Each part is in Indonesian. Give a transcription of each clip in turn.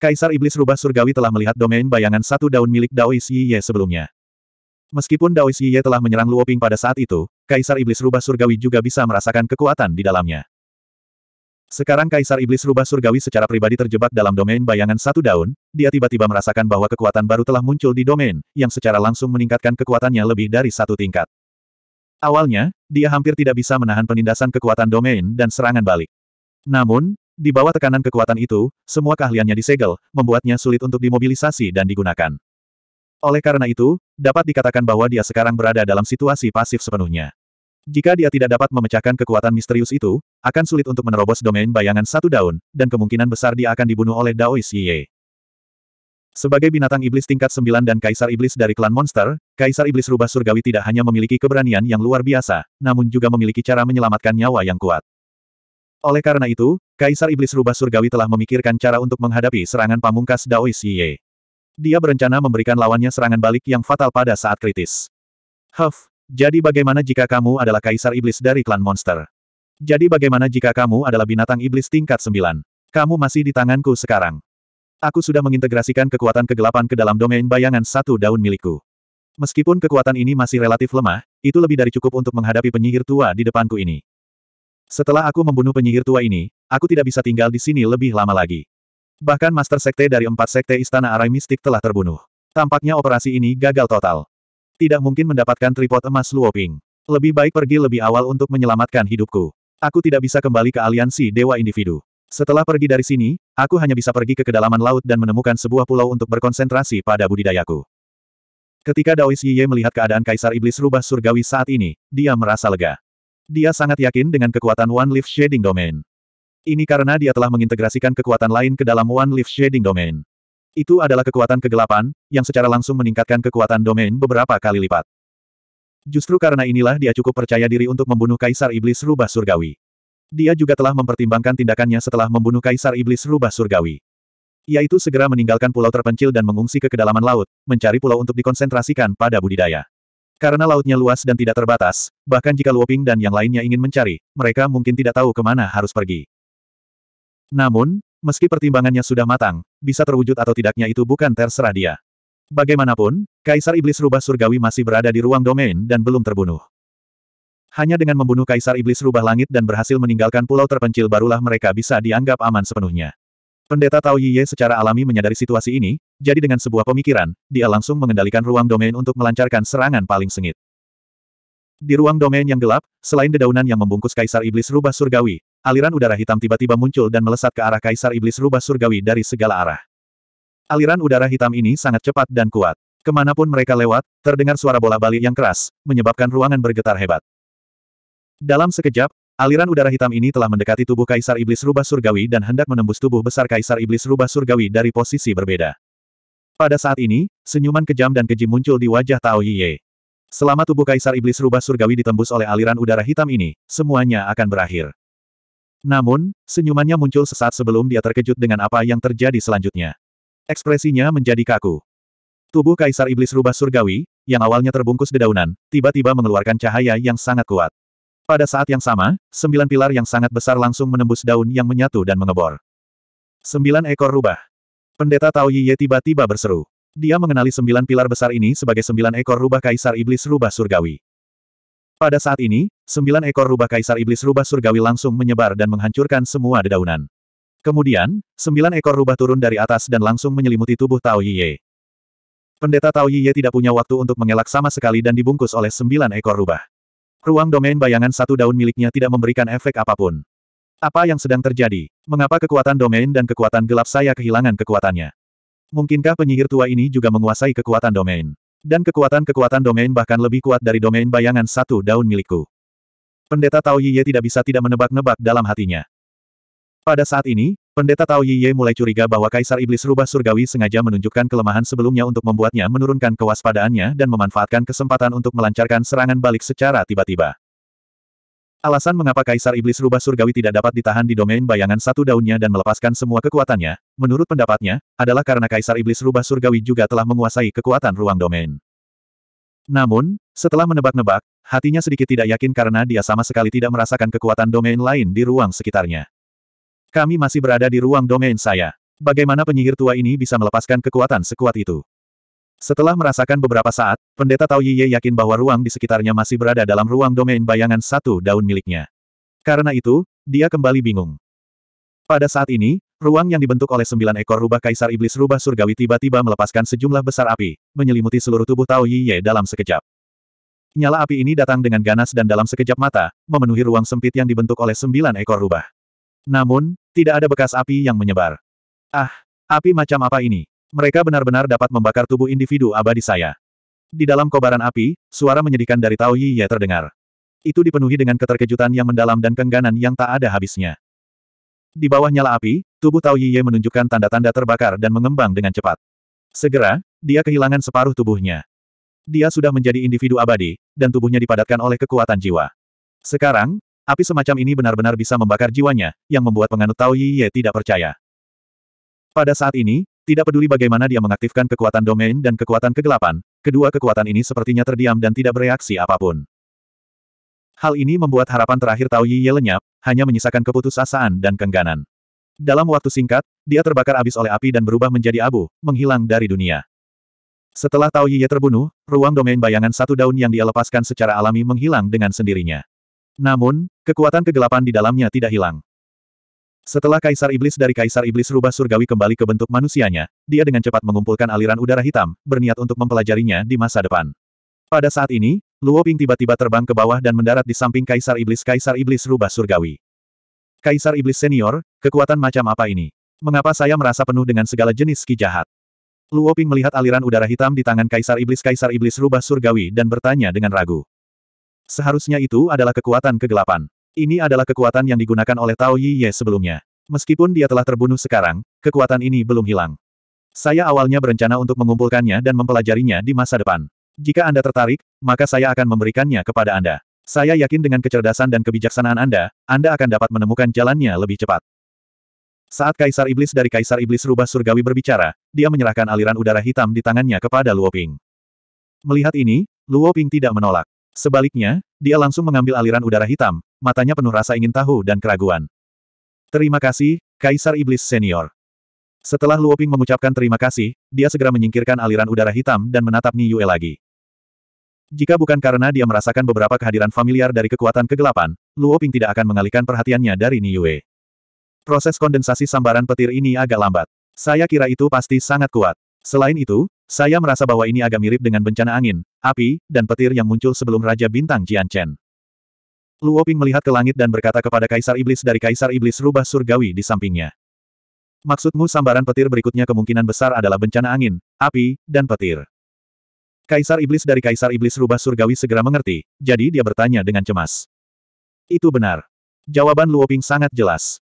Kaisar Iblis Rubah Surgawi telah melihat domain bayangan satu daun milik Daois Yiye sebelumnya. Meskipun Daois Yiye telah menyerang Luoping pada saat itu, Kaisar Iblis Rubah Surgawi juga bisa merasakan kekuatan di dalamnya. Sekarang Kaisar Iblis Rubah Surgawi secara pribadi terjebak dalam domain bayangan satu daun, dia tiba-tiba merasakan bahwa kekuatan baru telah muncul di domain, yang secara langsung meningkatkan kekuatannya lebih dari satu tingkat. Awalnya, dia hampir tidak bisa menahan penindasan kekuatan domain dan serangan balik. Namun, di bawah tekanan kekuatan itu, semua keahliannya disegel, membuatnya sulit untuk dimobilisasi dan digunakan. Oleh karena itu, dapat dikatakan bahwa dia sekarang berada dalam situasi pasif sepenuhnya. Jika dia tidak dapat memecahkan kekuatan misterius itu, akan sulit untuk menerobos domain bayangan satu daun, dan kemungkinan besar dia akan dibunuh oleh Daoist Yiye. Sebagai binatang iblis tingkat 9 dan kaisar iblis dari klan monster, kaisar iblis rubah surgawi tidak hanya memiliki keberanian yang luar biasa, namun juga memiliki cara menyelamatkan nyawa yang kuat. Oleh karena itu, Kaisar Iblis Rubah Surgawi telah memikirkan cara untuk menghadapi serangan pamungkas Daois Yiye. Dia berencana memberikan lawannya serangan balik yang fatal pada saat kritis. Huff, jadi bagaimana jika kamu adalah Kaisar Iblis dari klan monster? Jadi bagaimana jika kamu adalah binatang iblis tingkat 9? Kamu masih di tanganku sekarang. Aku sudah mengintegrasikan kekuatan kegelapan ke dalam domain bayangan satu daun milikku. Meskipun kekuatan ini masih relatif lemah, itu lebih dari cukup untuk menghadapi penyihir tua di depanku ini. Setelah aku membunuh penyihir tua ini, aku tidak bisa tinggal di sini lebih lama lagi. Bahkan Master Sekte dari empat Sekte Istana Arai Mistik telah terbunuh. Tampaknya operasi ini gagal total. Tidak mungkin mendapatkan tripod emas Luoping. Lebih baik pergi lebih awal untuk menyelamatkan hidupku. Aku tidak bisa kembali ke aliansi Dewa Individu. Setelah pergi dari sini, aku hanya bisa pergi ke kedalaman laut dan menemukan sebuah pulau untuk berkonsentrasi pada budidayaku. Ketika Daois Yiye melihat keadaan Kaisar Iblis Rubah Surgawi saat ini, dia merasa lega. Dia sangat yakin dengan kekuatan One Leaf Shading Domain. Ini karena dia telah mengintegrasikan kekuatan lain ke dalam One Leaf Shading Domain. Itu adalah kekuatan kegelapan, yang secara langsung meningkatkan kekuatan domain beberapa kali lipat. Justru karena inilah dia cukup percaya diri untuk membunuh Kaisar Iblis Rubah Surgawi. Dia juga telah mempertimbangkan tindakannya setelah membunuh Kaisar Iblis Rubah Surgawi. Yaitu segera meninggalkan pulau terpencil dan mengungsi ke kedalaman laut, mencari pulau untuk dikonsentrasikan pada budidaya. Karena lautnya luas dan tidak terbatas, bahkan jika Luoping dan yang lainnya ingin mencari, mereka mungkin tidak tahu kemana harus pergi. Namun, meski pertimbangannya sudah matang, bisa terwujud atau tidaknya itu bukan terserah dia. Bagaimanapun, Kaisar Iblis Rubah Surgawi masih berada di ruang domain dan belum terbunuh. Hanya dengan membunuh Kaisar Iblis Rubah Langit dan berhasil meninggalkan pulau terpencil barulah mereka bisa dianggap aman sepenuhnya. Pendeta Tao Yiye secara alami menyadari situasi ini, jadi dengan sebuah pemikiran, dia langsung mengendalikan ruang domain untuk melancarkan serangan paling sengit. Di ruang domain yang gelap, selain dedaunan yang membungkus Kaisar Iblis Rubah Surgawi, aliran udara hitam tiba-tiba muncul dan melesat ke arah Kaisar Iblis Rubah Surgawi dari segala arah. Aliran udara hitam ini sangat cepat dan kuat. Kemanapun mereka lewat, terdengar suara bola balik yang keras, menyebabkan ruangan bergetar hebat. Dalam sekejap, Aliran udara hitam ini telah mendekati tubuh Kaisar Iblis Rubah Surgawi dan hendak menembus tubuh besar Kaisar Iblis Rubah Surgawi dari posisi berbeda. Pada saat ini, senyuman kejam dan keji muncul di wajah Tao Yiye. Selama tubuh Kaisar Iblis Rubah Surgawi ditembus oleh aliran udara hitam ini, semuanya akan berakhir. Namun, senyumannya muncul sesaat sebelum dia terkejut dengan apa yang terjadi selanjutnya. Ekspresinya menjadi kaku. Tubuh Kaisar Iblis Rubah Surgawi, yang awalnya terbungkus dedaunan, tiba-tiba mengeluarkan cahaya yang sangat kuat. Pada saat yang sama, sembilan pilar yang sangat besar langsung menembus daun yang menyatu dan mengebor. Sembilan ekor rubah. Pendeta Tao Yiye tiba-tiba berseru. Dia mengenali sembilan pilar besar ini sebagai sembilan ekor rubah kaisar iblis rubah surgawi. Pada saat ini, sembilan ekor rubah kaisar iblis rubah surgawi langsung menyebar dan menghancurkan semua dedaunan. Kemudian, sembilan ekor rubah turun dari atas dan langsung menyelimuti tubuh Tao Yiye. Pendeta Tao Yiye tidak punya waktu untuk mengelak sama sekali dan dibungkus oleh sembilan ekor rubah. Ruang domain bayangan satu daun miliknya tidak memberikan efek apapun. Apa yang sedang terjadi? Mengapa kekuatan domain dan kekuatan gelap saya kehilangan kekuatannya? Mungkinkah penyihir tua ini juga menguasai kekuatan domain? Dan kekuatan-kekuatan domain bahkan lebih kuat dari domain bayangan satu daun milikku. Pendeta Tao Yiye tidak bisa tidak menebak-nebak dalam hatinya. Pada saat ini, Pendeta Tao Yiye mulai curiga bahwa Kaisar Iblis Rubah Surgawi sengaja menunjukkan kelemahan sebelumnya untuk membuatnya menurunkan kewaspadaannya dan memanfaatkan kesempatan untuk melancarkan serangan balik secara tiba-tiba. Alasan mengapa Kaisar Iblis Rubah Surgawi tidak dapat ditahan di domain bayangan satu daunnya dan melepaskan semua kekuatannya, menurut pendapatnya, adalah karena Kaisar Iblis Rubah Surgawi juga telah menguasai kekuatan ruang domain. Namun, setelah menebak-nebak, hatinya sedikit tidak yakin karena dia sama sekali tidak merasakan kekuatan domain lain di ruang sekitarnya. Kami masih berada di ruang domain saya. Bagaimana penyihir tua ini bisa melepaskan kekuatan sekuat itu? Setelah merasakan beberapa saat, pendeta Tao Yiye yakin bahwa ruang di sekitarnya masih berada dalam ruang domain bayangan satu daun miliknya. Karena itu, dia kembali bingung. Pada saat ini, ruang yang dibentuk oleh sembilan ekor rubah kaisar iblis rubah surgawi tiba-tiba melepaskan sejumlah besar api, menyelimuti seluruh tubuh Tao Yiye dalam sekejap. Nyala api ini datang dengan ganas dan dalam sekejap mata, memenuhi ruang sempit yang dibentuk oleh sembilan ekor rubah. Namun, tidak ada bekas api yang menyebar. Ah, api macam apa ini? Mereka benar-benar dapat membakar tubuh individu abadi saya. Di dalam kobaran api, suara menyedihkan dari Tao Yi Ye terdengar. Itu dipenuhi dengan keterkejutan yang mendalam dan kengganan yang tak ada habisnya. Di bawah nyala api, tubuh Tao Yi Ye menunjukkan tanda-tanda terbakar dan mengembang dengan cepat. Segera, dia kehilangan separuh tubuhnya. Dia sudah menjadi individu abadi, dan tubuhnya dipadatkan oleh kekuatan jiwa. Sekarang, Api semacam ini benar-benar bisa membakar jiwanya, yang membuat penganut Tao Yi Ye tidak percaya. Pada saat ini, tidak peduli bagaimana dia mengaktifkan kekuatan domain dan kekuatan kegelapan, kedua kekuatan ini sepertinya terdiam dan tidak bereaksi apapun. Hal ini membuat harapan terakhir Tao Yi Ye lenyap, hanya menyisakan keputusasaan dan kengganan. Dalam waktu singkat, dia terbakar abis oleh api dan berubah menjadi abu, menghilang dari dunia. Setelah Tao Ye terbunuh, ruang domain bayangan satu daun yang dia lepaskan secara alami menghilang dengan sendirinya. Namun, kekuatan kegelapan di dalamnya tidak hilang. Setelah Kaisar Iblis dari Kaisar Iblis Rubah Surgawi kembali ke bentuk manusianya, dia dengan cepat mengumpulkan aliran udara hitam, berniat untuk mempelajarinya di masa depan. Pada saat ini, Luo Ping tiba-tiba terbang ke bawah dan mendarat di samping Kaisar Iblis Kaisar Iblis Rubah Surgawi. Kaisar Iblis Senior, kekuatan macam apa ini? Mengapa saya merasa penuh dengan segala jenis ki jahat? Luo Ping melihat aliran udara hitam di tangan Kaisar Iblis Kaisar Iblis Rubah Surgawi dan bertanya dengan ragu. Seharusnya itu adalah kekuatan kegelapan. Ini adalah kekuatan yang digunakan oleh Tao Yi Ye sebelumnya. Meskipun dia telah terbunuh sekarang, kekuatan ini belum hilang. Saya awalnya berencana untuk mengumpulkannya dan mempelajarinya di masa depan. Jika Anda tertarik, maka saya akan memberikannya kepada Anda. Saya yakin dengan kecerdasan dan kebijaksanaan Anda, Anda akan dapat menemukan jalannya lebih cepat. Saat Kaisar Iblis dari Kaisar Iblis Rubah Surgawi berbicara, dia menyerahkan aliran udara hitam di tangannya kepada Luo Ping. Melihat ini, Luo Ping tidak menolak. Sebaliknya, dia langsung mengambil aliran udara hitam, matanya penuh rasa ingin tahu dan keraguan. Terima kasih, Kaisar Iblis Senior. Setelah Luoping mengucapkan terima kasih, dia segera menyingkirkan aliran udara hitam dan menatap Ni Yue lagi. Jika bukan karena dia merasakan beberapa kehadiran familiar dari kekuatan kegelapan, Luoping tidak akan mengalihkan perhatiannya dari Ni Yue. Proses kondensasi sambaran petir ini agak lambat. Saya kira itu pasti sangat kuat. Selain itu, saya merasa bahwa ini agak mirip dengan bencana angin, api, dan petir yang muncul sebelum Raja Bintang Jianchen. Luo Ping melihat ke langit dan berkata kepada Kaisar Iblis dari Kaisar Iblis Rubah Surgawi di sampingnya. Maksudmu sambaran petir berikutnya kemungkinan besar adalah bencana angin, api, dan petir. Kaisar Iblis dari Kaisar Iblis Rubah Surgawi segera mengerti, jadi dia bertanya dengan cemas. Itu benar. Jawaban Luo Ping sangat jelas.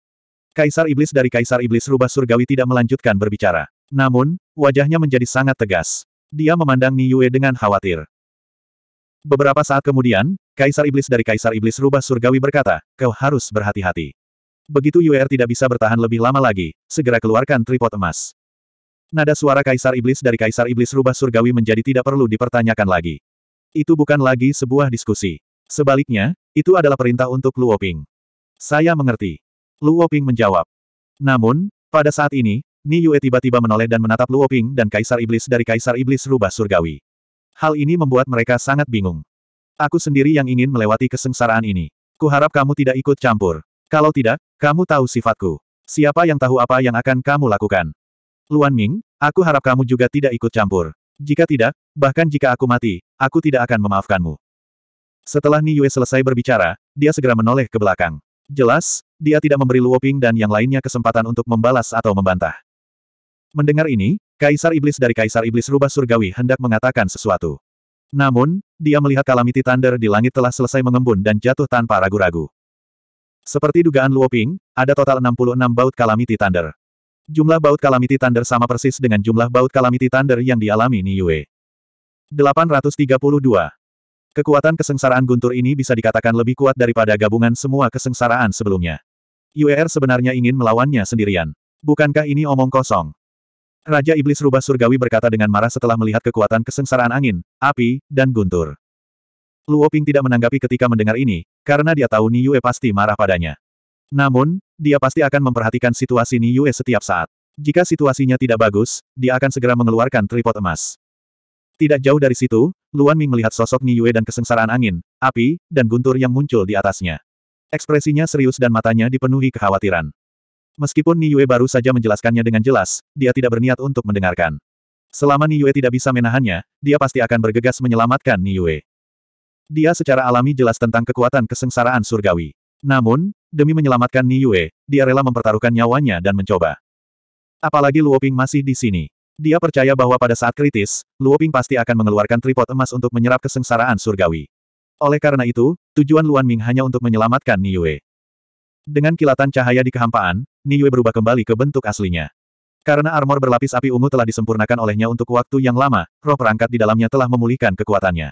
Kaisar Iblis dari Kaisar Iblis Rubah Surgawi tidak melanjutkan berbicara. Namun, Wajahnya menjadi sangat tegas. Dia memandang Ni Yue dengan khawatir. Beberapa saat kemudian, Kaisar Iblis dari Kaisar Iblis Rubah Surgawi berkata, kau harus berhati-hati. Begitu UR er tidak bisa bertahan lebih lama lagi, segera keluarkan tripod emas. Nada suara Kaisar Iblis dari Kaisar Iblis Rubah Surgawi menjadi tidak perlu dipertanyakan lagi. Itu bukan lagi sebuah diskusi. Sebaliknya, itu adalah perintah untuk Luoping. Saya mengerti. Luoping menjawab. Namun, pada saat ini, Ni Yue tiba-tiba menoleh dan menatap Luo Ping dan Kaisar Iblis dari Kaisar Iblis Rubah Surgawi. Hal ini membuat mereka sangat bingung. Aku sendiri yang ingin melewati kesengsaraan ini. Kuharap kamu tidak ikut campur. Kalau tidak, kamu tahu sifatku. Siapa yang tahu apa yang akan kamu lakukan? Luan Ming, aku harap kamu juga tidak ikut campur. Jika tidak, bahkan jika aku mati, aku tidak akan memaafkanmu. Setelah Ni Yue selesai berbicara, dia segera menoleh ke belakang. Jelas, dia tidak memberi Luo Ping dan yang lainnya kesempatan untuk membalas atau membantah. Mendengar ini, Kaisar Iblis dari Kaisar Iblis Rubah Surgawi hendak mengatakan sesuatu. Namun, dia melihat Kalamiti Thunder di langit telah selesai mengembun dan jatuh tanpa ragu-ragu. Seperti dugaan Luo Ping, ada total 66 baut Kalamiti Thunder. Jumlah baut Kalamiti Thunder sama persis dengan jumlah baut Kalamiti Thunder yang dialami Niue. 832. Kekuatan kesengsaraan guntur ini bisa dikatakan lebih kuat daripada gabungan semua kesengsaraan sebelumnya. UER sebenarnya ingin melawannya sendirian. Bukankah ini omong kosong? Raja Iblis Rubah Surgawi berkata dengan marah setelah melihat kekuatan kesengsaraan angin, api, dan guntur. Luoping tidak menanggapi ketika mendengar ini, karena dia tahu Ni Yue pasti marah padanya. Namun, dia pasti akan memperhatikan situasi Ni Yue setiap saat. Jika situasinya tidak bagus, dia akan segera mengeluarkan tripod emas. Tidak jauh dari situ, Luan Ming melihat sosok Ni Yue dan kesengsaraan angin, api, dan guntur yang muncul di atasnya. Ekspresinya serius dan matanya dipenuhi kekhawatiran. Meskipun Yue baru saja menjelaskannya dengan jelas, dia tidak berniat untuk mendengarkan. Selama Yue tidak bisa menahannya, dia pasti akan bergegas menyelamatkan Yue. Dia secara alami jelas tentang kekuatan kesengsaraan surgawi. Namun, demi menyelamatkan Yue, dia rela mempertaruhkan nyawanya dan mencoba. Apalagi Luoping masih di sini. Dia percaya bahwa pada saat kritis, Luoping pasti akan mengeluarkan tripod emas untuk menyerap kesengsaraan surgawi. Oleh karena itu, tujuan Luan Ming hanya untuk menyelamatkan Yue. Dengan kilatan cahaya di kehampaan, Niue berubah kembali ke bentuk aslinya. Karena armor berlapis api ungu telah disempurnakan olehnya untuk waktu yang lama, roh perangkat di dalamnya telah memulihkan kekuatannya.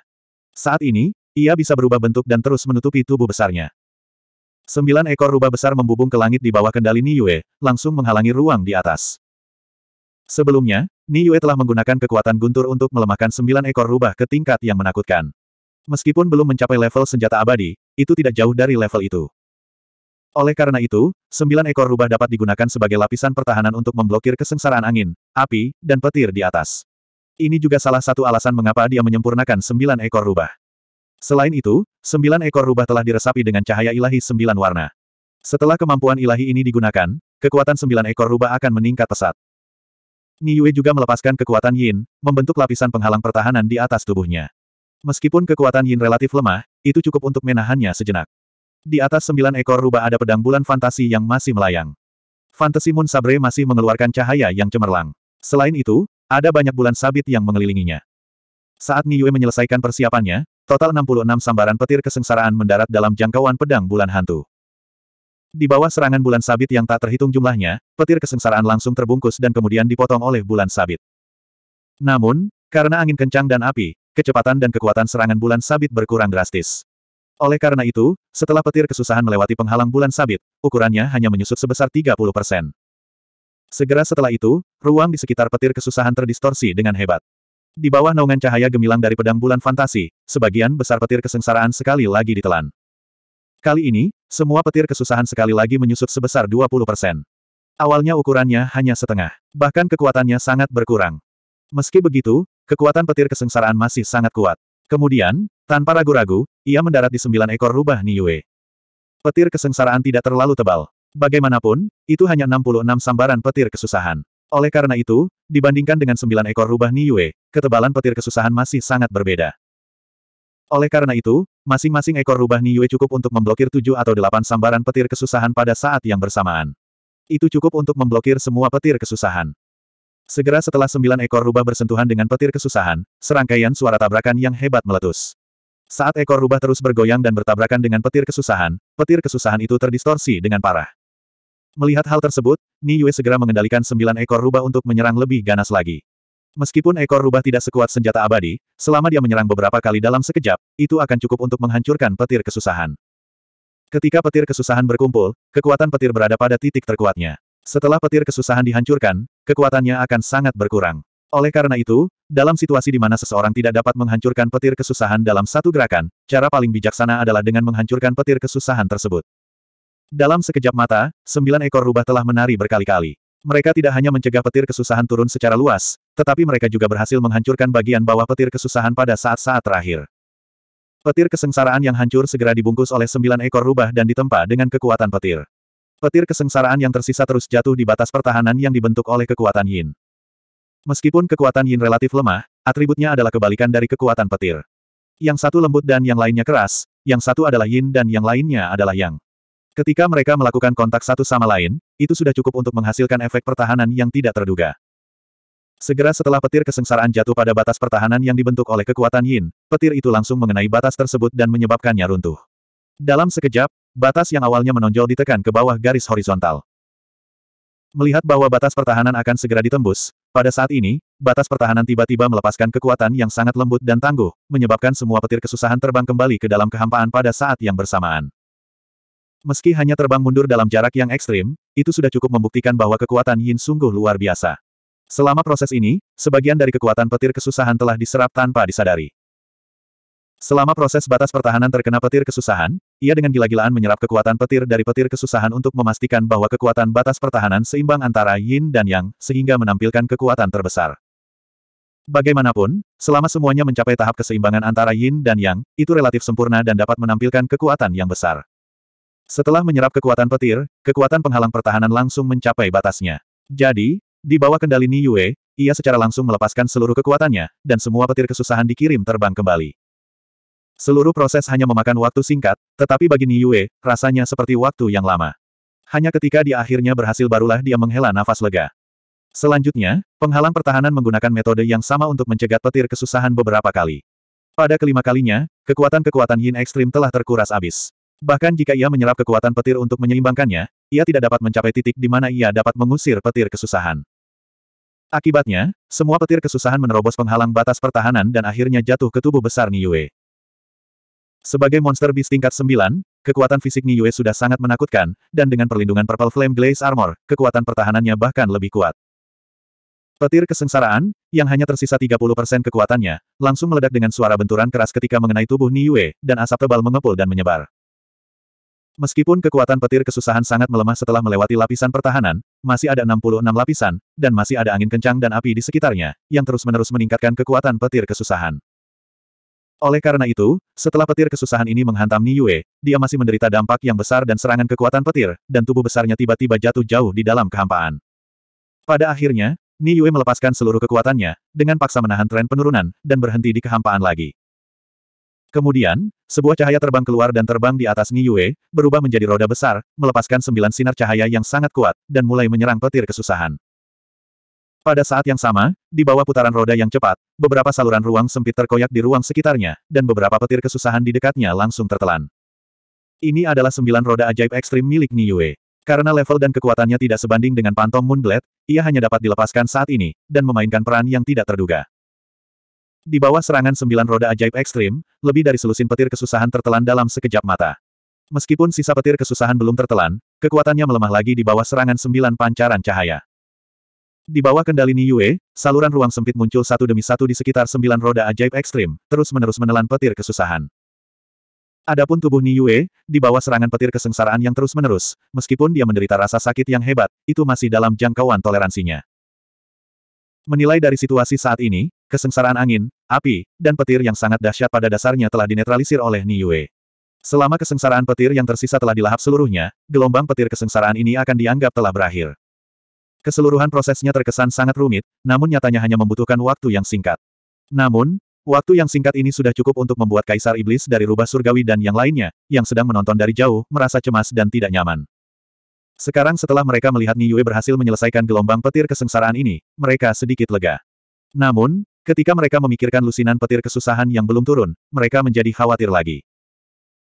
Saat ini, ia bisa berubah bentuk dan terus menutupi tubuh besarnya. Sembilan ekor rubah besar membubung ke langit di bawah kendali Niue, langsung menghalangi ruang di atas. Sebelumnya, Niue telah menggunakan kekuatan guntur untuk melemahkan sembilan ekor rubah ke tingkat yang menakutkan. Meskipun belum mencapai level senjata abadi, itu tidak jauh dari level itu. Oleh karena itu, sembilan ekor rubah dapat digunakan sebagai lapisan pertahanan untuk memblokir kesengsaraan angin, api, dan petir di atas. Ini juga salah satu alasan mengapa dia menyempurnakan sembilan ekor rubah. Selain itu, sembilan ekor rubah telah diresapi dengan cahaya ilahi sembilan warna. Setelah kemampuan ilahi ini digunakan, kekuatan sembilan ekor rubah akan meningkat pesat. Yue juga melepaskan kekuatan Yin, membentuk lapisan penghalang pertahanan di atas tubuhnya. Meskipun kekuatan Yin relatif lemah, itu cukup untuk menahannya sejenak. Di atas sembilan ekor rubah ada pedang bulan fantasi yang masih melayang. Fantasi Moon Sabre masih mengeluarkan cahaya yang cemerlang. Selain itu, ada banyak bulan sabit yang mengelilinginya. Saat Niue menyelesaikan persiapannya, total 66 sambaran petir kesengsaraan mendarat dalam jangkauan pedang bulan hantu. Di bawah serangan bulan sabit yang tak terhitung jumlahnya, petir kesengsaraan langsung terbungkus dan kemudian dipotong oleh bulan sabit. Namun, karena angin kencang dan api, kecepatan dan kekuatan serangan bulan sabit berkurang drastis. Oleh karena itu, setelah petir kesusahan melewati penghalang bulan sabit, ukurannya hanya menyusut sebesar 30 persen. Segera setelah itu, ruang di sekitar petir kesusahan terdistorsi dengan hebat. Di bawah naungan cahaya gemilang dari pedang bulan fantasi, sebagian besar petir kesengsaraan sekali lagi ditelan. Kali ini, semua petir kesusahan sekali lagi menyusut sebesar 20 persen. Awalnya ukurannya hanya setengah, bahkan kekuatannya sangat berkurang. Meski begitu, kekuatan petir kesengsaraan masih sangat kuat. Kemudian, tanpa ragu-ragu, ia mendarat di sembilan ekor rubah Niyue. Petir kesengsaraan tidak terlalu tebal. Bagaimanapun, itu hanya 66 sambaran petir kesusahan. Oleh karena itu, dibandingkan dengan sembilan ekor rubah Niyue, ketebalan petir kesusahan masih sangat berbeda. Oleh karena itu, masing-masing ekor rubah Niyue cukup untuk memblokir tujuh atau delapan sambaran petir kesusahan pada saat yang bersamaan. Itu cukup untuk memblokir semua petir kesusahan. Segera setelah sembilan ekor rubah bersentuhan dengan petir kesusahan, serangkaian suara tabrakan yang hebat meletus. Saat ekor rubah terus bergoyang dan bertabrakan dengan petir kesusahan, petir kesusahan itu terdistorsi dengan parah. Melihat hal tersebut, Ni Yue segera mengendalikan sembilan ekor rubah untuk menyerang lebih ganas lagi. Meskipun ekor rubah tidak sekuat senjata abadi, selama dia menyerang beberapa kali dalam sekejap, itu akan cukup untuk menghancurkan petir kesusahan. Ketika petir kesusahan berkumpul, kekuatan petir berada pada titik terkuatnya. Setelah petir kesusahan dihancurkan, kekuatannya akan sangat berkurang. Oleh karena itu, dalam situasi di mana seseorang tidak dapat menghancurkan petir kesusahan dalam satu gerakan, cara paling bijaksana adalah dengan menghancurkan petir kesusahan tersebut. Dalam sekejap mata, sembilan ekor rubah telah menari berkali-kali. Mereka tidak hanya mencegah petir kesusahan turun secara luas, tetapi mereka juga berhasil menghancurkan bagian bawah petir kesusahan pada saat-saat terakhir. Petir kesengsaraan yang hancur segera dibungkus oleh sembilan ekor rubah dan ditempa dengan kekuatan petir. Petir kesengsaraan yang tersisa terus jatuh di batas pertahanan yang dibentuk oleh kekuatan Yin. Meskipun kekuatan Yin relatif lemah, atributnya adalah kebalikan dari kekuatan petir. Yang satu lembut dan yang lainnya keras, yang satu adalah Yin dan yang lainnya adalah Yang. Ketika mereka melakukan kontak satu sama lain, itu sudah cukup untuk menghasilkan efek pertahanan yang tidak terduga. Segera setelah petir kesengsaraan jatuh pada batas pertahanan yang dibentuk oleh kekuatan Yin, petir itu langsung mengenai batas tersebut dan menyebabkannya runtuh. Dalam sekejap, batas yang awalnya menonjol ditekan ke bawah garis horizontal. Melihat bahwa batas pertahanan akan segera ditembus, pada saat ini, batas pertahanan tiba-tiba melepaskan kekuatan yang sangat lembut dan tangguh, menyebabkan semua petir kesusahan terbang kembali ke dalam kehampaan pada saat yang bersamaan. Meski hanya terbang mundur dalam jarak yang ekstrim, itu sudah cukup membuktikan bahwa kekuatan Yin sungguh luar biasa. Selama proses ini, sebagian dari kekuatan petir kesusahan telah diserap tanpa disadari. Selama proses batas pertahanan terkena petir kesusahan, ia dengan gila-gilaan menyerap kekuatan petir dari petir kesusahan untuk memastikan bahwa kekuatan batas pertahanan seimbang antara yin dan yang, sehingga menampilkan kekuatan terbesar. Bagaimanapun, selama semuanya mencapai tahap keseimbangan antara yin dan yang, itu relatif sempurna dan dapat menampilkan kekuatan yang besar. Setelah menyerap kekuatan petir, kekuatan penghalang pertahanan langsung mencapai batasnya. Jadi, di bawah kendali Ni Yue, ia secara langsung melepaskan seluruh kekuatannya, dan semua petir kesusahan dikirim terbang kembali. Seluruh proses hanya memakan waktu singkat, tetapi bagi Yue rasanya seperti waktu yang lama. Hanya ketika dia akhirnya berhasil barulah dia menghela nafas lega. Selanjutnya, penghalang pertahanan menggunakan metode yang sama untuk mencegat petir kesusahan beberapa kali. Pada kelima kalinya, kekuatan-kekuatan yin ekstrim telah terkuras abis. Bahkan jika ia menyerap kekuatan petir untuk menyeimbangkannya, ia tidak dapat mencapai titik di mana ia dapat mengusir petir kesusahan. Akibatnya, semua petir kesusahan menerobos penghalang batas pertahanan dan akhirnya jatuh ke tubuh besar Yue. Sebagai monster beast tingkat 9, kekuatan fisik Yue sudah sangat menakutkan, dan dengan perlindungan Purple Flame Glaze Armor, kekuatan pertahanannya bahkan lebih kuat. Petir kesengsaraan, yang hanya tersisa 30% kekuatannya, langsung meledak dengan suara benturan keras ketika mengenai tubuh Yue, dan asap tebal mengepul dan menyebar. Meskipun kekuatan petir kesusahan sangat melemah setelah melewati lapisan pertahanan, masih ada 66 lapisan, dan masih ada angin kencang dan api di sekitarnya, yang terus-menerus meningkatkan kekuatan petir kesusahan. Oleh karena itu, setelah petir kesusahan ini menghantam Ni Yue, dia masih menderita dampak yang besar dan serangan kekuatan petir, dan tubuh besarnya tiba-tiba jatuh jauh di dalam kehampaan. Pada akhirnya, Ni Yue melepaskan seluruh kekuatannya, dengan paksa menahan tren penurunan, dan berhenti di kehampaan lagi. Kemudian, sebuah cahaya terbang keluar dan terbang di atas Ni Yue, berubah menjadi roda besar, melepaskan sembilan sinar cahaya yang sangat kuat, dan mulai menyerang petir kesusahan. Pada saat yang sama, di bawah putaran roda yang cepat, beberapa saluran ruang sempit terkoyak di ruang sekitarnya, dan beberapa petir kesusahan di dekatnya langsung tertelan. Ini adalah sembilan roda ajaib ekstrim milik Yue. Karena level dan kekuatannya tidak sebanding dengan Pantom Moonblade, ia hanya dapat dilepaskan saat ini, dan memainkan peran yang tidak terduga. Di bawah serangan sembilan roda ajaib ekstrim, lebih dari selusin petir kesusahan tertelan dalam sekejap mata. Meskipun sisa petir kesusahan belum tertelan, kekuatannya melemah lagi di bawah serangan sembilan pancaran cahaya. Di bawah kendali Yue, saluran ruang sempit muncul satu demi satu di sekitar sembilan roda ajaib ekstrim, terus-menerus menelan petir kesusahan. Adapun tubuh Niue, di bawah serangan petir kesengsaraan yang terus-menerus, meskipun dia menderita rasa sakit yang hebat, itu masih dalam jangkauan toleransinya. Menilai dari situasi saat ini, kesengsaraan angin, api, dan petir yang sangat dahsyat pada dasarnya telah dinetralisir oleh Ni Yue. Selama kesengsaraan petir yang tersisa telah dilahap seluruhnya, gelombang petir kesengsaraan ini akan dianggap telah berakhir. Keseluruhan prosesnya terkesan sangat rumit, namun nyatanya hanya membutuhkan waktu yang singkat. Namun, waktu yang singkat ini sudah cukup untuk membuat Kaisar Iblis dari Rubah Surgawi dan yang lainnya, yang sedang menonton dari jauh, merasa cemas dan tidak nyaman. Sekarang setelah mereka melihat Yue berhasil menyelesaikan gelombang petir kesengsaraan ini, mereka sedikit lega. Namun, ketika mereka memikirkan lusinan petir kesusahan yang belum turun, mereka menjadi khawatir lagi.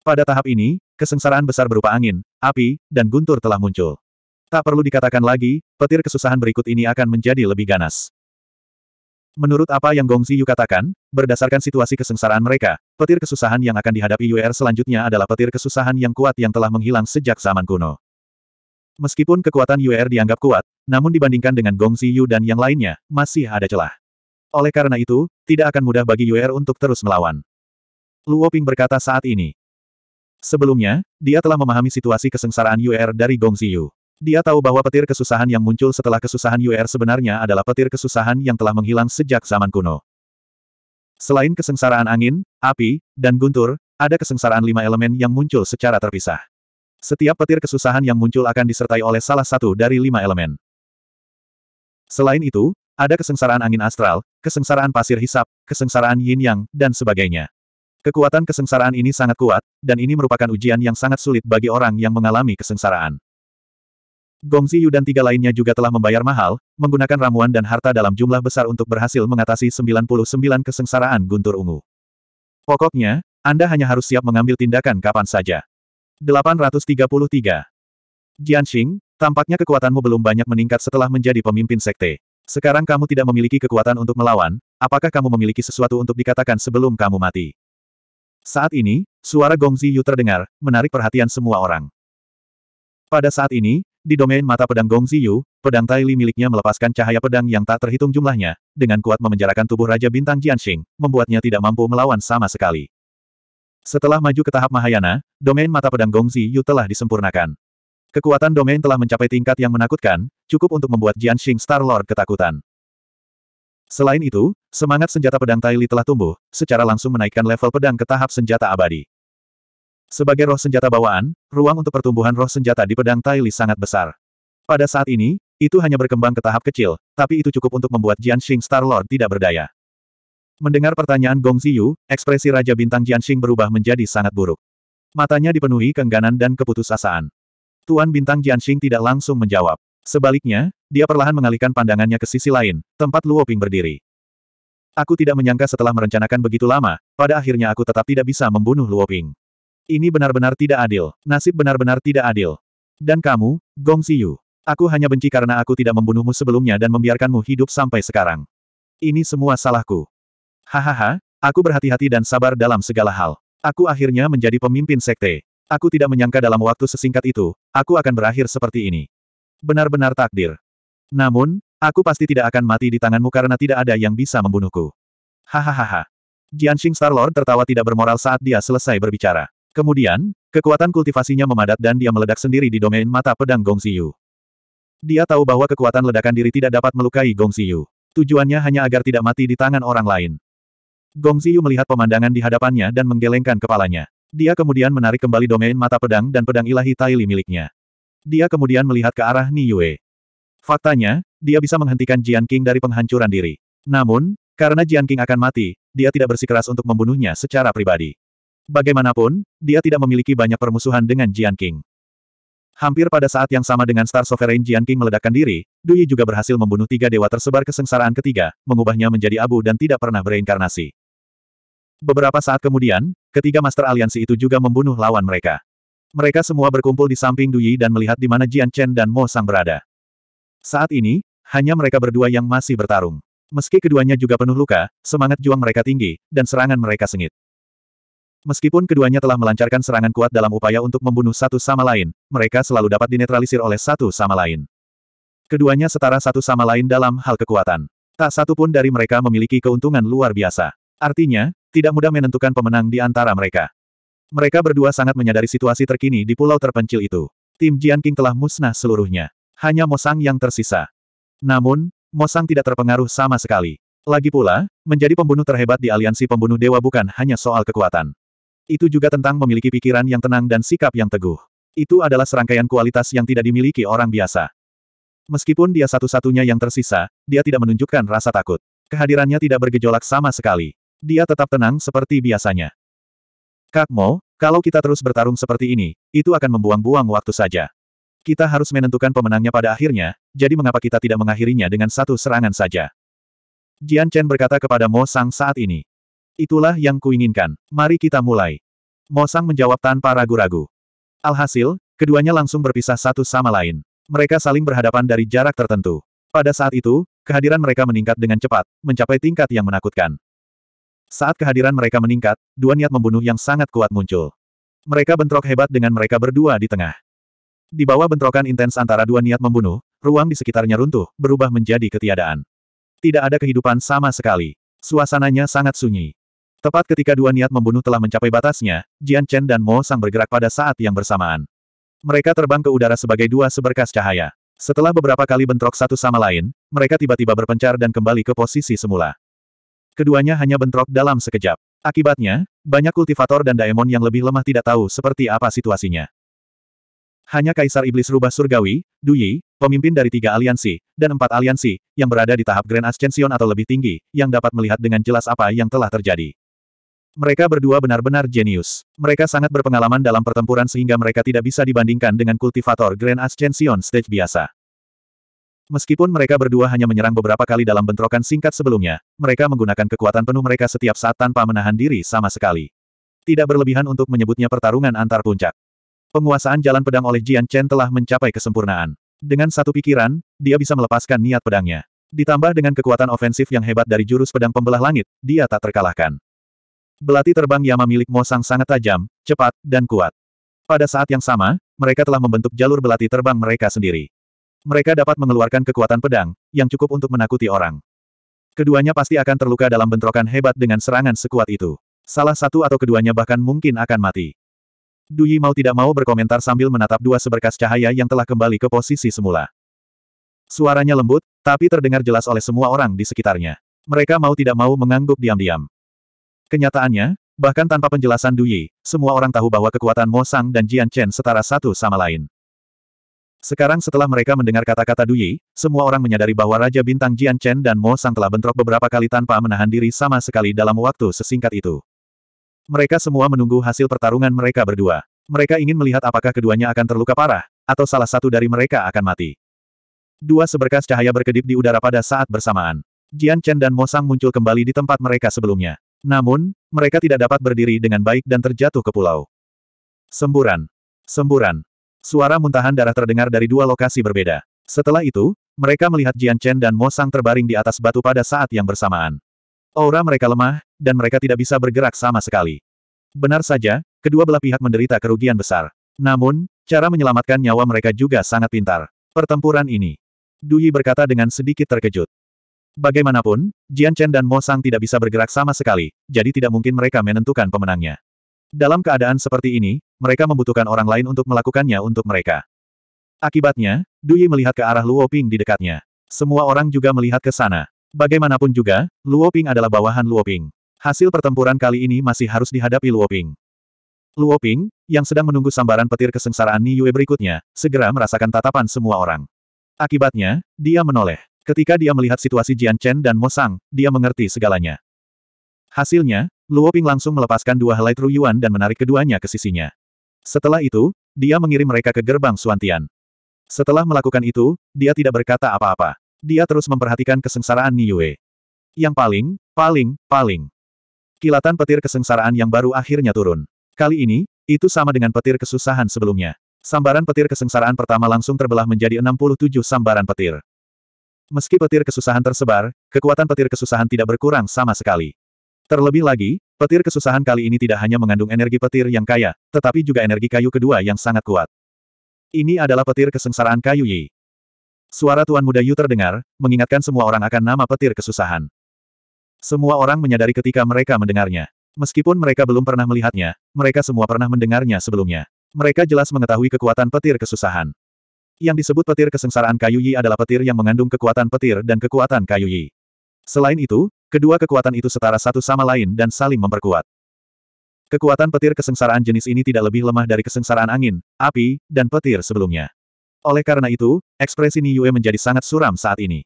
Pada tahap ini, kesengsaraan besar berupa angin, api, dan guntur telah muncul. Tak perlu dikatakan lagi, petir kesusahan berikut ini akan menjadi lebih ganas. Menurut apa yang Gong Ziyu katakan, berdasarkan situasi kesengsaraan mereka, petir kesusahan yang akan dihadapi UR selanjutnya adalah petir kesusahan yang kuat yang telah menghilang sejak zaman kuno. Meskipun kekuatan UR dianggap kuat, namun dibandingkan dengan Gong Ziyu dan yang lainnya, masih ada celah. Oleh karena itu, tidak akan mudah bagi UR untuk terus melawan. Luo Ping berkata saat ini. Sebelumnya, dia telah memahami situasi kesengsaraan UR dari Gong Ziyu. Dia tahu bahwa petir kesusahan yang muncul setelah kesusahan UR sebenarnya adalah petir kesusahan yang telah menghilang sejak zaman kuno. Selain kesengsaraan angin, api, dan guntur, ada kesengsaraan lima elemen yang muncul secara terpisah. Setiap petir kesusahan yang muncul akan disertai oleh salah satu dari lima elemen. Selain itu, ada kesengsaraan angin astral, kesengsaraan pasir hisap, kesengsaraan yin yang, dan sebagainya. Kekuatan kesengsaraan ini sangat kuat, dan ini merupakan ujian yang sangat sulit bagi orang yang mengalami kesengsaraan. Gongzi Yu dan tiga lainnya juga telah membayar mahal, menggunakan ramuan dan harta dalam jumlah besar untuk berhasil mengatasi 99 kesengsaraan guntur ungu. Pokoknya, Anda hanya harus siap mengambil tindakan kapan saja. 833. Jianxing, tampaknya kekuatanmu belum banyak meningkat setelah menjadi pemimpin sekte. Sekarang kamu tidak memiliki kekuatan untuk melawan, apakah kamu memiliki sesuatu untuk dikatakan sebelum kamu mati? Saat ini, suara Gongzi Yu terdengar, menarik perhatian semua orang. Pada saat ini, di domain mata pedang Gong Ziyu, pedang Tai Li miliknya melepaskan cahaya pedang yang tak terhitung jumlahnya, dengan kuat memenjarakan tubuh Raja Bintang Jianxing, membuatnya tidak mampu melawan sama sekali. Setelah maju ke tahap Mahayana, domain mata pedang Gong Ziyu telah disempurnakan. Kekuatan domain telah mencapai tingkat yang menakutkan, cukup untuk membuat Jianxing Star Lord ketakutan. Selain itu, semangat senjata pedang Tai Li telah tumbuh, secara langsung menaikkan level pedang ke tahap senjata abadi. Sebagai roh senjata bawaan, ruang untuk pertumbuhan roh senjata di pedang Li sangat besar. Pada saat ini, itu hanya berkembang ke tahap kecil, tapi itu cukup untuk membuat Jianxing Star Lord tidak berdaya. Mendengar pertanyaan Gong Ziyu, ekspresi Raja Bintang Jianxing berubah menjadi sangat buruk. Matanya dipenuhi keengganan dan keputusasaan. Tuan Bintang Jianxing tidak langsung menjawab. Sebaliknya, dia perlahan mengalihkan pandangannya ke sisi lain, tempat Luoping berdiri. Aku tidak menyangka setelah merencanakan begitu lama, pada akhirnya aku tetap tidak bisa membunuh Luoping. Ini benar-benar tidak adil. Nasib benar-benar tidak adil. Dan kamu, Gong Xiu. Aku hanya benci karena aku tidak membunuhmu sebelumnya dan membiarkanmu hidup sampai sekarang. Ini semua salahku. Hahaha, aku berhati-hati dan sabar dalam segala hal. Aku akhirnya menjadi pemimpin sekte. Aku tidak menyangka dalam waktu sesingkat itu, aku akan berakhir seperti ini. Benar-benar takdir. Namun, aku pasti tidak akan mati di tanganmu karena tidak ada yang bisa membunuhku. Hahaha. Jianxing Lord tertawa tidak bermoral saat dia selesai berbicara. Kemudian, kekuatan kultivasinya memadat dan dia meledak sendiri di domain mata pedang Gong Xiu. Dia tahu bahwa kekuatan ledakan diri tidak dapat melukai Gong Xiu. Tujuannya hanya agar tidak mati di tangan orang lain. Gong Xiu melihat pemandangan di hadapannya dan menggelengkan kepalanya. Dia kemudian menarik kembali domain mata pedang dan pedang ilahi Taili miliknya. Dia kemudian melihat ke arah Ni Yue. Faktanya, dia bisa menghentikan Jian King dari penghancuran diri. Namun, karena Jian King akan mati, dia tidak bersikeras untuk membunuhnya secara pribadi. Bagaimanapun, dia tidak memiliki banyak permusuhan dengan Jian King. Hampir pada saat yang sama dengan Star Sovereign Jian King meledakkan diri, Duyi juga berhasil membunuh tiga dewa tersebar kesengsaraan ketiga, mengubahnya menjadi abu dan tidak pernah bereinkarnasi. Beberapa saat kemudian, ketiga Master Aliansi itu juga membunuh lawan mereka. Mereka semua berkumpul di samping Duyi dan melihat di mana Jian Chen dan Mo Sang berada. Saat ini, hanya mereka berdua yang masih bertarung. Meski keduanya juga penuh luka, semangat juang mereka tinggi, dan serangan mereka sengit. Meskipun keduanya telah melancarkan serangan kuat dalam upaya untuk membunuh satu sama lain, mereka selalu dapat dinetralisir oleh satu sama lain. Keduanya setara satu sama lain dalam hal kekuatan. Tak satu pun dari mereka memiliki keuntungan luar biasa. Artinya, tidak mudah menentukan pemenang di antara mereka. Mereka berdua sangat menyadari situasi terkini di pulau terpencil itu. Tim Jian King telah musnah seluruhnya. Hanya Mosang yang tersisa. Namun, Mosang tidak terpengaruh sama sekali. Lagi pula, menjadi pembunuh terhebat di aliansi pembunuh dewa bukan hanya soal kekuatan. Itu juga tentang memiliki pikiran yang tenang dan sikap yang teguh. Itu adalah serangkaian kualitas yang tidak dimiliki orang biasa. Meskipun dia satu-satunya yang tersisa, dia tidak menunjukkan rasa takut. Kehadirannya tidak bergejolak sama sekali. Dia tetap tenang seperti biasanya. Kak Mo, kalau kita terus bertarung seperti ini, itu akan membuang-buang waktu saja. Kita harus menentukan pemenangnya pada akhirnya, jadi mengapa kita tidak mengakhirinya dengan satu serangan saja? Jian Chen berkata kepada Mo Sang saat ini. Itulah yang kuinginkan. Mari kita mulai. Mosang menjawab tanpa ragu-ragu. Alhasil, keduanya langsung berpisah satu sama lain. Mereka saling berhadapan dari jarak tertentu. Pada saat itu, kehadiran mereka meningkat dengan cepat, mencapai tingkat yang menakutkan. Saat kehadiran mereka meningkat, dua niat membunuh yang sangat kuat muncul. Mereka bentrok hebat dengan mereka berdua di tengah. Di bawah bentrokan intens antara dua niat membunuh, ruang di sekitarnya runtuh, berubah menjadi ketiadaan. Tidak ada kehidupan sama sekali. Suasananya sangat sunyi. Tepat ketika dua niat membunuh telah mencapai batasnya, Jian Chen dan Mo Sang bergerak pada saat yang bersamaan. Mereka terbang ke udara sebagai dua seberkas cahaya. Setelah beberapa kali bentrok satu sama lain, mereka tiba-tiba berpencar dan kembali ke posisi semula. Keduanya hanya bentrok dalam sekejap. Akibatnya, banyak kultivator dan daemon yang lebih lemah tidak tahu seperti apa situasinya. Hanya Kaisar Iblis Rubah Surgawi, Duyi, pemimpin dari tiga aliansi, dan empat aliansi, yang berada di tahap Grand Ascension atau lebih tinggi, yang dapat melihat dengan jelas apa yang telah terjadi. Mereka berdua benar-benar jenius. Mereka sangat berpengalaman dalam pertempuran sehingga mereka tidak bisa dibandingkan dengan kultivator Grand Ascension Stage biasa. Meskipun mereka berdua hanya menyerang beberapa kali dalam bentrokan singkat sebelumnya, mereka menggunakan kekuatan penuh mereka setiap saat tanpa menahan diri sama sekali. Tidak berlebihan untuk menyebutnya pertarungan antar puncak. Penguasaan jalan pedang oleh Jian Chen telah mencapai kesempurnaan. Dengan satu pikiran, dia bisa melepaskan niat pedangnya. Ditambah dengan kekuatan ofensif yang hebat dari jurus pedang pembelah langit, dia tak terkalahkan. Belati terbang Yama milik Mosang sangat tajam, cepat, dan kuat. Pada saat yang sama, mereka telah membentuk jalur belati terbang mereka sendiri. Mereka dapat mengeluarkan kekuatan pedang, yang cukup untuk menakuti orang. Keduanya pasti akan terluka dalam bentrokan hebat dengan serangan sekuat itu. Salah satu atau keduanya bahkan mungkin akan mati. Duyi mau tidak mau berkomentar sambil menatap dua seberkas cahaya yang telah kembali ke posisi semula. Suaranya lembut, tapi terdengar jelas oleh semua orang di sekitarnya. Mereka mau tidak mau mengangguk diam-diam. Kenyataannya, bahkan tanpa penjelasan Duyi, semua orang tahu bahwa kekuatan Mo Sang dan Jian Chen setara satu sama lain. Sekarang setelah mereka mendengar kata-kata Duyi, semua orang menyadari bahwa Raja Bintang Jian Chen dan Mo Sang telah bentrok beberapa kali tanpa menahan diri sama sekali dalam waktu sesingkat itu. Mereka semua menunggu hasil pertarungan mereka berdua. Mereka ingin melihat apakah keduanya akan terluka parah, atau salah satu dari mereka akan mati. Dua seberkas cahaya berkedip di udara pada saat bersamaan. Jian Chen dan Mo Sang muncul kembali di tempat mereka sebelumnya. Namun, mereka tidak dapat berdiri dengan baik dan terjatuh ke pulau. Semburan. Semburan. Suara muntahan darah terdengar dari dua lokasi berbeda. Setelah itu, mereka melihat Jian Chen dan Mo Sang terbaring di atas batu pada saat yang bersamaan. Aura mereka lemah, dan mereka tidak bisa bergerak sama sekali. Benar saja, kedua belah pihak menderita kerugian besar. Namun, cara menyelamatkan nyawa mereka juga sangat pintar. Pertempuran ini. Dui berkata dengan sedikit terkejut. Bagaimanapun, Jian Chen dan Mo Sang tidak bisa bergerak sama sekali, jadi tidak mungkin mereka menentukan pemenangnya. Dalam keadaan seperti ini, mereka membutuhkan orang lain untuk melakukannya untuk mereka. Akibatnya, Duyi melihat ke arah Luo Ping di dekatnya. Semua orang juga melihat ke sana. Bagaimanapun juga, Luo Ping adalah bawahan Luo Ping. Hasil pertempuran kali ini masih harus dihadapi Luo Ping. Luo Ping, yang sedang menunggu sambaran petir kesengsaraan Ni Yue berikutnya, segera merasakan tatapan semua orang. Akibatnya, dia menoleh. Ketika dia melihat situasi Jian Chen dan Mo Sang, dia mengerti segalanya. Hasilnya, Luo Ping langsung melepaskan dua helai Tru Yuan dan menarik keduanya ke sisinya. Setelah itu, dia mengirim mereka ke gerbang Suantian. Setelah melakukan itu, dia tidak berkata apa-apa. Dia terus memperhatikan kesengsaraan Niue. Yang paling, paling, paling. Kilatan petir kesengsaraan yang baru akhirnya turun. Kali ini, itu sama dengan petir kesusahan sebelumnya. Sambaran petir kesengsaraan pertama langsung terbelah menjadi 67 sambaran petir. Meski petir kesusahan tersebar, kekuatan petir kesusahan tidak berkurang sama sekali. Terlebih lagi, petir kesusahan kali ini tidak hanya mengandung energi petir yang kaya, tetapi juga energi kayu kedua yang sangat kuat. Ini adalah petir kesengsaraan kayu Yi. Suara Tuan Muda Yu terdengar, mengingatkan semua orang akan nama petir kesusahan. Semua orang menyadari ketika mereka mendengarnya. Meskipun mereka belum pernah melihatnya, mereka semua pernah mendengarnya sebelumnya. Mereka jelas mengetahui kekuatan petir kesusahan. Yang disebut petir kesengsaraan kayu Yi adalah petir yang mengandung kekuatan petir dan kekuatan kayu Yi. Selain itu, kedua kekuatan itu setara satu sama lain dan saling memperkuat. Kekuatan petir kesengsaraan jenis ini tidak lebih lemah dari kesengsaraan angin, api, dan petir sebelumnya. Oleh karena itu, ekspresi Ni Yue menjadi sangat suram saat ini.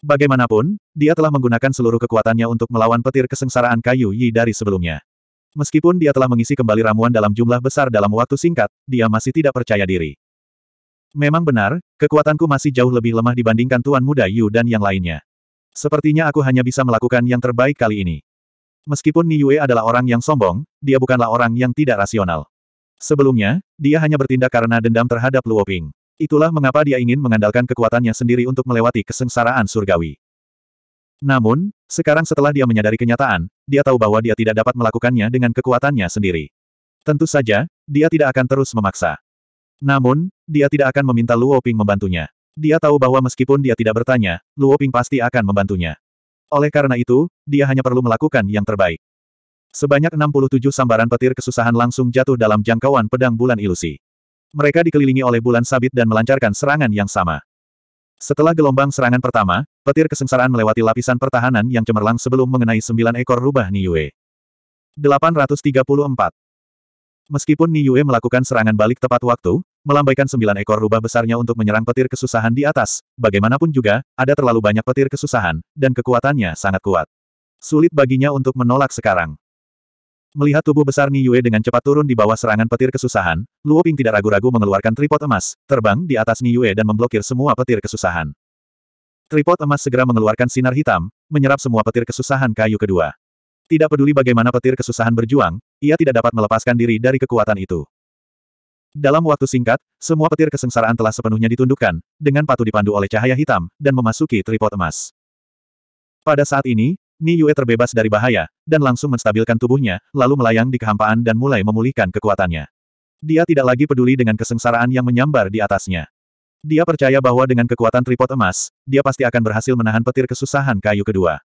Bagaimanapun, dia telah menggunakan seluruh kekuatannya untuk melawan petir kesengsaraan kayu Yi dari sebelumnya. Meskipun dia telah mengisi kembali ramuan dalam jumlah besar dalam waktu singkat, dia masih tidak percaya diri. Memang benar, kekuatanku masih jauh lebih lemah dibandingkan Tuan Muda Yu dan yang lainnya. Sepertinya aku hanya bisa melakukan yang terbaik kali ini. Meskipun Ni Yue adalah orang yang sombong, dia bukanlah orang yang tidak rasional. Sebelumnya, dia hanya bertindak karena dendam terhadap Luo Ping. Itulah mengapa dia ingin mengandalkan kekuatannya sendiri untuk melewati kesengsaraan surgawi. Namun, sekarang setelah dia menyadari kenyataan, dia tahu bahwa dia tidak dapat melakukannya dengan kekuatannya sendiri. Tentu saja, dia tidak akan terus memaksa. Namun, dia tidak akan meminta Luo Ping membantunya. Dia tahu bahwa meskipun dia tidak bertanya, Luo Ping pasti akan membantunya. Oleh karena itu, dia hanya perlu melakukan yang terbaik. Sebanyak 67 sambaran petir kesusahan langsung jatuh dalam jangkauan pedang bulan ilusi. Mereka dikelilingi oleh bulan sabit dan melancarkan serangan yang sama. Setelah gelombang serangan pertama, petir kesengsaraan melewati lapisan pertahanan yang cemerlang sebelum mengenai sembilan ekor rubah niue. 834. Meskipun Yue melakukan serangan balik tepat waktu, melambaikan sembilan ekor rubah besarnya untuk menyerang petir kesusahan di atas, bagaimanapun juga, ada terlalu banyak petir kesusahan, dan kekuatannya sangat kuat. Sulit baginya untuk menolak sekarang. Melihat tubuh besar Yue dengan cepat turun di bawah serangan petir kesusahan, Luo Ping tidak ragu-ragu mengeluarkan tripod emas, terbang di atas Yue dan memblokir semua petir kesusahan. Tripod emas segera mengeluarkan sinar hitam, menyerap semua petir kesusahan kayu kedua. Tidak peduli bagaimana petir kesusahan berjuang, ia tidak dapat melepaskan diri dari kekuatan itu. Dalam waktu singkat, semua petir kesengsaraan telah sepenuhnya ditundukkan, dengan patuh dipandu oleh cahaya hitam, dan memasuki tripod emas. Pada saat ini, Ni Yue terbebas dari bahaya, dan langsung menstabilkan tubuhnya, lalu melayang di kehampaan dan mulai memulihkan kekuatannya. Dia tidak lagi peduli dengan kesengsaraan yang menyambar di atasnya. Dia percaya bahwa dengan kekuatan tripod emas, dia pasti akan berhasil menahan petir kesusahan kayu kedua.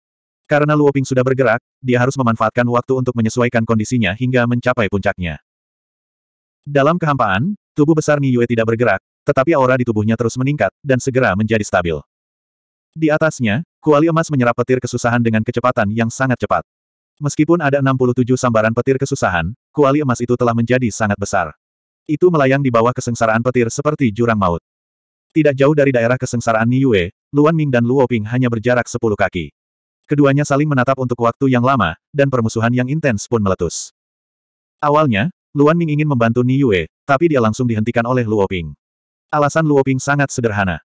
Karena Luoping sudah bergerak, dia harus memanfaatkan waktu untuk menyesuaikan kondisinya hingga mencapai puncaknya. Dalam kehampaan, tubuh besar Ni Yue tidak bergerak, tetapi aura di tubuhnya terus meningkat, dan segera menjadi stabil. Di atasnya, kuali emas menyerap petir kesusahan dengan kecepatan yang sangat cepat. Meskipun ada 67 sambaran petir kesusahan, kuali emas itu telah menjadi sangat besar. Itu melayang di bawah kesengsaraan petir seperti jurang maut. Tidak jauh dari daerah kesengsaraan Ni Yue, Luan Ming dan Luo Ping hanya berjarak 10 kaki. Keduanya saling menatap untuk waktu yang lama, dan permusuhan yang intens pun meletus. Awalnya, Luan Ming ingin membantu Ni Yue, tapi dia langsung dihentikan oleh Luo Ping. Alasan Luo Ping sangat sederhana.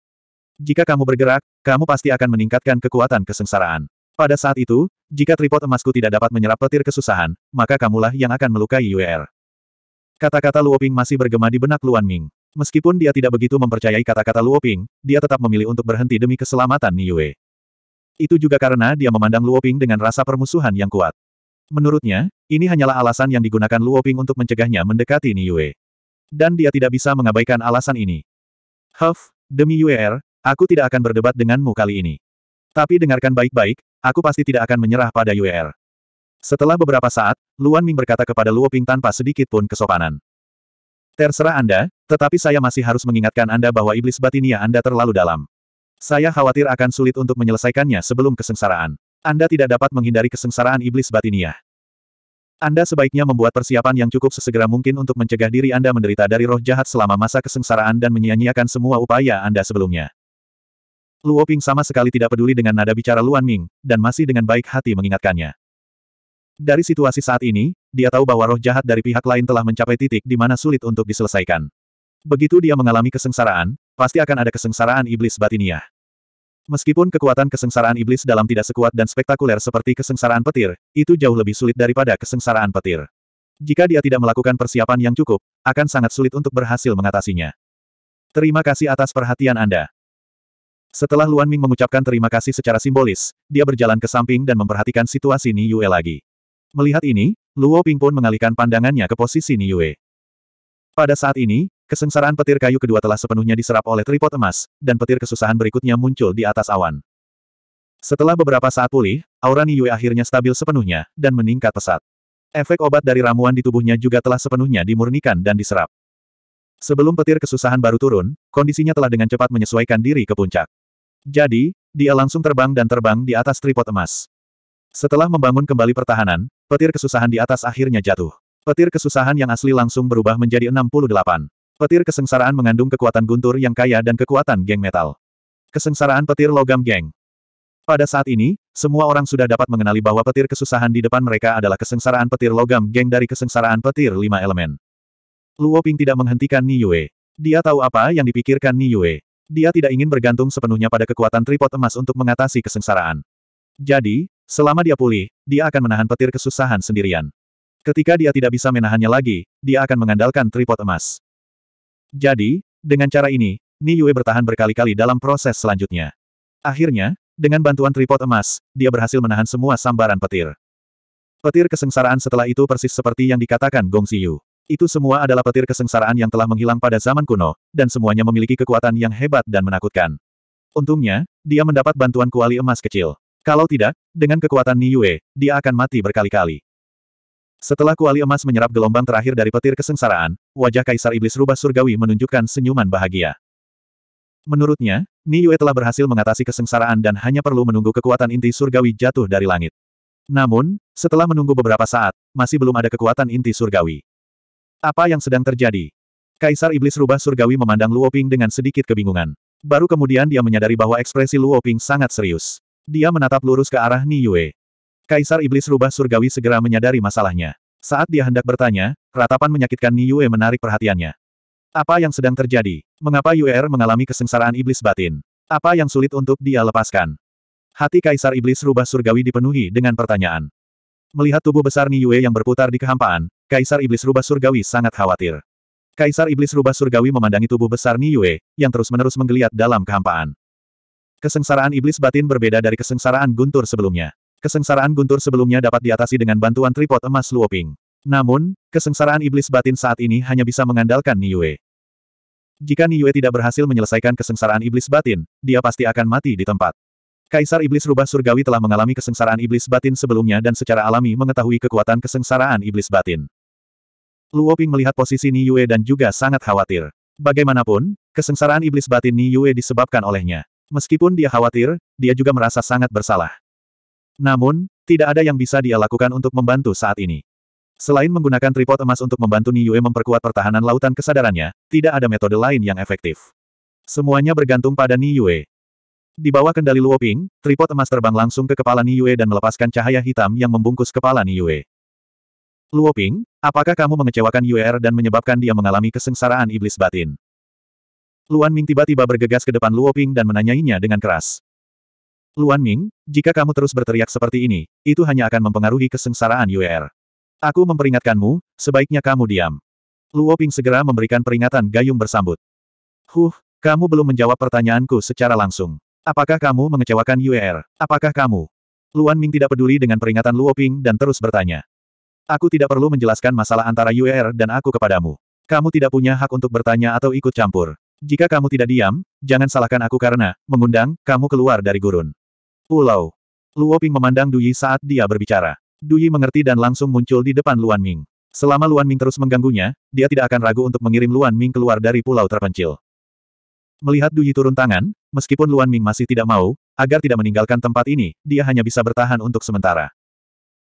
Jika kamu bergerak, kamu pasti akan meningkatkan kekuatan kesengsaraan. Pada saat itu, jika tripod emasku tidak dapat menyerap petir kesusahan, maka kamulah yang akan melukai Yuer. Er. Kata-kata Luo Ping masih bergema di benak Luan Ming. Meskipun dia tidak begitu mempercayai kata-kata Luo Ping, dia tetap memilih untuk berhenti demi keselamatan Ni Yue. Itu juga karena dia memandang Luoping dengan rasa permusuhan yang kuat. Menurutnya, ini hanyalah alasan yang digunakan Luoping untuk mencegahnya mendekati Yue, Dan dia tidak bisa mengabaikan alasan ini. Huff, demi UER, aku tidak akan berdebat denganmu kali ini. Tapi dengarkan baik-baik, aku pasti tidak akan menyerah pada UER. Setelah beberapa saat, Luan Ming berkata kepada Luoping tanpa sedikit pun kesopanan. Terserah Anda, tetapi saya masih harus mengingatkan Anda bahwa iblis batinia Anda terlalu dalam. Saya khawatir akan sulit untuk menyelesaikannya sebelum kesengsaraan. Anda tidak dapat menghindari kesengsaraan iblis batinia. Anda sebaiknya membuat persiapan yang cukup sesegera mungkin untuk mencegah diri Anda menderita dari roh jahat selama masa kesengsaraan dan menyia-nyiakan semua upaya Anda sebelumnya. Luo Ping sama sekali tidak peduli dengan nada bicara Luan Ming, dan masih dengan baik hati mengingatkannya. Dari situasi saat ini, dia tahu bahwa roh jahat dari pihak lain telah mencapai titik di mana sulit untuk diselesaikan. Begitu dia mengalami kesengsaraan, pasti akan ada kesengsaraan iblis batinia. Meskipun kekuatan kesengsaraan iblis dalam tidak sekuat dan spektakuler seperti kesengsaraan petir, itu jauh lebih sulit daripada kesengsaraan petir. Jika dia tidak melakukan persiapan yang cukup, akan sangat sulit untuk berhasil mengatasinya. Terima kasih atas perhatian Anda. Setelah Luan Ming mengucapkan terima kasih secara simbolis, dia berjalan ke samping dan memperhatikan situasi Ni Yue lagi. Melihat ini, Luo Ping pun mengalihkan pandangannya ke posisi Ni Yue. Pada saat ini, kesengsaraan petir kayu kedua telah sepenuhnya diserap oleh tripod emas, dan petir kesusahan berikutnya muncul di atas awan. Setelah beberapa saat pulih, aura Niyue akhirnya stabil sepenuhnya, dan meningkat pesat. Efek obat dari ramuan di tubuhnya juga telah sepenuhnya dimurnikan dan diserap. Sebelum petir kesusahan baru turun, kondisinya telah dengan cepat menyesuaikan diri ke puncak. Jadi, dia langsung terbang dan terbang di atas tripod emas. Setelah membangun kembali pertahanan, petir kesusahan di atas akhirnya jatuh. Petir kesusahan yang asli langsung berubah menjadi 68. Petir kesengsaraan mengandung kekuatan guntur yang kaya dan kekuatan geng metal. Kesengsaraan petir logam geng. Pada saat ini, semua orang sudah dapat mengenali bahwa petir kesusahan di depan mereka adalah kesengsaraan petir logam geng dari kesengsaraan petir lima elemen. Luo Ping tidak menghentikan Ni Yue. Dia tahu apa yang dipikirkan Ni Yue. Dia tidak ingin bergantung sepenuhnya pada kekuatan tripod emas untuk mengatasi kesengsaraan. Jadi, selama dia pulih, dia akan menahan petir kesusahan sendirian. Ketika dia tidak bisa menahannya lagi, dia akan mengandalkan tripod emas. Jadi, dengan cara ini, Ni Yue bertahan berkali-kali dalam proses selanjutnya. Akhirnya, dengan bantuan tripod emas, dia berhasil menahan semua sambaran petir. Petir kesengsaraan setelah itu persis seperti yang dikatakan Gong Xiu. Itu semua adalah petir kesengsaraan yang telah menghilang pada zaman kuno, dan semuanya memiliki kekuatan yang hebat dan menakutkan. Untungnya, dia mendapat bantuan kuali emas kecil. Kalau tidak, dengan kekuatan Ni Yue, dia akan mati berkali-kali. Setelah kuali emas menyerap gelombang terakhir dari petir kesengsaraan, wajah Kaisar Iblis Rubah Surgawi menunjukkan senyuman bahagia. Menurutnya, Yue telah berhasil mengatasi kesengsaraan dan hanya perlu menunggu kekuatan inti surgawi jatuh dari langit. Namun, setelah menunggu beberapa saat, masih belum ada kekuatan inti surgawi. Apa yang sedang terjadi? Kaisar Iblis Rubah Surgawi memandang Luo Ping dengan sedikit kebingungan. Baru kemudian dia menyadari bahwa ekspresi Luo Ping sangat serius. Dia menatap lurus ke arah Yue. Kaisar Iblis Rubah Surgawi segera menyadari masalahnya. Saat dia hendak bertanya, ratapan menyakitkan Ni Yue menarik perhatiannya. Apa yang sedang terjadi? Mengapa Yuer er mengalami kesengsaraan iblis batin? Apa yang sulit untuk dia lepaskan? Hati Kaisar Iblis Rubah Surgawi dipenuhi dengan pertanyaan. Melihat tubuh besar Ni Yue yang berputar di kehampaan, Kaisar Iblis Rubah Surgawi sangat khawatir. Kaisar Iblis Rubah Surgawi memandangi tubuh besar Ni Yue, yang terus-menerus menggeliat dalam kehampaan. Kesengsaraan iblis batin berbeda dari kesengsaraan guntur sebelumnya. Kesengsaraan guntur sebelumnya dapat diatasi dengan bantuan tripod emas Luoping. Namun, kesengsaraan iblis batin saat ini hanya bisa mengandalkan Yue. Jika Yue tidak berhasil menyelesaikan kesengsaraan iblis batin, dia pasti akan mati di tempat. Kaisar Iblis Rubah Surgawi telah mengalami kesengsaraan iblis batin sebelumnya dan secara alami mengetahui kekuatan kesengsaraan iblis batin. Luoping melihat posisi Yue dan juga sangat khawatir. Bagaimanapun, kesengsaraan iblis batin Yue disebabkan olehnya. Meskipun dia khawatir, dia juga merasa sangat bersalah. Namun, tidak ada yang bisa dia lakukan untuk membantu saat ini. Selain menggunakan tripod emas untuk membantu Yue memperkuat pertahanan lautan kesadarannya, tidak ada metode lain yang efektif. Semuanya bergantung pada Yue. Di bawah kendali Luoping, tripod emas terbang langsung ke kepala Yue dan melepaskan cahaya hitam yang membungkus kepala Niue. Luoping, apakah kamu mengecewakan Yuer er dan menyebabkan dia mengalami kesengsaraan iblis batin? Luan Ming tiba-tiba bergegas ke depan Luoping dan menanyainya dengan keras. Luan Ming, jika kamu terus berteriak seperti ini, itu hanya akan mempengaruhi kesengsaraan Yuer. Er. Aku memperingatkanmu, sebaiknya kamu diam. Luo Ping segera memberikan peringatan gayung bersambut. Huh, kamu belum menjawab pertanyaanku secara langsung. Apakah kamu mengecewakan Yuer? Er? Apakah kamu? Luan Ming tidak peduli dengan peringatan Luo Ping dan terus bertanya. Aku tidak perlu menjelaskan masalah antara Yuer er dan aku kepadamu. Kamu tidak punya hak untuk bertanya atau ikut campur. Jika kamu tidak diam, jangan salahkan aku karena, mengundang, kamu keluar dari gurun. Pulau. Luoping memandang Duyi saat dia berbicara. Duyi mengerti dan langsung muncul di depan Luan Ming. Selama Luan Ming terus mengganggunya, dia tidak akan ragu untuk mengirim Luan Ming keluar dari pulau terpencil. Melihat Duyi turun tangan, meskipun Luan Ming masih tidak mau, agar tidak meninggalkan tempat ini, dia hanya bisa bertahan untuk sementara.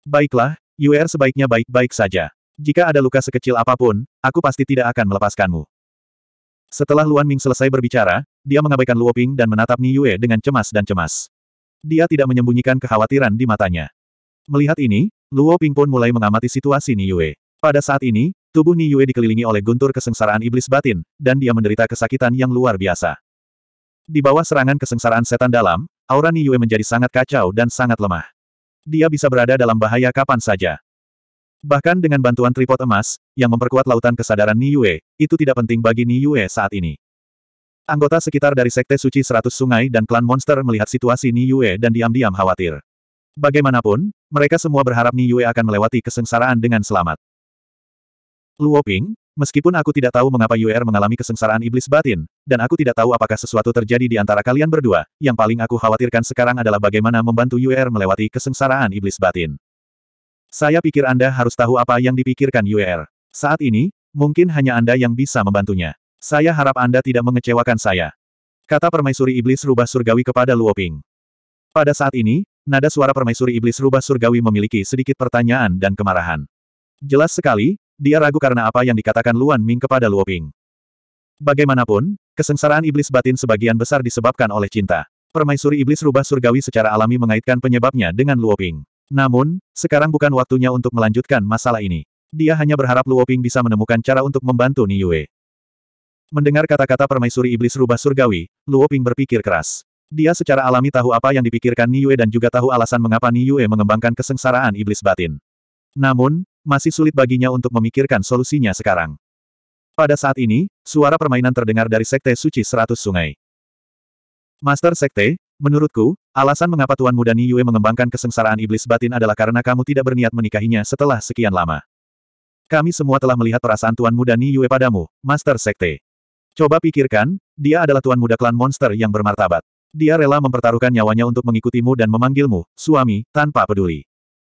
Baiklah, Yuer er sebaiknya baik-baik saja. Jika ada luka sekecil apapun, aku pasti tidak akan melepaskanmu. Setelah Luan Ming selesai berbicara, dia mengabaikan Luoping dan menatap Ni Yue dengan cemas dan cemas. Dia tidak menyembunyikan kekhawatiran di matanya. Melihat ini, Luo pun mulai mengamati situasi Ni Yue. Pada saat ini, tubuh Ni Yue dikelilingi oleh guntur kesengsaraan iblis batin, dan dia menderita kesakitan yang luar biasa. Di bawah serangan kesengsaraan setan dalam, aura Ni Yue menjadi sangat kacau dan sangat lemah. Dia bisa berada dalam bahaya kapan saja. Bahkan dengan bantuan tripod emas, yang memperkuat lautan kesadaran Ni Yue, itu tidak penting bagi Ni Yue saat ini. Anggota sekitar dari Sekte Suci Seratus Sungai dan klan monster melihat situasi Ni Yue dan diam-diam khawatir. Bagaimanapun, mereka semua berharap Ni Yue akan melewati kesengsaraan dengan selamat. Luo Ping, meskipun aku tidak tahu mengapa Yue er mengalami kesengsaraan iblis batin, dan aku tidak tahu apakah sesuatu terjadi di antara kalian berdua, yang paling aku khawatirkan sekarang adalah bagaimana membantu Yue er melewati kesengsaraan iblis batin. Saya pikir Anda harus tahu apa yang dipikirkan Yue. Er. Saat ini, mungkin hanya Anda yang bisa membantunya. Saya harap Anda tidak mengecewakan saya. Kata permaisuri iblis rubah surgawi kepada Luoping. Pada saat ini, nada suara permaisuri iblis rubah surgawi memiliki sedikit pertanyaan dan kemarahan. Jelas sekali, dia ragu karena apa yang dikatakan Luan Ming kepada Luoping. Bagaimanapun, kesengsaraan iblis batin sebagian besar disebabkan oleh cinta. Permaisuri iblis rubah surgawi secara alami mengaitkan penyebabnya dengan Luoping. Namun, sekarang bukan waktunya untuk melanjutkan masalah ini. Dia hanya berharap Luoping bisa menemukan cara untuk membantu Niue. Mendengar kata-kata permaisuri iblis rubah surgawi, Luo Ping berpikir keras. Dia secara alami tahu apa yang dipikirkan Niue dan juga tahu alasan mengapa Niue mengembangkan kesengsaraan iblis batin. Namun, masih sulit baginya untuk memikirkan solusinya sekarang. Pada saat ini, suara permainan terdengar dari Sekte Suci Seratus Sungai. Master Sekte, menurutku, alasan mengapa Tuan Muda Niue mengembangkan kesengsaraan iblis batin adalah karena kamu tidak berniat menikahinya setelah sekian lama. Kami semua telah melihat perasaan Tuan Muda Niue padamu, Master Sekte. Coba pikirkan, dia adalah tuan muda klan monster yang bermartabat. Dia rela mempertaruhkan nyawanya untuk mengikutimu dan memanggilmu, suami, tanpa peduli.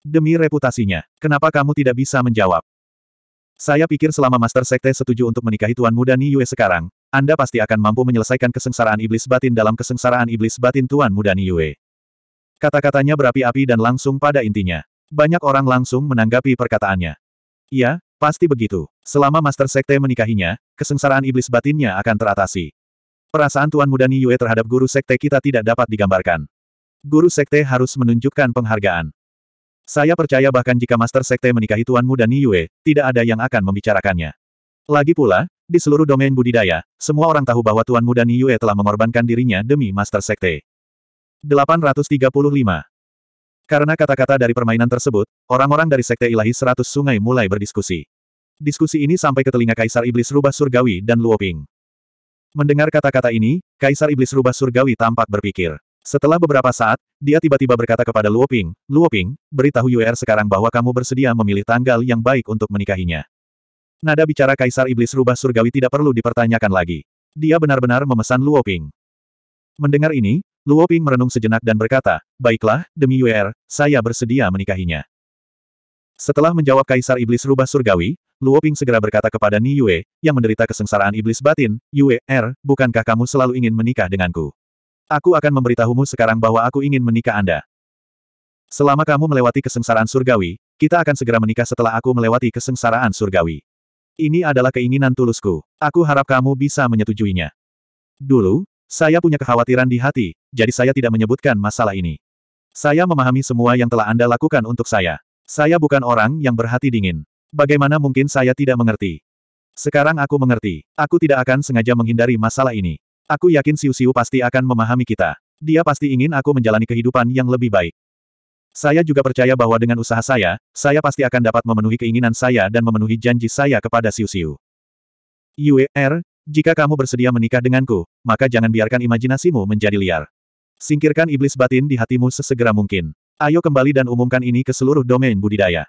Demi reputasinya, kenapa kamu tidak bisa menjawab? Saya pikir selama Master Sekte setuju untuk menikahi Tuan Muda Niyue sekarang, Anda pasti akan mampu menyelesaikan kesengsaraan iblis batin dalam kesengsaraan iblis batin Tuan Muda Niyue. Kata-katanya berapi-api dan langsung pada intinya. Banyak orang langsung menanggapi perkataannya. Ya. Pasti begitu. Selama Master Sekte menikahinya, kesengsaraan iblis batinnya akan teratasi. Perasaan Tuan Muda Niyue terhadap guru sekte kita tidak dapat digambarkan. Guru sekte harus menunjukkan penghargaan. Saya percaya bahkan jika Master Sekte menikahi Tuan Muda Niyue, tidak ada yang akan membicarakannya. Lagi pula, di seluruh domain budidaya, semua orang tahu bahwa Tuan Muda Niyue telah mengorbankan dirinya demi Master Sekte. 835 karena kata-kata dari permainan tersebut, orang-orang dari Sekte Ilahi Seratus Sungai mulai berdiskusi. Diskusi ini sampai ke telinga Kaisar Iblis Rubah Surgawi dan Luoping. Mendengar kata-kata ini, Kaisar Iblis Rubah Surgawi tampak berpikir. Setelah beberapa saat, dia tiba-tiba berkata kepada Luoping, Luoping, beritahu UR sekarang bahwa kamu bersedia memilih tanggal yang baik untuk menikahinya. Nada bicara Kaisar Iblis Rubah Surgawi tidak perlu dipertanyakan lagi. Dia benar-benar memesan Luoping. Mendengar ini, Luo Ping merenung sejenak dan berkata, Baiklah, demi Yuer, er, saya bersedia menikahinya. Setelah menjawab Kaisar Iblis Rubah Surgawi, Luo Ping segera berkata kepada Ni Yue, yang menderita kesengsaraan iblis batin, Yue, er, bukankah kamu selalu ingin menikah denganku? Aku akan memberitahumu sekarang bahwa aku ingin menikah Anda. Selama kamu melewati kesengsaraan surgawi, kita akan segera menikah setelah aku melewati kesengsaraan surgawi. Ini adalah keinginan tulusku. Aku harap kamu bisa menyetujuinya. Dulu, saya punya kekhawatiran di hati, jadi saya tidak menyebutkan masalah ini. Saya memahami semua yang telah Anda lakukan untuk saya. Saya bukan orang yang berhati dingin. Bagaimana mungkin saya tidak mengerti? Sekarang aku mengerti. Aku tidak akan sengaja menghindari masalah ini. Aku yakin Siu-Siu pasti akan memahami kita. Dia pasti ingin aku menjalani kehidupan yang lebih baik. Saya juga percaya bahwa dengan usaha saya, saya pasti akan dapat memenuhi keinginan saya dan memenuhi janji saya kepada Siu-Siu. Yue, R, jika kamu bersedia menikah denganku, maka jangan biarkan imajinasimu menjadi liar. Singkirkan iblis batin di hatimu sesegera mungkin. Ayo kembali dan umumkan ini ke seluruh domain budidaya.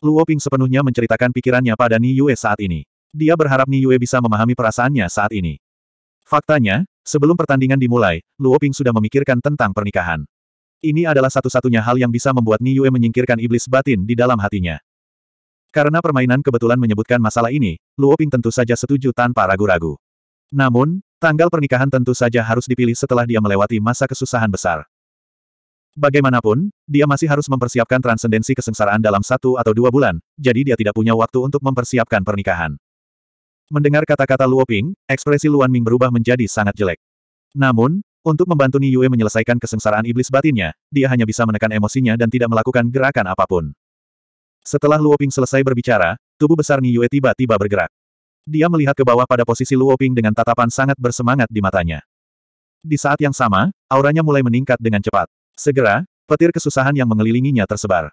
Luo Ping sepenuhnya menceritakan pikirannya pada Ni Yue saat ini. Dia berharap Ni Yue bisa memahami perasaannya saat ini. Faktanya, sebelum pertandingan dimulai, Luo Ping sudah memikirkan tentang pernikahan. Ini adalah satu-satunya hal yang bisa membuat Ni Yue menyingkirkan iblis batin di dalam hatinya. Karena permainan kebetulan menyebutkan masalah ini, Luo Ping tentu saja setuju tanpa ragu-ragu. Namun, tanggal pernikahan tentu saja harus dipilih setelah dia melewati masa kesusahan besar. Bagaimanapun, dia masih harus mempersiapkan transendensi kesengsaraan dalam satu atau dua bulan, jadi dia tidak punya waktu untuk mempersiapkan pernikahan. Mendengar kata-kata Luo Ping, ekspresi Luan Ming berubah menjadi sangat jelek. Namun, untuk membantu Ni Yue menyelesaikan kesengsaraan iblis batinnya, dia hanya bisa menekan emosinya dan tidak melakukan gerakan apapun. Setelah Luoping selesai berbicara, tubuh besar Niyue tiba-tiba bergerak. Dia melihat ke bawah pada posisi Luoping dengan tatapan sangat bersemangat di matanya. Di saat yang sama, auranya mulai meningkat dengan cepat. Segera, petir kesusahan yang mengelilinginya tersebar.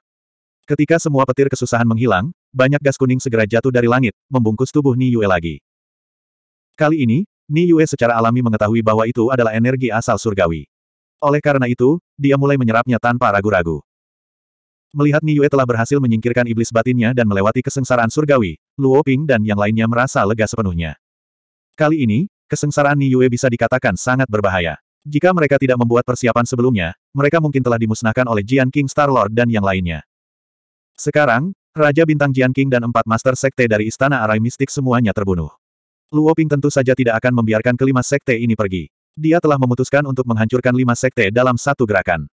Ketika semua petir kesusahan menghilang, banyak gas kuning segera jatuh dari langit, membungkus tubuh Yue lagi. Kali ini, Yue secara alami mengetahui bahwa itu adalah energi asal surgawi. Oleh karena itu, dia mulai menyerapnya tanpa ragu-ragu. Melihat Yue telah berhasil menyingkirkan iblis batinnya dan melewati kesengsaraan surgawi, Luo Ping dan yang lainnya merasa lega sepenuhnya. Kali ini, kesengsaraan Yue bisa dikatakan sangat berbahaya. Jika mereka tidak membuat persiapan sebelumnya, mereka mungkin telah dimusnahkan oleh Jian King Star Lord dan yang lainnya. Sekarang, Raja Bintang Jian King dan empat Master Sekte dari Istana Arai Mistik semuanya terbunuh. Luo Ping tentu saja tidak akan membiarkan kelima sekte ini pergi. Dia telah memutuskan untuk menghancurkan lima sekte dalam satu gerakan.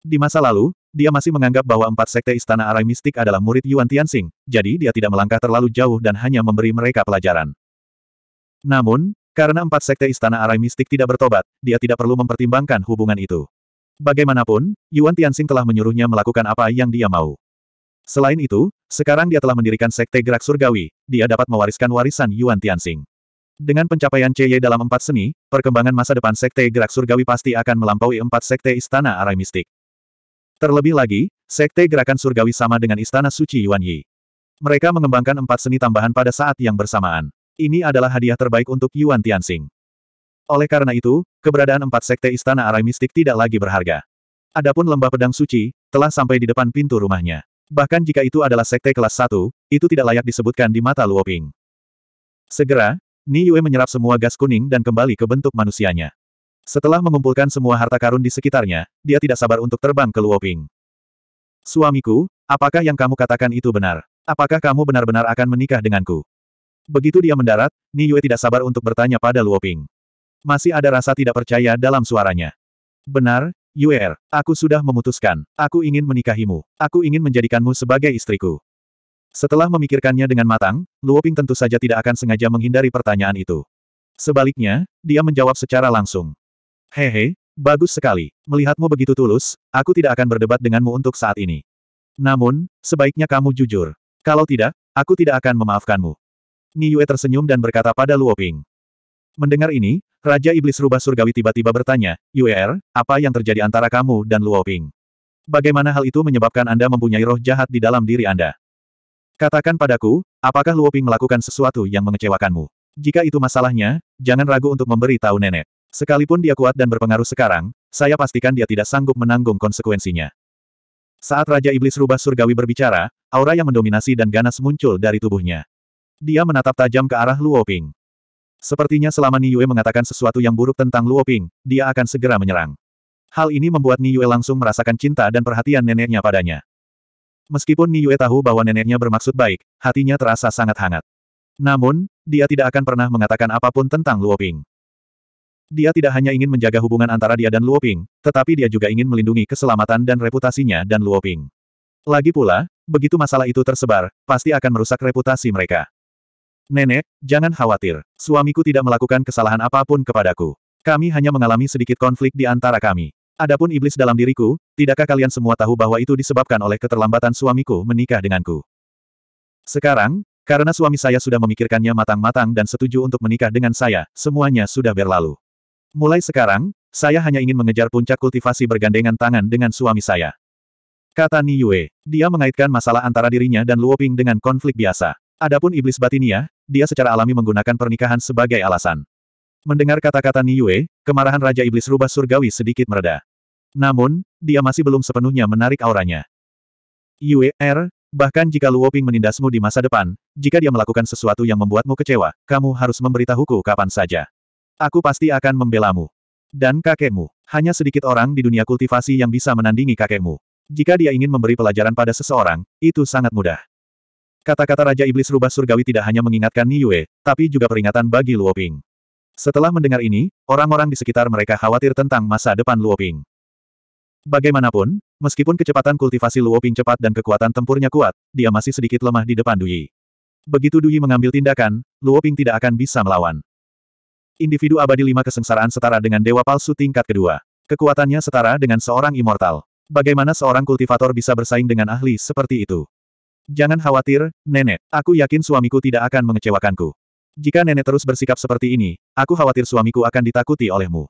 Di masa lalu, dia masih menganggap bahwa empat sekte istana arai mistik adalah murid Yuan Tianxing, jadi dia tidak melangkah terlalu jauh dan hanya memberi mereka pelajaran. Namun, karena empat sekte istana arai mistik tidak bertobat, dia tidak perlu mempertimbangkan hubungan itu. Bagaimanapun, Yuan Tianxing telah menyuruhnya melakukan apa yang dia mau. Selain itu, sekarang dia telah mendirikan sekte gerak surgawi, dia dapat mewariskan warisan Yuan Tianxing. Dengan pencapaian CY dalam empat seni, perkembangan masa depan sekte gerak surgawi pasti akan melampaui empat sekte istana arai mistik. Terlebih lagi, sekte gerakan surgawi sama dengan istana suci Yuan Yi. Mereka mengembangkan empat seni tambahan pada saat yang bersamaan. Ini adalah hadiah terbaik untuk Yuan Tianxing. Oleh karena itu, keberadaan empat sekte istana arai mistik tidak lagi berharga. Adapun lembah pedang suci, telah sampai di depan pintu rumahnya. Bahkan jika itu adalah sekte kelas 1, itu tidak layak disebutkan di mata Luoping. Segera, Ni Yue menyerap semua gas kuning dan kembali ke bentuk manusianya. Setelah mengumpulkan semua harta karun di sekitarnya, dia tidak sabar untuk terbang ke Luoping. Suamiku, apakah yang kamu katakan itu benar? Apakah kamu benar-benar akan menikah denganku? Begitu dia mendarat, Ni Yue tidak sabar untuk bertanya pada Luoping. Masih ada rasa tidak percaya dalam suaranya. Benar, Yuer, er, aku sudah memutuskan. Aku ingin menikahimu. Aku ingin menjadikanmu sebagai istriku. Setelah memikirkannya dengan matang, Luoping tentu saja tidak akan sengaja menghindari pertanyaan itu. Sebaliknya, dia menjawab secara langsung. Hehe, bagus sekali. Melihatmu begitu tulus, aku tidak akan berdebat denganmu untuk saat ini. Namun, sebaiknya kamu jujur. Kalau tidak, aku tidak akan memaafkanmu. Yue tersenyum dan berkata pada Luoping. Mendengar ini, Raja Iblis Rubah Surgawi tiba-tiba bertanya, Yuer, er, apa yang terjadi antara kamu dan Luoping? Bagaimana hal itu menyebabkan Anda mempunyai roh jahat di dalam diri Anda? Katakan padaku, apakah Luoping melakukan sesuatu yang mengecewakanmu? Jika itu masalahnya, jangan ragu untuk memberi tahu nenek. Sekalipun dia kuat dan berpengaruh sekarang, saya pastikan dia tidak sanggup menanggung konsekuensinya. Saat Raja Iblis Rubah Surgawi berbicara, aura yang mendominasi dan ganas muncul dari tubuhnya. Dia menatap tajam ke arah Luo Ping. Sepertinya selama Yue mengatakan sesuatu yang buruk tentang Luo Ping, dia akan segera menyerang. Hal ini membuat Yue langsung merasakan cinta dan perhatian neneknya padanya. Meskipun Yue tahu bahwa neneknya bermaksud baik, hatinya terasa sangat hangat. Namun, dia tidak akan pernah mengatakan apapun tentang Luo Ping. Dia tidak hanya ingin menjaga hubungan antara dia dan Luoping, tetapi dia juga ingin melindungi keselamatan dan reputasinya dan Luoping. Lagi pula, begitu masalah itu tersebar, pasti akan merusak reputasi mereka. Nenek, jangan khawatir. Suamiku tidak melakukan kesalahan apapun kepadaku. Kami hanya mengalami sedikit konflik di antara kami. Adapun iblis dalam diriku, tidakkah kalian semua tahu bahwa itu disebabkan oleh keterlambatan suamiku menikah denganku? Sekarang, karena suami saya sudah memikirkannya matang-matang dan setuju untuk menikah dengan saya, semuanya sudah berlalu. Mulai sekarang, saya hanya ingin mengejar puncak kultivasi bergandengan tangan dengan suami saya. Kata Ni Yue, dia mengaitkan masalah antara dirinya dan Luoping dengan konflik biasa. Adapun iblis batinia, dia secara alami menggunakan pernikahan sebagai alasan. Mendengar kata-kata Ni Yue, kemarahan Raja Iblis Rubah Surgawi sedikit mereda. Namun, dia masih belum sepenuhnya menarik auranya. Yue, R, er, bahkan jika Luoping menindasmu di masa depan, jika dia melakukan sesuatu yang membuatmu kecewa, kamu harus memberitahuku kapan saja. Aku pasti akan membelamu. Dan kakekmu. Hanya sedikit orang di dunia kultivasi yang bisa menandingi kakekmu. Jika dia ingin memberi pelajaran pada seseorang, itu sangat mudah. Kata-kata Raja Iblis Rubah Surgawi tidak hanya mengingatkan Niue, tapi juga peringatan bagi Luoping. Setelah mendengar ini, orang-orang di sekitar mereka khawatir tentang masa depan Luoping. Bagaimanapun, meskipun kecepatan kultivasi Luoping cepat dan kekuatan tempurnya kuat, dia masih sedikit lemah di depan Dui. Begitu Dui mengambil tindakan, Luoping tidak akan bisa melawan. Individu abadi lima kesengsaraan setara dengan dewa palsu tingkat kedua. Kekuatannya setara dengan seorang immortal. Bagaimana seorang kultivator bisa bersaing dengan ahli seperti itu? Jangan khawatir, nenek. Aku yakin suamiku tidak akan mengecewakanku. Jika nenek terus bersikap seperti ini, aku khawatir suamiku akan ditakuti olehmu.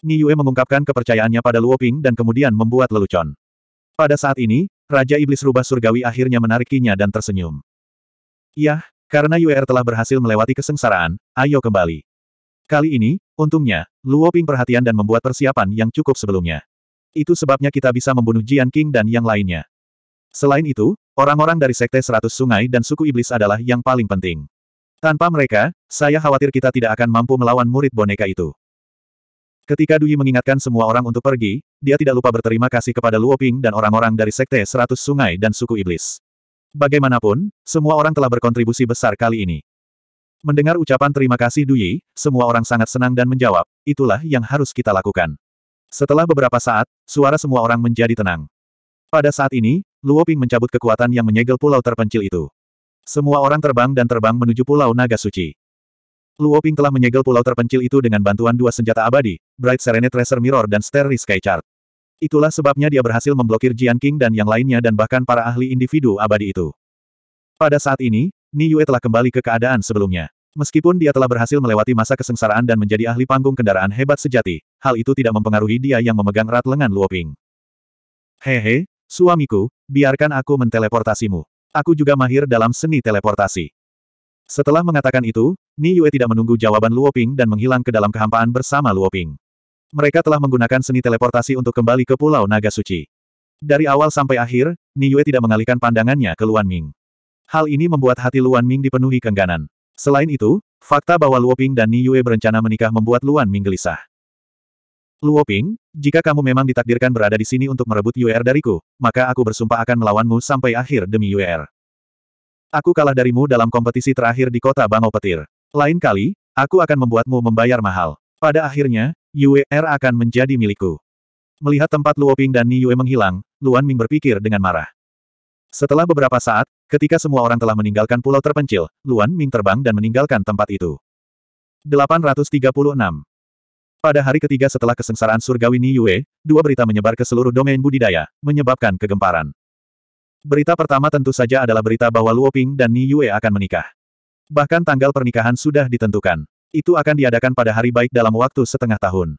Ni Yue mengungkapkan kepercayaannya pada Luo Ping dan kemudian membuat lelucon. Pada saat ini, Raja Iblis Rubah Surgawi akhirnya menarikinya dan tersenyum. Yah, karena Yue er telah berhasil melewati kesengsaraan, ayo kembali. Kali ini, untungnya, Luo Ping perhatian dan membuat persiapan yang cukup sebelumnya. Itu sebabnya kita bisa membunuh Jian King dan yang lainnya. Selain itu, orang-orang dari Sekte Seratus Sungai dan Suku Iblis adalah yang paling penting. Tanpa mereka, saya khawatir kita tidak akan mampu melawan murid boneka itu. Ketika Dui mengingatkan semua orang untuk pergi, dia tidak lupa berterima kasih kepada Luo Ping dan orang-orang dari Sekte Seratus Sungai dan Suku Iblis. Bagaimanapun, semua orang telah berkontribusi besar kali ini. Mendengar ucapan terima kasih Duyi, semua orang sangat senang dan menjawab, itulah yang harus kita lakukan. Setelah beberapa saat, suara semua orang menjadi tenang. Pada saat ini, Luo Ping mencabut kekuatan yang menyegel pulau terpencil itu. Semua orang terbang dan terbang menuju pulau Naga Suci. Luo Ping telah menyegel pulau terpencil itu dengan bantuan dua senjata abadi, Bright Serene Tracer Mirror dan Starry Sky Chart. Itulah sebabnya dia berhasil memblokir Jian King dan yang lainnya dan bahkan para ahli individu abadi itu. Pada saat ini, Ni Yue telah kembali ke keadaan sebelumnya. Meskipun dia telah berhasil melewati masa kesengsaraan dan menjadi ahli panggung kendaraan hebat sejati, hal itu tidak mempengaruhi dia yang memegang erat lengan Luoping. Hehe, suamiku, biarkan aku menteleportasimu. Aku juga mahir dalam seni teleportasi. Setelah mengatakan itu, Ni Yue tidak menunggu jawaban Luoping dan menghilang ke dalam kehampaan bersama Luoping. Mereka telah menggunakan seni teleportasi untuk kembali ke Pulau Naga Suci. Dari awal sampai akhir, Ni Yue tidak mengalihkan pandangannya ke Luan Ming. Hal ini membuat hati Luan Ming dipenuhi kengganan. Selain itu, fakta bahwa Luoping dan Ni Yue berencana menikah membuat Luan Ming gelisah. Luoping, jika kamu memang ditakdirkan berada di sini untuk merebut Yuer er dariku, maka aku bersumpah akan melawanmu sampai akhir demi Yuer. Er. Aku kalah darimu dalam kompetisi terakhir di kota Bangau Petir. Lain kali, aku akan membuatmu membayar mahal. Pada akhirnya, Yue Er akan menjadi milikku. Melihat tempat Luoping dan Ni Yue menghilang, Luan Ming berpikir dengan marah. Setelah beberapa saat, ketika semua orang telah meninggalkan pulau terpencil, Luan Ming terbang dan meninggalkan tempat itu. 836. Pada hari ketiga setelah kesengsaraan surgawi Ni Yue, dua berita menyebar ke seluruh domain budidaya, menyebabkan kegemparan. Berita pertama tentu saja adalah berita bahwa Luoping dan Ni Yue akan menikah. Bahkan tanggal pernikahan sudah ditentukan. Itu akan diadakan pada hari baik dalam waktu setengah tahun.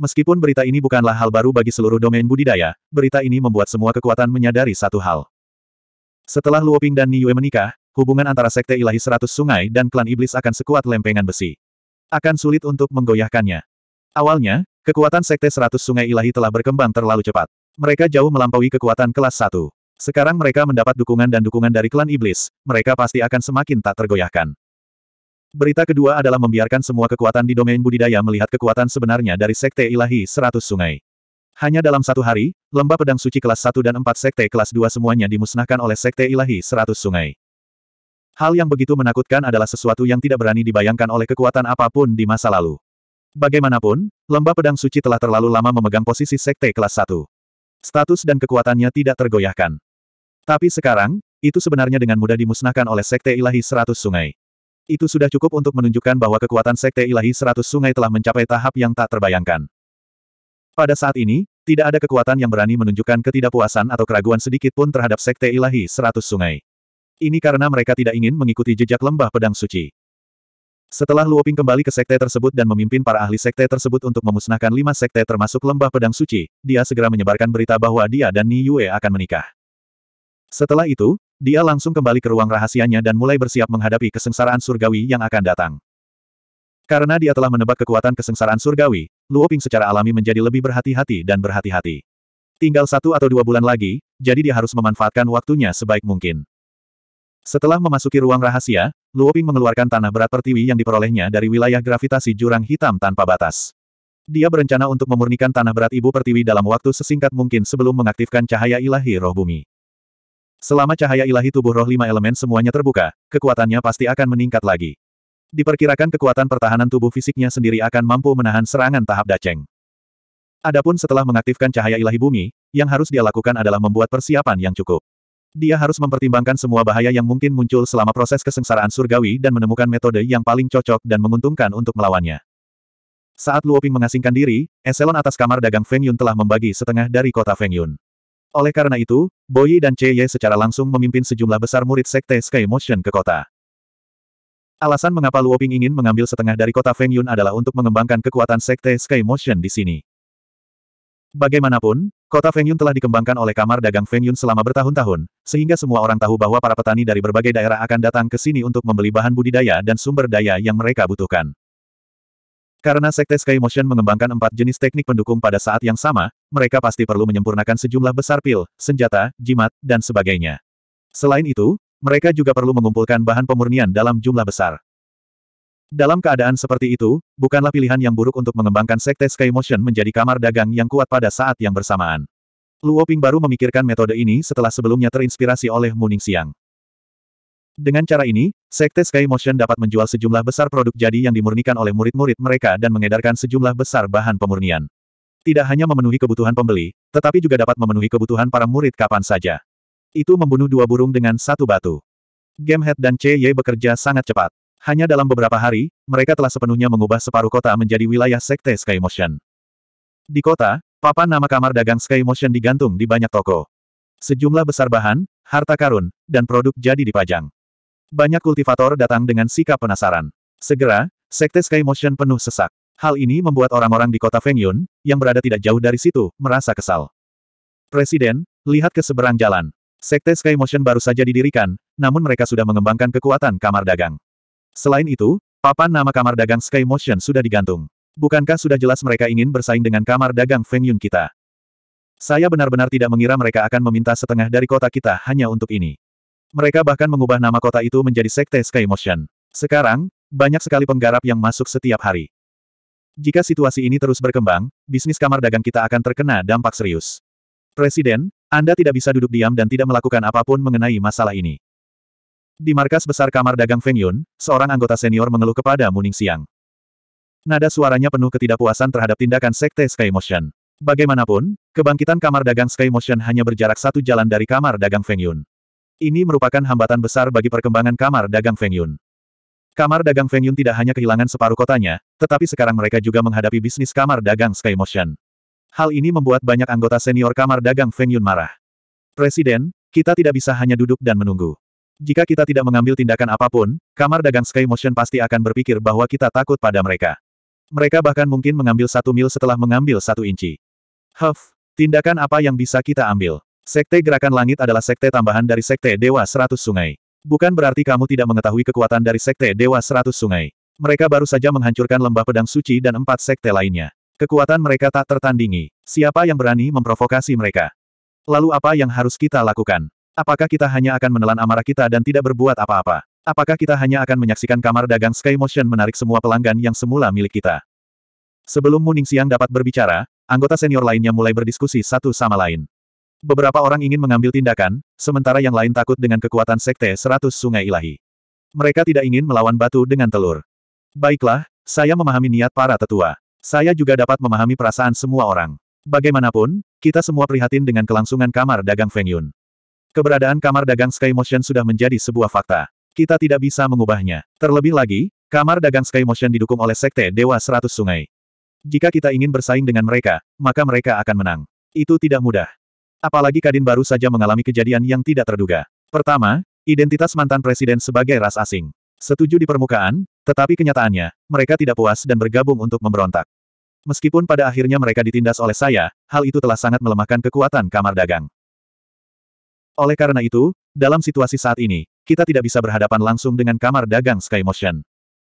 Meskipun berita ini bukanlah hal baru bagi seluruh domain budidaya, berita ini membuat semua kekuatan menyadari satu hal. Setelah Luoping dan Niyue menikah, hubungan antara Sekte Ilahi Seratus Sungai dan Klan Iblis akan sekuat lempengan besi. Akan sulit untuk menggoyahkannya. Awalnya, kekuatan Sekte Seratus Sungai Ilahi telah berkembang terlalu cepat. Mereka jauh melampaui kekuatan kelas 1. Sekarang mereka mendapat dukungan dan dukungan dari Klan Iblis, mereka pasti akan semakin tak tergoyahkan. Berita kedua adalah membiarkan semua kekuatan di domain budidaya melihat kekuatan sebenarnya dari Sekte Ilahi Seratus Sungai. Hanya dalam satu hari, lembah pedang suci kelas 1 dan 4 sekte kelas 2 semuanya dimusnahkan oleh sekte ilahi 100 sungai. Hal yang begitu menakutkan adalah sesuatu yang tidak berani dibayangkan oleh kekuatan apapun di masa lalu. Bagaimanapun, lembah pedang suci telah terlalu lama memegang posisi sekte kelas 1. Status dan kekuatannya tidak tergoyahkan. Tapi sekarang, itu sebenarnya dengan mudah dimusnahkan oleh sekte ilahi 100 sungai. Itu sudah cukup untuk menunjukkan bahwa kekuatan sekte ilahi 100 sungai telah mencapai tahap yang tak terbayangkan. Pada saat ini, tidak ada kekuatan yang berani menunjukkan ketidakpuasan atau keraguan sedikit pun terhadap Sekte Ilahi Seratus Sungai. Ini karena mereka tidak ingin mengikuti jejak lembah pedang suci. Setelah Luoping kembali ke sekte tersebut dan memimpin para ahli sekte tersebut untuk memusnahkan lima sekte termasuk lembah pedang suci, dia segera menyebarkan berita bahwa dia dan Ni Yue akan menikah. Setelah itu, dia langsung kembali ke ruang rahasianya dan mulai bersiap menghadapi kesengsaraan surgawi yang akan datang. Karena dia telah menebak kekuatan kesengsaraan surgawi, Luo Ping secara alami menjadi lebih berhati-hati dan berhati-hati. Tinggal satu atau dua bulan lagi, jadi dia harus memanfaatkan waktunya sebaik mungkin. Setelah memasuki ruang rahasia, Luo Ping mengeluarkan tanah berat pertiwi yang diperolehnya dari wilayah gravitasi jurang hitam tanpa batas. Dia berencana untuk memurnikan tanah berat ibu pertiwi dalam waktu sesingkat mungkin sebelum mengaktifkan cahaya ilahi roh bumi. Selama cahaya ilahi tubuh roh lima elemen semuanya terbuka, kekuatannya pasti akan meningkat lagi. Diperkirakan kekuatan pertahanan tubuh fisiknya sendiri akan mampu menahan serangan tahap Daceng. Adapun setelah mengaktifkan cahaya ilahi bumi, yang harus dia lakukan adalah membuat persiapan yang cukup. Dia harus mempertimbangkan semua bahaya yang mungkin muncul selama proses kesengsaraan surgawi dan menemukan metode yang paling cocok dan menguntungkan untuk melawannya. Saat Luoping mengasingkan diri, eselon atas kamar dagang Feng Yun telah membagi setengah dari kota Feng Yun. Oleh karena itu, Boyi dan Cheye secara langsung memimpin sejumlah besar murid Sekte Sky Motion ke kota. Alasan mengapa Luo Ping ingin mengambil setengah dari kota Feng Yun adalah untuk mengembangkan kekuatan Sekte Sky Motion di sini. Bagaimanapun, kota Feng Yun telah dikembangkan oleh kamar dagang Feng Yun selama bertahun-tahun, sehingga semua orang tahu bahwa para petani dari berbagai daerah akan datang ke sini untuk membeli bahan budidaya dan sumber daya yang mereka butuhkan. Karena Sekte Sky Motion mengembangkan empat jenis teknik pendukung pada saat yang sama, mereka pasti perlu menyempurnakan sejumlah besar pil, senjata, jimat, dan sebagainya. Selain itu, mereka juga perlu mengumpulkan bahan pemurnian dalam jumlah besar. Dalam keadaan seperti itu, bukanlah pilihan yang buruk untuk mengembangkan Sekte Sky Motion menjadi kamar dagang yang kuat pada saat yang bersamaan. Luo Ping baru memikirkan metode ini setelah sebelumnya terinspirasi oleh Muning Siang. Dengan cara ini, Sekte Sky Motion dapat menjual sejumlah besar produk jadi yang dimurnikan oleh murid-murid mereka dan mengedarkan sejumlah besar bahan pemurnian. Tidak hanya memenuhi kebutuhan pembeli, tetapi juga dapat memenuhi kebutuhan para murid kapan saja. Itu membunuh dua burung dengan satu batu. Gamehead dan CY bekerja sangat cepat. Hanya dalam beberapa hari, mereka telah sepenuhnya mengubah separuh kota menjadi wilayah sekte Sky Motion. Di kota, papan nama kamar dagang Sky Motion digantung di banyak toko. Sejumlah besar bahan, harta karun, dan produk jadi dipajang. Banyak kultivator datang dengan sikap penasaran. Segera, sekte Sky Motion penuh sesak. Hal ini membuat orang-orang di kota Fengyun, yang berada tidak jauh dari situ, merasa kesal. Presiden, lihat ke seberang jalan. Sekte Sky Motion baru saja didirikan, namun mereka sudah mengembangkan kekuatan kamar dagang. Selain itu, papan nama kamar dagang Sky Motion sudah digantung. Bukankah sudah jelas mereka ingin bersaing dengan kamar dagang Feng Yun kita? Saya benar-benar tidak mengira mereka akan meminta setengah dari kota kita hanya untuk ini. Mereka bahkan mengubah nama kota itu menjadi Sekte Sky Motion. Sekarang, banyak sekali penggarap yang masuk setiap hari. Jika situasi ini terus berkembang, bisnis kamar dagang kita akan terkena dampak serius. Presiden, anda tidak bisa duduk diam dan tidak melakukan apapun mengenai masalah ini. Di markas besar kamar dagang Feng Yun, seorang anggota senior mengeluh kepada Muning Siang. Nada suaranya penuh ketidakpuasan terhadap tindakan Sekte Sky Motion. Bagaimanapun, kebangkitan kamar dagang Sky Motion hanya berjarak satu jalan dari kamar dagang Feng Yun. Ini merupakan hambatan besar bagi perkembangan kamar dagang Feng Yun. Kamar dagang Feng Yun tidak hanya kehilangan separuh kotanya, tetapi sekarang mereka juga menghadapi bisnis kamar dagang Sky Motion. Hal ini membuat banyak anggota senior kamar dagang Feng Yun marah. Presiden, kita tidak bisa hanya duduk dan menunggu. Jika kita tidak mengambil tindakan apapun, kamar dagang Sky Motion pasti akan berpikir bahwa kita takut pada mereka. Mereka bahkan mungkin mengambil satu mil setelah mengambil satu inci. Huff, tindakan apa yang bisa kita ambil? Sekte Gerakan Langit adalah sekte tambahan dari Sekte Dewa Seratus Sungai. Bukan berarti kamu tidak mengetahui kekuatan dari Sekte Dewa Seratus Sungai. Mereka baru saja menghancurkan lembah pedang suci dan empat sekte lainnya. Kekuatan mereka tak tertandingi. Siapa yang berani memprovokasi mereka? Lalu apa yang harus kita lakukan? Apakah kita hanya akan menelan amarah kita dan tidak berbuat apa-apa? Apakah kita hanya akan menyaksikan kamar dagang Sky Motion menarik semua pelanggan yang semula milik kita? Sebelum Muning Siang dapat berbicara, anggota senior lainnya mulai berdiskusi satu sama lain. Beberapa orang ingin mengambil tindakan, sementara yang lain takut dengan kekuatan Sekte Seratus Sungai Ilahi. Mereka tidak ingin melawan batu dengan telur. Baiklah, saya memahami niat para tetua. Saya juga dapat memahami perasaan semua orang. Bagaimanapun, kita semua prihatin dengan kelangsungan kamar dagang Feng Yun. Keberadaan kamar dagang Sky Motion sudah menjadi sebuah fakta. Kita tidak bisa mengubahnya. Terlebih lagi, kamar dagang Sky Motion didukung oleh Sekte Dewa Seratus Sungai. Jika kita ingin bersaing dengan mereka, maka mereka akan menang. Itu tidak mudah. Apalagi Kadin baru saja mengalami kejadian yang tidak terduga. Pertama, identitas mantan presiden sebagai ras asing. Setuju di permukaan, tetapi kenyataannya, mereka tidak puas dan bergabung untuk memberontak. Meskipun pada akhirnya mereka ditindas oleh saya, hal itu telah sangat melemahkan kekuatan kamar dagang. Oleh karena itu, dalam situasi saat ini, kita tidak bisa berhadapan langsung dengan kamar dagang Sky Motion.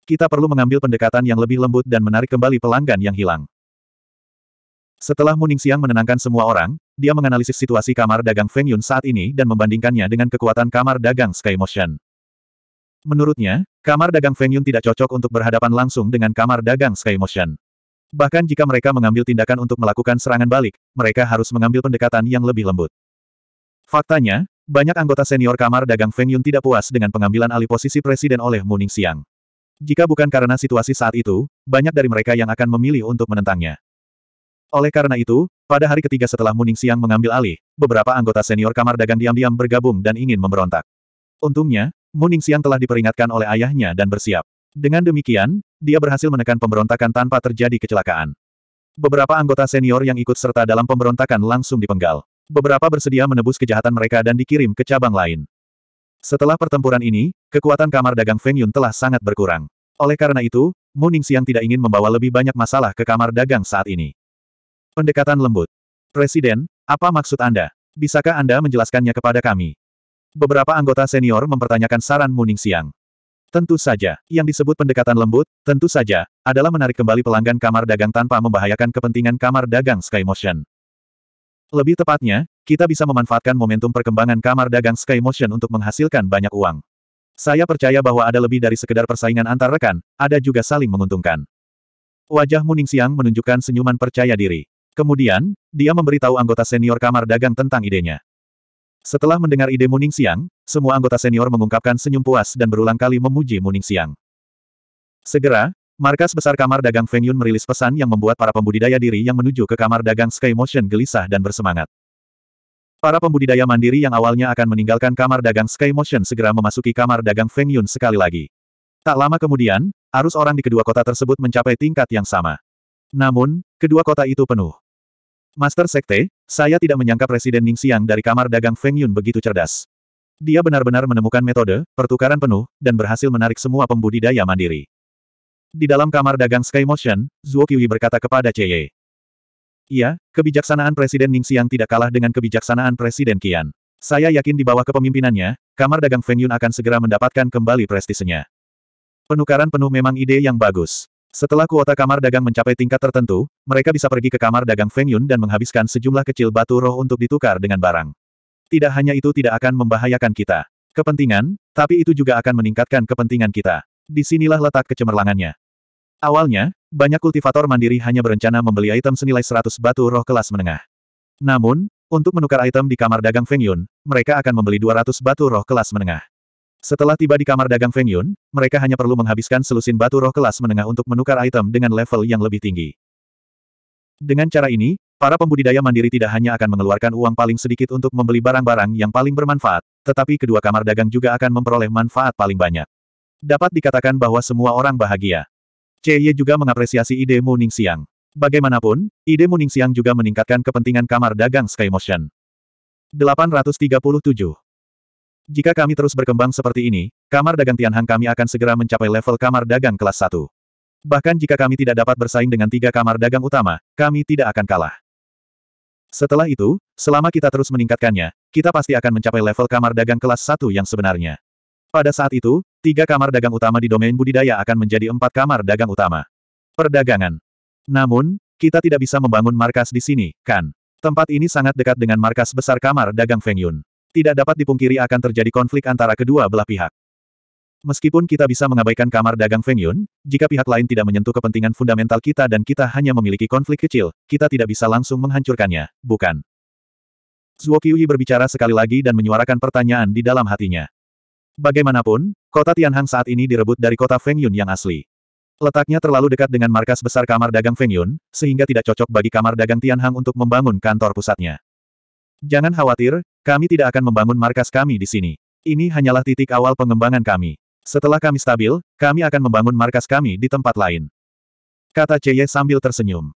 Kita perlu mengambil pendekatan yang lebih lembut dan menarik kembali pelanggan yang hilang. Setelah Muning Siang menenangkan semua orang, dia menganalisis situasi kamar dagang Feng Yun saat ini dan membandingkannya dengan kekuatan kamar dagang Sky Motion. Menurutnya, kamar dagang Feng tidak cocok untuk berhadapan langsung dengan kamar dagang Sky Motion. Bahkan jika mereka mengambil tindakan untuk melakukan serangan balik, mereka harus mengambil pendekatan yang lebih lembut. Faktanya, banyak anggota senior kamar dagang Feng Yun tidak puas dengan pengambilan alih posisi presiden oleh Muning Siang. Jika bukan karena situasi saat itu, banyak dari mereka yang akan memilih untuk menentangnya. Oleh karena itu, pada hari ketiga setelah Muning Siang mengambil alih, beberapa anggota senior kamar dagang diam-diam bergabung dan ingin memberontak. Untungnya, Xiang telah diperingatkan oleh ayahnya dan bersiap. Dengan demikian, dia berhasil menekan pemberontakan tanpa terjadi kecelakaan. Beberapa anggota senior yang ikut serta dalam pemberontakan langsung dipenggal. Beberapa bersedia menebus kejahatan mereka dan dikirim ke cabang lain. Setelah pertempuran ini, kekuatan kamar dagang Feng Yun telah sangat berkurang. Oleh karena itu, Xiang tidak ingin membawa lebih banyak masalah ke kamar dagang saat ini. Pendekatan lembut. Presiden, apa maksud Anda? Bisakah Anda menjelaskannya kepada kami? beberapa anggota senior mempertanyakan saran Muning Siang. Tentu saja, yang disebut pendekatan lembut, tentu saja, adalah menarik kembali pelanggan kamar dagang tanpa membahayakan kepentingan kamar dagang Skymotion. Lebih tepatnya, kita bisa memanfaatkan momentum perkembangan kamar dagang Skymotion untuk menghasilkan banyak uang. Saya percaya bahwa ada lebih dari sekedar persaingan antar rekan, ada juga saling menguntungkan. Wajah Muning Siang menunjukkan senyuman percaya diri. Kemudian, dia memberitahu anggota senior kamar dagang tentang idenya. Setelah mendengar ide Muning Siang, semua anggota senior mengungkapkan senyum puas dan berulang kali memuji Muning Siang. Segera, markas besar kamar dagang Feng Yun merilis pesan yang membuat para pembudidaya diri yang menuju ke kamar dagang Sky Motion gelisah dan bersemangat. Para pembudidaya mandiri yang awalnya akan meninggalkan kamar dagang Sky Motion segera memasuki kamar dagang Feng Yun sekali lagi. Tak lama kemudian, arus orang di kedua kota tersebut mencapai tingkat yang sama. Namun, kedua kota itu penuh. Master Sekte, saya tidak menyangka Presiden Ning Xiang dari kamar dagang Feng Yun begitu cerdas. Dia benar-benar menemukan metode, pertukaran penuh, dan berhasil menarik semua pembudidaya mandiri. Di dalam kamar dagang Sky Motion, Zhuo Kiwi berkata kepada Ye, Iya, kebijaksanaan Presiden Ning Xiang tidak kalah dengan kebijaksanaan Presiden Qian. Saya yakin di bawah kepemimpinannya, kamar dagang Feng Yun akan segera mendapatkan kembali prestisenya. Penukaran penuh memang ide yang bagus. Setelah kuota kamar dagang mencapai tingkat tertentu, mereka bisa pergi ke kamar dagang Feng Yun dan menghabiskan sejumlah kecil batu roh untuk ditukar dengan barang. Tidak hanya itu tidak akan membahayakan kita. Kepentingan, tapi itu juga akan meningkatkan kepentingan kita. Disinilah letak kecemerlangannya. Awalnya, banyak kultivator mandiri hanya berencana membeli item senilai 100 batu roh kelas menengah. Namun, untuk menukar item di kamar dagang Feng Yun, mereka akan membeli 200 batu roh kelas menengah. Setelah tiba di kamar dagang Feng Yun, mereka hanya perlu menghabiskan selusin batu roh kelas menengah untuk menukar item dengan level yang lebih tinggi. Dengan cara ini, para pembudidaya mandiri tidak hanya akan mengeluarkan uang paling sedikit untuk membeli barang-barang yang paling bermanfaat, tetapi kedua kamar dagang juga akan memperoleh manfaat paling banyak. Dapat dikatakan bahwa semua orang bahagia. Ye juga mengapresiasi ide Mu Siang. Bagaimanapun, ide Mu Siang juga meningkatkan kepentingan kamar dagang Sky Motion. 837 jika kami terus berkembang seperti ini, kamar dagang Tianhang kami akan segera mencapai level kamar dagang kelas 1. Bahkan jika kami tidak dapat bersaing dengan tiga kamar dagang utama, kami tidak akan kalah. Setelah itu, selama kita terus meningkatkannya, kita pasti akan mencapai level kamar dagang kelas 1 yang sebenarnya. Pada saat itu, tiga kamar dagang utama di domain budidaya akan menjadi empat kamar dagang utama. Perdagangan. Namun, kita tidak bisa membangun markas di sini, kan? Tempat ini sangat dekat dengan markas besar kamar dagang Feng Yun. Tidak dapat dipungkiri akan terjadi konflik antara kedua belah pihak. Meskipun kita bisa mengabaikan kamar dagang Feng Yun, jika pihak lain tidak menyentuh kepentingan fundamental kita dan kita hanya memiliki konflik kecil, kita tidak bisa langsung menghancurkannya, bukan? Zhuo Qiuyi berbicara sekali lagi dan menyuarakan pertanyaan di dalam hatinya. Bagaimanapun, kota Tianhang saat ini direbut dari kota Feng Yun yang asli. Letaknya terlalu dekat dengan markas besar kamar dagang Feng Yun, sehingga tidak cocok bagi kamar dagang Tianhang untuk membangun kantor pusatnya. Jangan khawatir, kami tidak akan membangun markas kami di sini. Ini hanyalah titik awal pengembangan kami. Setelah kami stabil, kami akan membangun markas kami di tempat lain. Kata Cheye sambil tersenyum.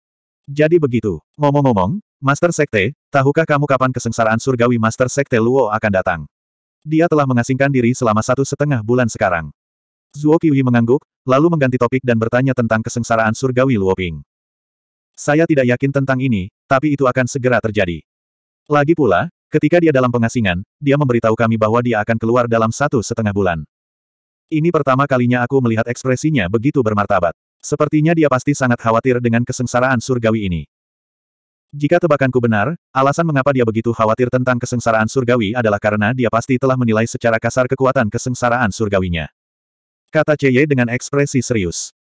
Jadi begitu. Ngomong-ngomong, Master Sekte, tahukah kamu kapan kesengsaraan surgawi Master Sekte Luo akan datang? Dia telah mengasingkan diri selama satu setengah bulan sekarang. Zuo Kiwi mengangguk, lalu mengganti topik dan bertanya tentang kesengsaraan surgawi Luo Ping. Saya tidak yakin tentang ini, tapi itu akan segera terjadi. Lagi pula, ketika dia dalam pengasingan, dia memberitahu kami bahwa dia akan keluar dalam satu setengah bulan. Ini pertama kalinya aku melihat ekspresinya begitu bermartabat. Sepertinya dia pasti sangat khawatir dengan kesengsaraan surgawi ini. Jika tebakanku benar, alasan mengapa dia begitu khawatir tentang kesengsaraan surgawi adalah karena dia pasti telah menilai secara kasar kekuatan kesengsaraan surgawinya. Kata Cheye dengan ekspresi serius.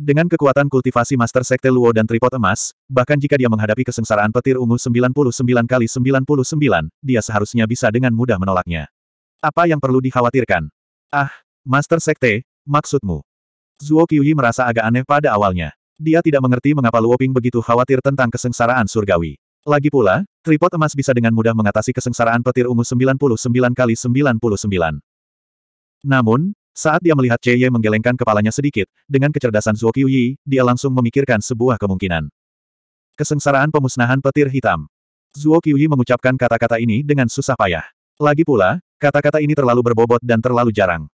Dengan kekuatan kultivasi Master Sekte Luo dan tripod emas, bahkan jika dia menghadapi kesengsaraan petir ungu 99 kali 99, dia seharusnya bisa dengan mudah menolaknya. Apa yang perlu dikhawatirkan? Ah, Master Sekte, maksudmu? Zuo Qiyi merasa agak aneh pada awalnya. Dia tidak mengerti mengapa Luo Ping begitu khawatir tentang kesengsaraan surgawi. Lagi pula, tripod emas bisa dengan mudah mengatasi kesengsaraan petir ungu 99 kali 99. Namun, saat dia melihat Cheye menggelengkan kepalanya sedikit, dengan kecerdasan Zuo Qiuyi, dia langsung memikirkan sebuah kemungkinan. Kesengsaraan pemusnahan petir hitam. Zuo Qiuyi mengucapkan kata-kata ini dengan susah payah. Lagi pula, kata-kata ini terlalu berbobot dan terlalu jarang.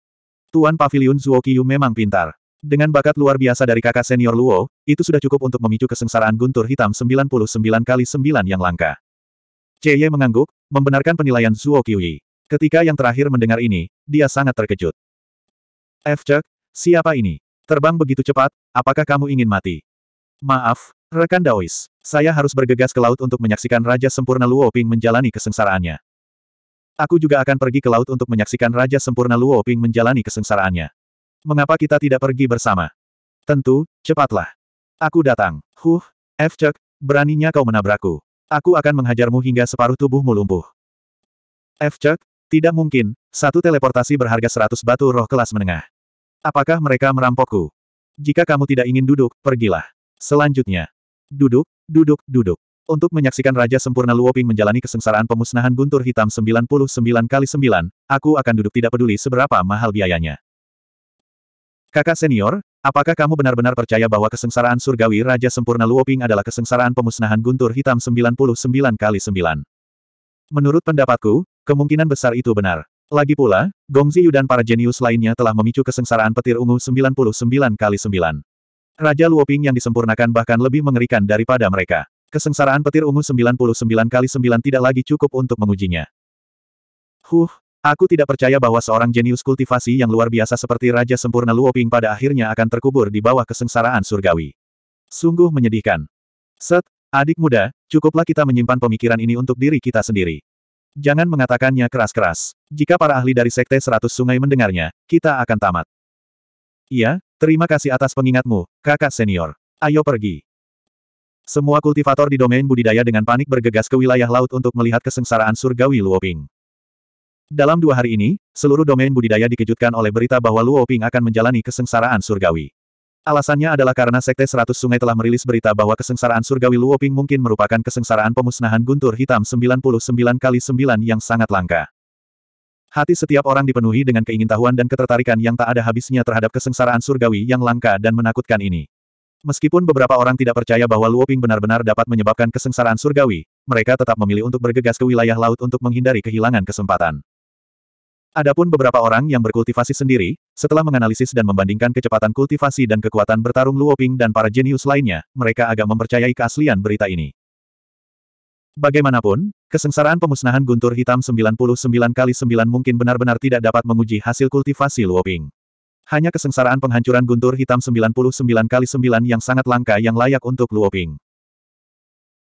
Tuan Paviliun Zuo Qiyu memang pintar. Dengan bakat luar biasa dari kakak senior Luo, itu sudah cukup untuk memicu kesengsaraan guntur hitam 99 kali 9 yang langka. Cheye mengangguk, membenarkan penilaian Zuo Qiuyi. Ketika yang terakhir mendengar ini, dia sangat terkejut. Efcek, siapa ini? Terbang begitu cepat, apakah kamu ingin mati? Maaf, rekan Daois. Saya harus bergegas ke laut untuk menyaksikan Raja Sempurna Luo Ping menjalani kesengsaraannya. Aku juga akan pergi ke laut untuk menyaksikan Raja Sempurna Luo Ping menjalani kesengsaraannya. Mengapa kita tidak pergi bersama? Tentu, cepatlah. Aku datang. Huh, Efcek, beraninya kau menabrakku. Aku akan menghajarmu hingga separuh tubuhmu lumpuh. Efcek, tidak mungkin, satu teleportasi berharga seratus batu roh kelas menengah. Apakah mereka merampokku? Jika kamu tidak ingin duduk, pergilah. Selanjutnya. Duduk, duduk, duduk. Untuk menyaksikan Raja Sempurna Luoping menjalani kesengsaraan pemusnahan guntur hitam 99 kali 9, aku akan duduk tidak peduli seberapa mahal biayanya. Kakak senior, apakah kamu benar-benar percaya bahwa kesengsaraan surgawi Raja Sempurna Luoping adalah kesengsaraan pemusnahan guntur hitam 99 kali 9? Menurut pendapatku, kemungkinan besar itu benar. Lagi pula, Gong Ziyu dan para jenius lainnya telah memicu kesengsaraan petir ungu 99 kali 9. Raja Luoping yang disempurnakan bahkan lebih mengerikan daripada mereka. Kesengsaraan petir ungu 99 kali 9 tidak lagi cukup untuk mengujinya. Huh, aku tidak percaya bahwa seorang jenius kultivasi yang luar biasa seperti Raja Sempurna Luoping pada akhirnya akan terkubur di bawah kesengsaraan surgawi. Sungguh menyedihkan. Set, adik muda, cukuplah kita menyimpan pemikiran ini untuk diri kita sendiri. Jangan mengatakannya keras-keras. Jika para ahli dari Sekte Seratus Sungai mendengarnya, kita akan tamat. Iya, terima kasih atas pengingatmu, kakak senior. Ayo pergi. Semua kultivator di domain budidaya dengan panik bergegas ke wilayah laut untuk melihat kesengsaraan surgawi Luoping. Dalam dua hari ini, seluruh domain budidaya dikejutkan oleh berita bahwa Luoping akan menjalani kesengsaraan surgawi. Alasannya adalah karena Sekte Seratus Sungai telah merilis berita bahwa kesengsaraan surgawi Luoping mungkin merupakan kesengsaraan pemusnahan guntur hitam 99 kali 9 yang sangat langka. Hati setiap orang dipenuhi dengan keingintahuan dan ketertarikan yang tak ada habisnya terhadap kesengsaraan surgawi yang langka dan menakutkan ini. Meskipun beberapa orang tidak percaya bahwa Luoping benar-benar dapat menyebabkan kesengsaraan surgawi, mereka tetap memilih untuk bergegas ke wilayah laut untuk menghindari kehilangan kesempatan. Adapun beberapa orang yang berkultivasi sendiri, setelah menganalisis dan membandingkan kecepatan kultivasi dan kekuatan bertarung Luoping dan para jenius lainnya, mereka agak mempercayai keaslian berita ini. Bagaimanapun, kesengsaraan pemusnahan guntur hitam 99 kali 9 mungkin benar-benar tidak dapat menguji hasil kultivasi Luoping. Hanya kesengsaraan penghancuran guntur hitam 99 kali 9 yang sangat langka yang layak untuk Luoping.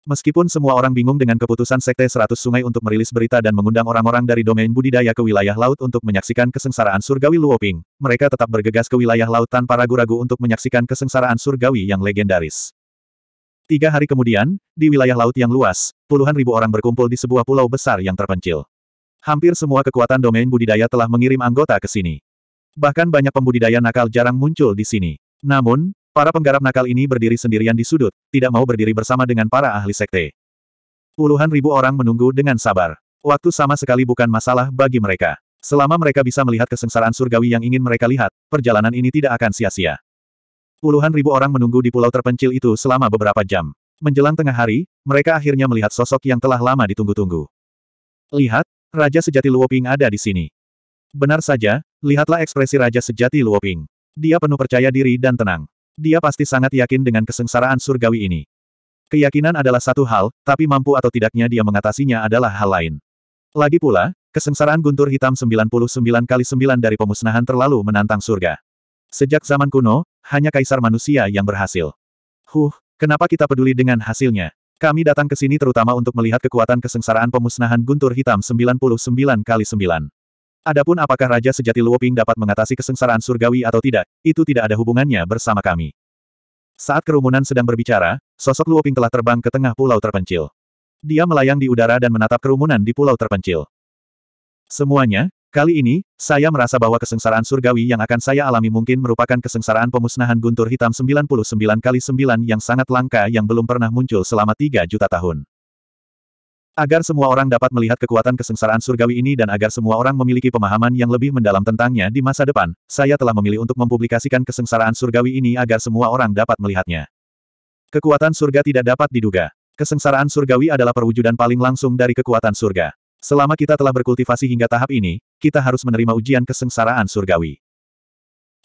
Meskipun semua orang bingung dengan keputusan Sekte Seratus Sungai untuk merilis berita dan mengundang orang-orang dari domain budidaya ke wilayah laut untuk menyaksikan kesengsaraan surgawi Luoping, mereka tetap bergegas ke wilayah laut tanpa ragu-ragu untuk menyaksikan kesengsaraan surgawi yang legendaris. Tiga hari kemudian, di wilayah laut yang luas, puluhan ribu orang berkumpul di sebuah pulau besar yang terpencil. Hampir semua kekuatan domain budidaya telah mengirim anggota ke sini. Bahkan banyak pembudidaya nakal jarang muncul di sini. Namun, Para penggarap nakal ini berdiri sendirian di sudut, tidak mau berdiri bersama dengan para ahli sekte. Puluhan ribu orang menunggu dengan sabar. Waktu sama sekali bukan masalah bagi mereka. Selama mereka bisa melihat kesengsaraan surgawi yang ingin mereka lihat, perjalanan ini tidak akan sia-sia. Puluhan ribu orang menunggu di pulau terpencil itu selama beberapa jam. Menjelang tengah hari, mereka akhirnya melihat sosok yang telah lama ditunggu-tunggu. Lihat, Raja Sejati Luoping ada di sini. Benar saja, lihatlah ekspresi Raja Sejati Luoping. Dia penuh percaya diri dan tenang. Dia pasti sangat yakin dengan kesengsaraan surgawi ini. Keyakinan adalah satu hal, tapi mampu atau tidaknya dia mengatasinya adalah hal lain. Lagi pula, kesengsaraan guntur hitam 99 kali 9 dari pemusnahan terlalu menantang surga. Sejak zaman kuno, hanya kaisar manusia yang berhasil. Huh, kenapa kita peduli dengan hasilnya? Kami datang ke sini terutama untuk melihat kekuatan kesengsaraan pemusnahan guntur hitam 99 kali 9. Adapun apakah Raja Sejati Luoping dapat mengatasi kesengsaraan surgawi atau tidak, itu tidak ada hubungannya bersama kami. Saat kerumunan sedang berbicara, sosok Luoping telah terbang ke tengah pulau terpencil. Dia melayang di udara dan menatap kerumunan di pulau terpencil. Semuanya, kali ini, saya merasa bahwa kesengsaraan surgawi yang akan saya alami mungkin merupakan kesengsaraan pemusnahan guntur hitam 99 kali 9 yang sangat langka yang belum pernah muncul selama 3 juta tahun. Agar semua orang dapat melihat kekuatan kesengsaraan surgawi ini dan agar semua orang memiliki pemahaman yang lebih mendalam tentangnya di masa depan, saya telah memilih untuk mempublikasikan kesengsaraan surgawi ini agar semua orang dapat melihatnya. Kekuatan surga tidak dapat diduga. Kesengsaraan surgawi adalah perwujudan paling langsung dari kekuatan surga. Selama kita telah berkultivasi hingga tahap ini, kita harus menerima ujian kesengsaraan surgawi.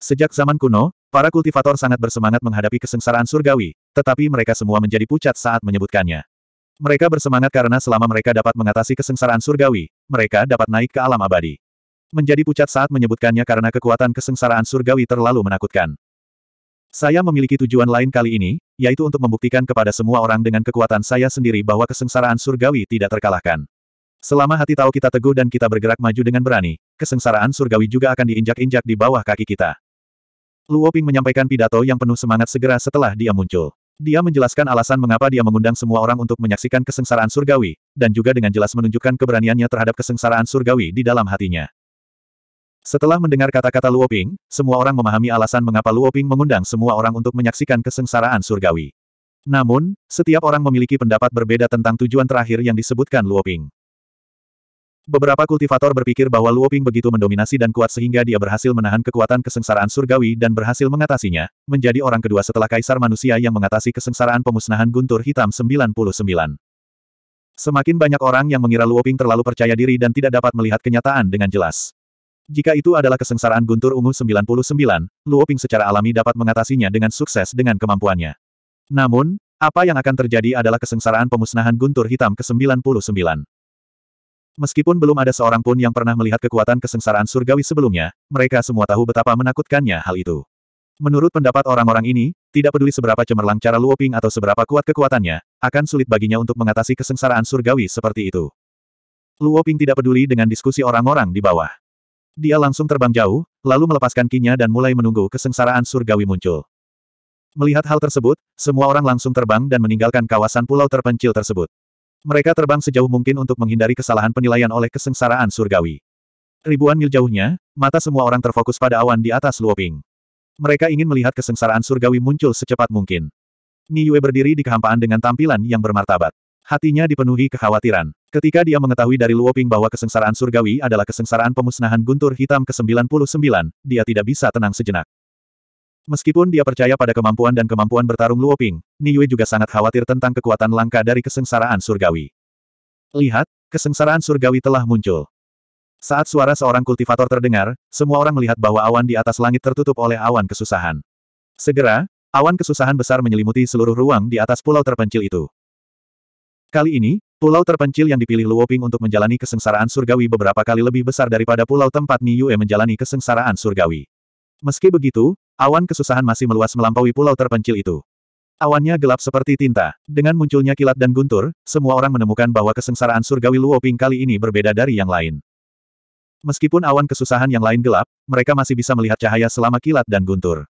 Sejak zaman kuno, para kultivator sangat bersemangat menghadapi kesengsaraan surgawi, tetapi mereka semua menjadi pucat saat menyebutkannya. Mereka bersemangat karena selama mereka dapat mengatasi kesengsaraan surgawi, mereka dapat naik ke alam abadi. Menjadi pucat saat menyebutkannya karena kekuatan kesengsaraan surgawi terlalu menakutkan. Saya memiliki tujuan lain kali ini, yaitu untuk membuktikan kepada semua orang dengan kekuatan saya sendiri bahwa kesengsaraan surgawi tidak terkalahkan. Selama hati tahu kita teguh dan kita bergerak maju dengan berani, kesengsaraan surgawi juga akan diinjak-injak di bawah kaki kita. Luoping menyampaikan pidato yang penuh semangat segera setelah dia muncul. Dia menjelaskan alasan mengapa dia mengundang semua orang untuk menyaksikan kesengsaraan surgawi, dan juga dengan jelas menunjukkan keberaniannya terhadap kesengsaraan surgawi di dalam hatinya. Setelah mendengar kata-kata Luoping, semua orang memahami alasan mengapa Luoping mengundang semua orang untuk menyaksikan kesengsaraan surgawi. Namun, setiap orang memiliki pendapat berbeda tentang tujuan terakhir yang disebutkan Luoping. Beberapa kultivator berpikir bahwa Luoping begitu mendominasi dan kuat sehingga dia berhasil menahan kekuatan kesengsaraan surgawi dan berhasil mengatasinya, menjadi orang kedua setelah kaisar manusia yang mengatasi kesengsaraan pemusnahan guntur hitam 99. Semakin banyak orang yang mengira Luoping terlalu percaya diri dan tidak dapat melihat kenyataan dengan jelas. Jika itu adalah kesengsaraan guntur ungu 99, Luoping secara alami dapat mengatasinya dengan sukses dengan kemampuannya. Namun, apa yang akan terjadi adalah kesengsaraan pemusnahan guntur hitam ke-99. Meskipun belum ada seorang pun yang pernah melihat kekuatan kesengsaraan surgawi sebelumnya, mereka semua tahu betapa menakutkannya hal itu. Menurut pendapat orang-orang ini, tidak peduli seberapa cemerlang cara Luoping atau seberapa kuat kekuatannya, akan sulit baginya untuk mengatasi kesengsaraan surgawi seperti itu. Luoping tidak peduli dengan diskusi orang-orang di bawah. Dia langsung terbang jauh, lalu melepaskan kinya dan mulai menunggu kesengsaraan surgawi muncul. Melihat hal tersebut, semua orang langsung terbang dan meninggalkan kawasan pulau terpencil tersebut. Mereka terbang sejauh mungkin untuk menghindari kesalahan penilaian oleh kesengsaraan surgawi. Ribuan mil jauhnya, mata semua orang terfokus pada awan di atas Luoping. Mereka ingin melihat kesengsaraan surgawi muncul secepat mungkin. Yue berdiri di kehampaan dengan tampilan yang bermartabat. Hatinya dipenuhi kekhawatiran. Ketika dia mengetahui dari Luoping bahwa kesengsaraan surgawi adalah kesengsaraan pemusnahan guntur hitam ke-99, dia tidak bisa tenang sejenak. Meskipun dia percaya pada kemampuan dan kemampuan bertarung Luoping, Niue juga sangat khawatir tentang kekuatan langka dari kesengsaraan surgawi. Lihat, kesengsaraan surgawi telah muncul. Saat suara seorang kultivator terdengar, semua orang melihat bahwa awan di atas langit tertutup oleh awan kesusahan. Segera, awan kesusahan besar menyelimuti seluruh ruang di atas pulau terpencil itu. Kali ini, pulau terpencil yang dipilih Luoping untuk menjalani kesengsaraan surgawi beberapa kali lebih besar daripada pulau tempat Niue menjalani kesengsaraan surgawi. Meski begitu, Awan kesusahan masih meluas melampaui pulau terpencil itu. Awannya gelap seperti tinta. Dengan munculnya kilat dan guntur, semua orang menemukan bahwa kesengsaraan surgawi Luoping kali ini berbeda dari yang lain. Meskipun awan kesusahan yang lain gelap, mereka masih bisa melihat cahaya selama kilat dan guntur.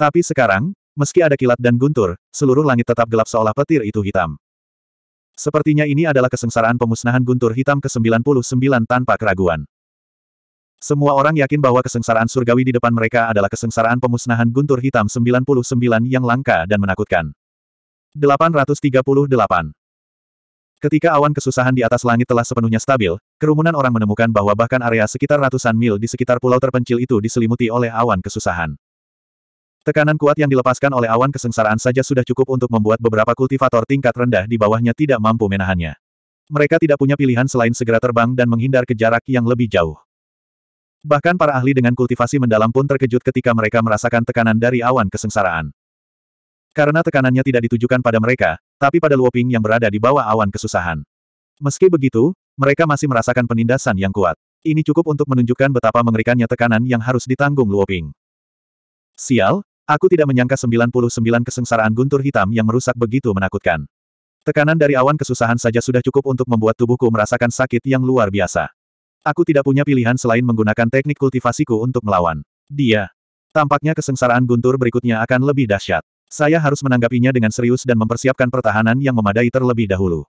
Tapi sekarang, meski ada kilat dan guntur, seluruh langit tetap gelap seolah petir itu hitam. Sepertinya ini adalah kesengsaraan pemusnahan guntur hitam ke-99 tanpa keraguan. Semua orang yakin bahwa kesengsaraan surgawi di depan mereka adalah kesengsaraan pemusnahan guntur hitam 99 yang langka dan menakutkan. 838. Ketika awan kesusahan di atas langit telah sepenuhnya stabil, kerumunan orang menemukan bahwa bahkan area sekitar ratusan mil di sekitar pulau terpencil itu diselimuti oleh awan kesusahan. Tekanan kuat yang dilepaskan oleh awan kesengsaraan saja sudah cukup untuk membuat beberapa kultivator tingkat rendah di bawahnya tidak mampu menahannya. Mereka tidak punya pilihan selain segera terbang dan menghindar ke jarak yang lebih jauh. Bahkan para ahli dengan kultivasi mendalam pun terkejut ketika mereka merasakan tekanan dari awan kesengsaraan. Karena tekanannya tidak ditujukan pada mereka, tapi pada Luoping yang berada di bawah awan kesusahan. Meski begitu, mereka masih merasakan penindasan yang kuat. Ini cukup untuk menunjukkan betapa mengerikannya tekanan yang harus ditanggung Luoping. Sial, aku tidak menyangka 99 kesengsaraan guntur hitam yang merusak begitu menakutkan. Tekanan dari awan kesusahan saja sudah cukup untuk membuat tubuhku merasakan sakit yang luar biasa. Aku tidak punya pilihan selain menggunakan teknik kultivasiku untuk melawan. Dia. Tampaknya kesengsaraan guntur berikutnya akan lebih dahsyat. Saya harus menanggapinya dengan serius dan mempersiapkan pertahanan yang memadai terlebih dahulu.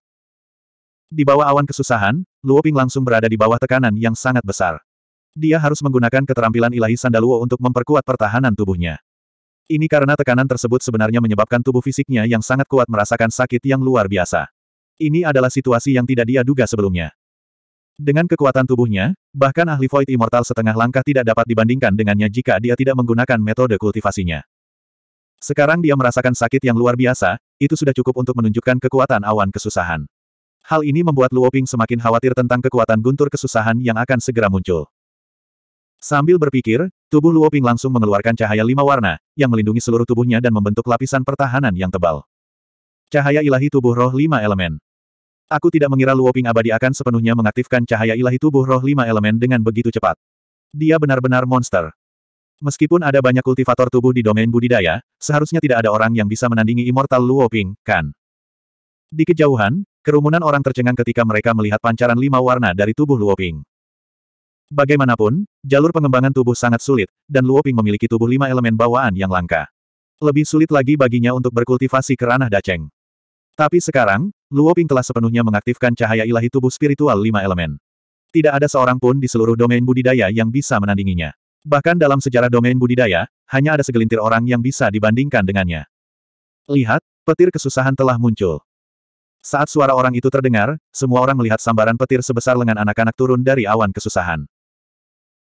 Di bawah awan kesusahan, Luoping langsung berada di bawah tekanan yang sangat besar. Dia harus menggunakan keterampilan ilahi Sandaluo untuk memperkuat pertahanan tubuhnya. Ini karena tekanan tersebut sebenarnya menyebabkan tubuh fisiknya yang sangat kuat merasakan sakit yang luar biasa. Ini adalah situasi yang tidak dia duga sebelumnya. Dengan kekuatan tubuhnya, bahkan ahli Void Immortal setengah langkah tidak dapat dibandingkan dengannya jika dia tidak menggunakan metode kultivasinya. Sekarang dia merasakan sakit yang luar biasa, itu sudah cukup untuk menunjukkan kekuatan awan kesusahan. Hal ini membuat Luoping semakin khawatir tentang kekuatan guntur kesusahan yang akan segera muncul. Sambil berpikir, tubuh Luoping langsung mengeluarkan cahaya lima warna, yang melindungi seluruh tubuhnya dan membentuk lapisan pertahanan yang tebal. Cahaya ilahi tubuh roh lima elemen. Aku tidak mengira Luoping abadi akan sepenuhnya mengaktifkan cahaya ilahi tubuh roh lima elemen dengan begitu cepat. Dia benar-benar monster. Meskipun ada banyak kultivator tubuh di domain budidaya, seharusnya tidak ada orang yang bisa menandingi Immortal Luoping, kan? Di kejauhan, kerumunan orang tercengang ketika mereka melihat pancaran lima warna dari tubuh Luoping. Bagaimanapun, jalur pengembangan tubuh sangat sulit, dan Luoping memiliki tubuh lima elemen bawaan yang langka. Lebih sulit lagi baginya untuk berkultivasi ke ranah Daceng. Tapi sekarang, Luo Ping telah sepenuhnya mengaktifkan cahaya ilahi tubuh spiritual lima elemen. Tidak ada seorang pun di seluruh domain budidaya yang bisa menandinginya. Bahkan dalam sejarah domain budidaya, hanya ada segelintir orang yang bisa dibandingkan dengannya. Lihat, petir kesusahan telah muncul. Saat suara orang itu terdengar, semua orang melihat sambaran petir sebesar lengan anak-anak turun dari awan kesusahan.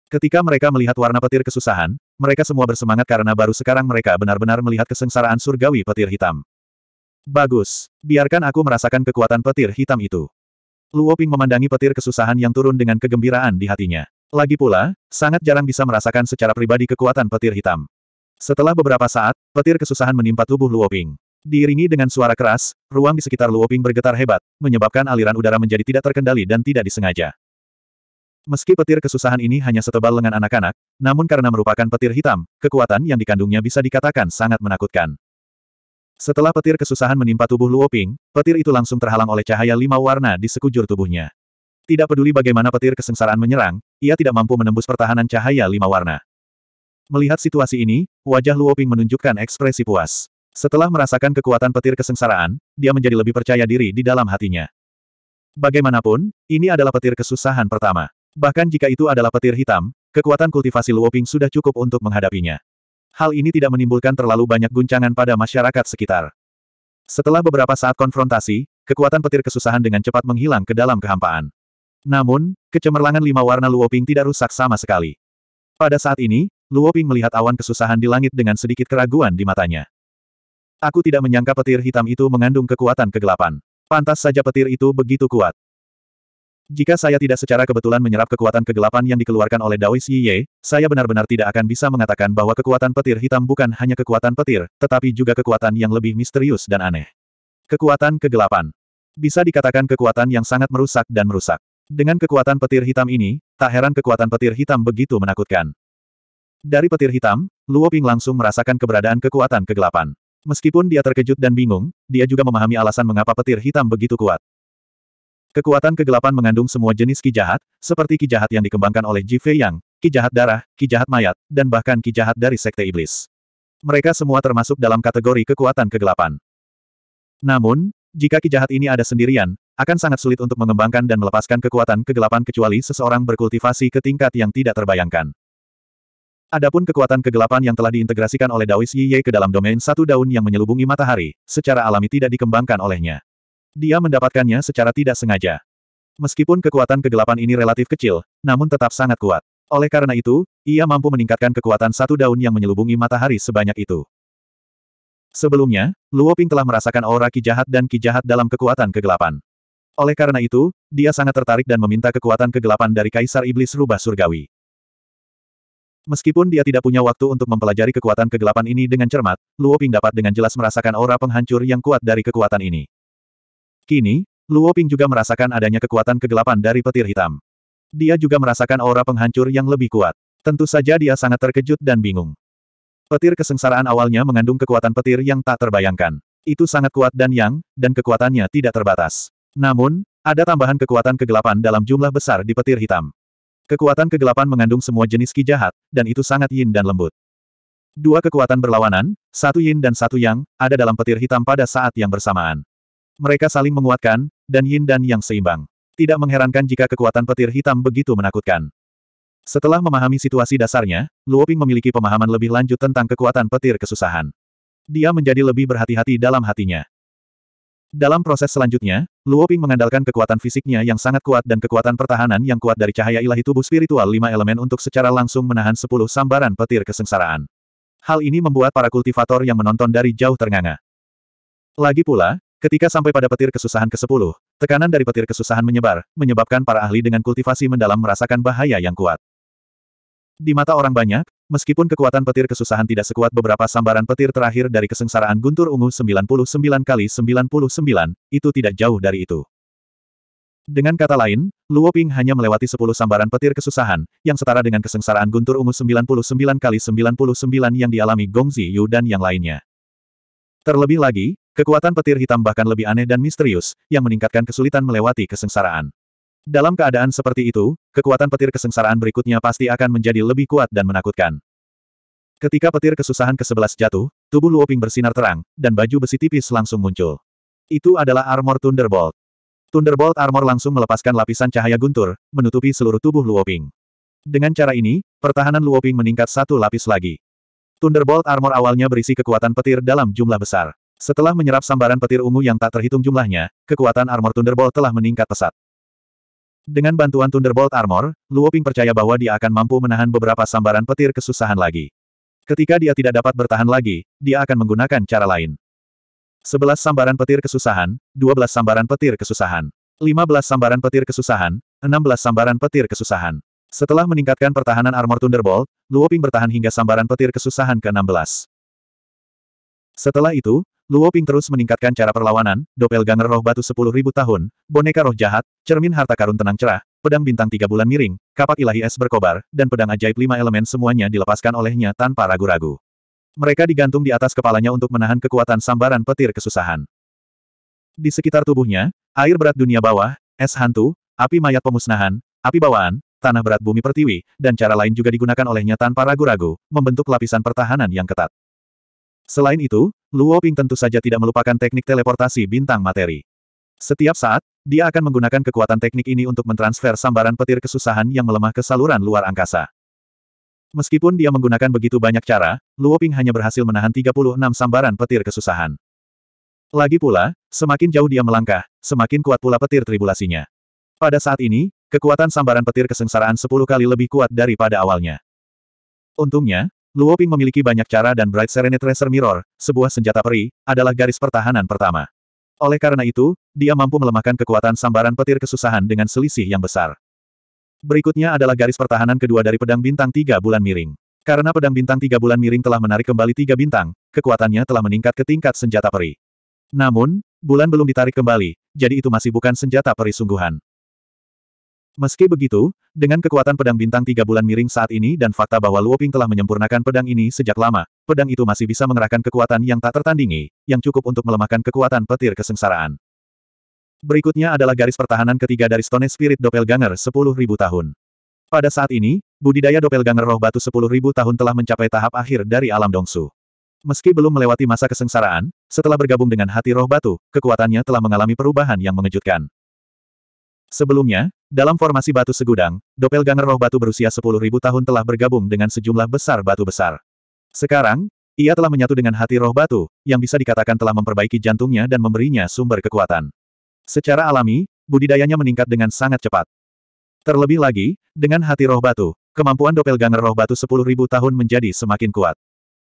Ketika mereka melihat warna petir kesusahan, mereka semua bersemangat karena baru sekarang mereka benar-benar melihat kesengsaraan surgawi petir hitam. Bagus. Biarkan aku merasakan kekuatan petir hitam itu. Luo Ping memandangi petir kesusahan yang turun dengan kegembiraan di hatinya. Lagi pula, sangat jarang bisa merasakan secara pribadi kekuatan petir hitam. Setelah beberapa saat, petir kesusahan menimpa tubuh Luo Ping. Diiringi dengan suara keras, ruang di sekitar Luo Ping bergetar hebat, menyebabkan aliran udara menjadi tidak terkendali dan tidak disengaja. Meski petir kesusahan ini hanya setebal lengan anak-anak, namun karena merupakan petir hitam, kekuatan yang dikandungnya bisa dikatakan sangat menakutkan. Setelah petir kesusahan menimpa tubuh Luo Ping, petir itu langsung terhalang oleh cahaya lima warna di sekujur tubuhnya. Tidak peduli bagaimana petir kesengsaraan menyerang, ia tidak mampu menembus pertahanan cahaya lima warna. Melihat situasi ini, wajah Luo Ping menunjukkan ekspresi puas. Setelah merasakan kekuatan petir kesengsaraan, dia menjadi lebih percaya diri di dalam hatinya. Bagaimanapun, ini adalah petir kesusahan pertama. Bahkan jika itu adalah petir hitam, kekuatan kultivasi Luoping sudah cukup untuk menghadapinya hal ini tidak menimbulkan terlalu banyak guncangan pada masyarakat sekitar. Setelah beberapa saat konfrontasi, kekuatan petir kesusahan dengan cepat menghilang ke dalam kehampaan. Namun, kecemerlangan lima warna Luoping tidak rusak sama sekali. Pada saat ini, Luoping melihat awan kesusahan di langit dengan sedikit keraguan di matanya. Aku tidak menyangka petir hitam itu mengandung kekuatan kegelapan. Pantas saja petir itu begitu kuat. Jika saya tidak secara kebetulan menyerap kekuatan kegelapan yang dikeluarkan oleh Daois Yiye, saya benar-benar tidak akan bisa mengatakan bahwa kekuatan petir hitam bukan hanya kekuatan petir, tetapi juga kekuatan yang lebih misterius dan aneh. Kekuatan kegelapan. Bisa dikatakan kekuatan yang sangat merusak dan merusak. Dengan kekuatan petir hitam ini, tak heran kekuatan petir hitam begitu menakutkan. Dari petir hitam, Luo Ping langsung merasakan keberadaan kekuatan kegelapan. Meskipun dia terkejut dan bingung, dia juga memahami alasan mengapa petir hitam begitu kuat. Kekuatan kegelapan mengandung semua jenis ki jahat, seperti ki jahat yang dikembangkan oleh Ji Fei Yang, ki jahat darah, ki jahat mayat, dan bahkan ki jahat dari sekte iblis. Mereka semua termasuk dalam kategori kekuatan kegelapan. Namun, jika ki jahat ini ada sendirian, akan sangat sulit untuk mengembangkan dan melepaskan kekuatan kegelapan kecuali seseorang berkultivasi ke tingkat yang tidak terbayangkan. Adapun kekuatan kegelapan yang telah diintegrasikan oleh Dawis Yiye ke dalam domain satu daun yang menyelubungi matahari, secara alami tidak dikembangkan olehnya. Dia mendapatkannya secara tidak sengaja. Meskipun kekuatan kegelapan ini relatif kecil, namun tetap sangat kuat. Oleh karena itu, ia mampu meningkatkan kekuatan satu daun yang menyelubungi matahari sebanyak itu. Sebelumnya, Luo Ping telah merasakan aura ki jahat dan ki jahat dalam kekuatan kegelapan. Oleh karena itu, dia sangat tertarik dan meminta kekuatan kegelapan dari Kaisar Iblis Rubah Surgawi. Meskipun dia tidak punya waktu untuk mempelajari kekuatan kegelapan ini dengan cermat, Luo Ping dapat dengan jelas merasakan aura penghancur yang kuat dari kekuatan ini. Kini, Luo Ping juga merasakan adanya kekuatan kegelapan dari petir hitam. Dia juga merasakan aura penghancur yang lebih kuat. Tentu saja dia sangat terkejut dan bingung. Petir kesengsaraan awalnya mengandung kekuatan petir yang tak terbayangkan. Itu sangat kuat dan yang, dan kekuatannya tidak terbatas. Namun, ada tambahan kekuatan kegelapan dalam jumlah besar di petir hitam. Kekuatan kegelapan mengandung semua jenis ki jahat, dan itu sangat yin dan lembut. Dua kekuatan berlawanan, satu yin dan satu yang, ada dalam petir hitam pada saat yang bersamaan. Mereka saling menguatkan, dan yin dan yang seimbang. Tidak mengherankan jika kekuatan petir hitam begitu menakutkan. Setelah memahami situasi dasarnya, Luoping memiliki pemahaman lebih lanjut tentang kekuatan petir kesusahan. Dia menjadi lebih berhati-hati dalam hatinya. Dalam proses selanjutnya, Luoping mengandalkan kekuatan fisiknya yang sangat kuat dan kekuatan pertahanan yang kuat dari cahaya ilahi tubuh spiritual lima elemen untuk secara langsung menahan sepuluh sambaran petir kesengsaraan. Hal ini membuat para kultivator yang menonton dari jauh ternganga. Lagi pula, Ketika sampai pada petir kesusahan ke-10, tekanan dari petir kesusahan menyebar, menyebabkan para ahli dengan kultivasi mendalam merasakan bahaya yang kuat. Di mata orang banyak, meskipun kekuatan petir kesusahan tidak sekuat beberapa sambaran petir terakhir dari kesengsaraan guntur ungu 99 kali 99, itu tidak jauh dari itu. Dengan kata lain, Luo Ping hanya melewati 10 sambaran petir kesusahan, yang setara dengan kesengsaraan guntur ungu 99 kali 99 yang dialami Gongzi Yu dan yang lainnya. Terlebih lagi, Kekuatan petir hitam bahkan lebih aneh dan misterius, yang meningkatkan kesulitan melewati kesengsaraan. Dalam keadaan seperti itu, kekuatan petir kesengsaraan berikutnya pasti akan menjadi lebih kuat dan menakutkan. Ketika petir kesusahan ke-11 jatuh, tubuh Luoping bersinar terang, dan baju besi tipis langsung muncul. Itu adalah armor Thunderbolt. Thunderbolt armor langsung melepaskan lapisan cahaya guntur, menutupi seluruh tubuh Luoping. Dengan cara ini, pertahanan Luoping meningkat satu lapis lagi. Thunderbolt armor awalnya berisi kekuatan petir dalam jumlah besar. Setelah menyerap sambaran petir ungu yang tak terhitung jumlahnya, kekuatan armor Thunderbolt telah meningkat pesat. Dengan bantuan Thunderbolt Armor, Luo Ping percaya bahwa dia akan mampu menahan beberapa sambaran petir kesusahan lagi. Ketika dia tidak dapat bertahan lagi, dia akan menggunakan cara lain. 11 sambaran petir kesusahan, 12 sambaran petir kesusahan. 15 sambaran petir kesusahan, 16 sambaran petir kesusahan. Setelah meningkatkan pertahanan armor Thunderbolt, Luo Ping bertahan hingga sambaran petir kesusahan ke-16. Setelah itu, Luo Ping terus meningkatkan cara perlawanan, doppelganger roh batu sepuluh ribu tahun, boneka roh jahat, cermin harta karun tenang cerah, pedang bintang tiga bulan miring, kapak ilahi es berkobar, dan pedang ajaib lima elemen semuanya dilepaskan olehnya tanpa ragu-ragu. Mereka digantung di atas kepalanya untuk menahan kekuatan sambaran petir kesusahan. Di sekitar tubuhnya, air berat dunia bawah, es hantu, api mayat pemusnahan, api bawaan, tanah berat bumi pertiwi, dan cara lain juga digunakan olehnya tanpa ragu-ragu, membentuk lapisan pertahanan yang ketat. Selain itu, Luo Ping tentu saja tidak melupakan teknik teleportasi bintang materi. Setiap saat, dia akan menggunakan kekuatan teknik ini untuk mentransfer sambaran petir kesusahan yang melemah ke saluran luar angkasa. Meskipun dia menggunakan begitu banyak cara, Luo Ping hanya berhasil menahan 36 sambaran petir kesusahan. Lagi pula, semakin jauh dia melangkah, semakin kuat pula petir tribulasinya. Pada saat ini, kekuatan sambaran petir kesengsaraan 10 kali lebih kuat daripada awalnya. Untungnya, Luoping memiliki banyak cara dan Bright Serenade Tracer Mirror, sebuah senjata peri, adalah garis pertahanan pertama. Oleh karena itu, dia mampu melemahkan kekuatan sambaran petir kesusahan dengan selisih yang besar. Berikutnya adalah garis pertahanan kedua dari pedang bintang tiga bulan miring. Karena pedang bintang tiga bulan miring telah menarik kembali tiga bintang, kekuatannya telah meningkat ke tingkat senjata peri. Namun, bulan belum ditarik kembali, jadi itu masih bukan senjata peri sungguhan. Meski begitu, dengan kekuatan pedang bintang tiga bulan miring saat ini dan fakta bahwa Luoping telah menyempurnakan pedang ini sejak lama, pedang itu masih bisa mengerahkan kekuatan yang tak tertandingi, yang cukup untuk melemahkan kekuatan petir kesengsaraan. Berikutnya adalah garis pertahanan ketiga dari Stone Spirit Doppelganger 10.000 tahun. Pada saat ini, budidaya Doppelganger roh batu 10.000 tahun telah mencapai tahap akhir dari alam Dongsu. Meski belum melewati masa kesengsaraan, setelah bergabung dengan hati roh batu, kekuatannya telah mengalami perubahan yang mengejutkan. Sebelumnya, dalam formasi batu segudang, doppelganger roh batu berusia 10.000 tahun telah bergabung dengan sejumlah besar batu besar. Sekarang, ia telah menyatu dengan hati roh batu, yang bisa dikatakan telah memperbaiki jantungnya dan memberinya sumber kekuatan. Secara alami, budidayanya meningkat dengan sangat cepat. Terlebih lagi, dengan hati roh batu, kemampuan doppelganger roh batu 10.000 tahun menjadi semakin kuat.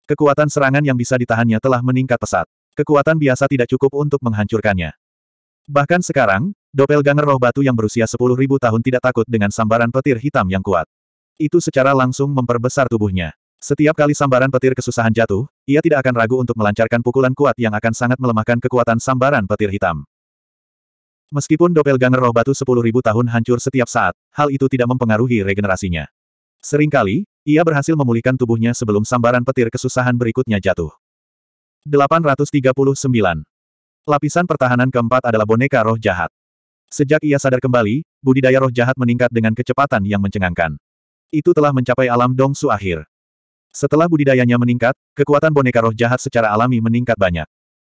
Kekuatan serangan yang bisa ditahannya telah meningkat pesat. Kekuatan biasa tidak cukup untuk menghancurkannya. Bahkan sekarang, Doppelganger roh batu yang berusia 10.000 tahun tidak takut dengan sambaran petir hitam yang kuat. Itu secara langsung memperbesar tubuhnya. Setiap kali sambaran petir kesusahan jatuh, ia tidak akan ragu untuk melancarkan pukulan kuat yang akan sangat melemahkan kekuatan sambaran petir hitam. Meskipun doppelganger roh batu 10.000 tahun hancur setiap saat, hal itu tidak mempengaruhi regenerasinya. Seringkali, ia berhasil memulihkan tubuhnya sebelum sambaran petir kesusahan berikutnya jatuh. 839. Lapisan pertahanan keempat adalah boneka roh jahat. Sejak ia sadar kembali, budidaya roh jahat meningkat dengan kecepatan yang mencengangkan. Itu telah mencapai alam Dong Su akhir. Setelah budidayanya meningkat, kekuatan boneka roh jahat secara alami meningkat banyak.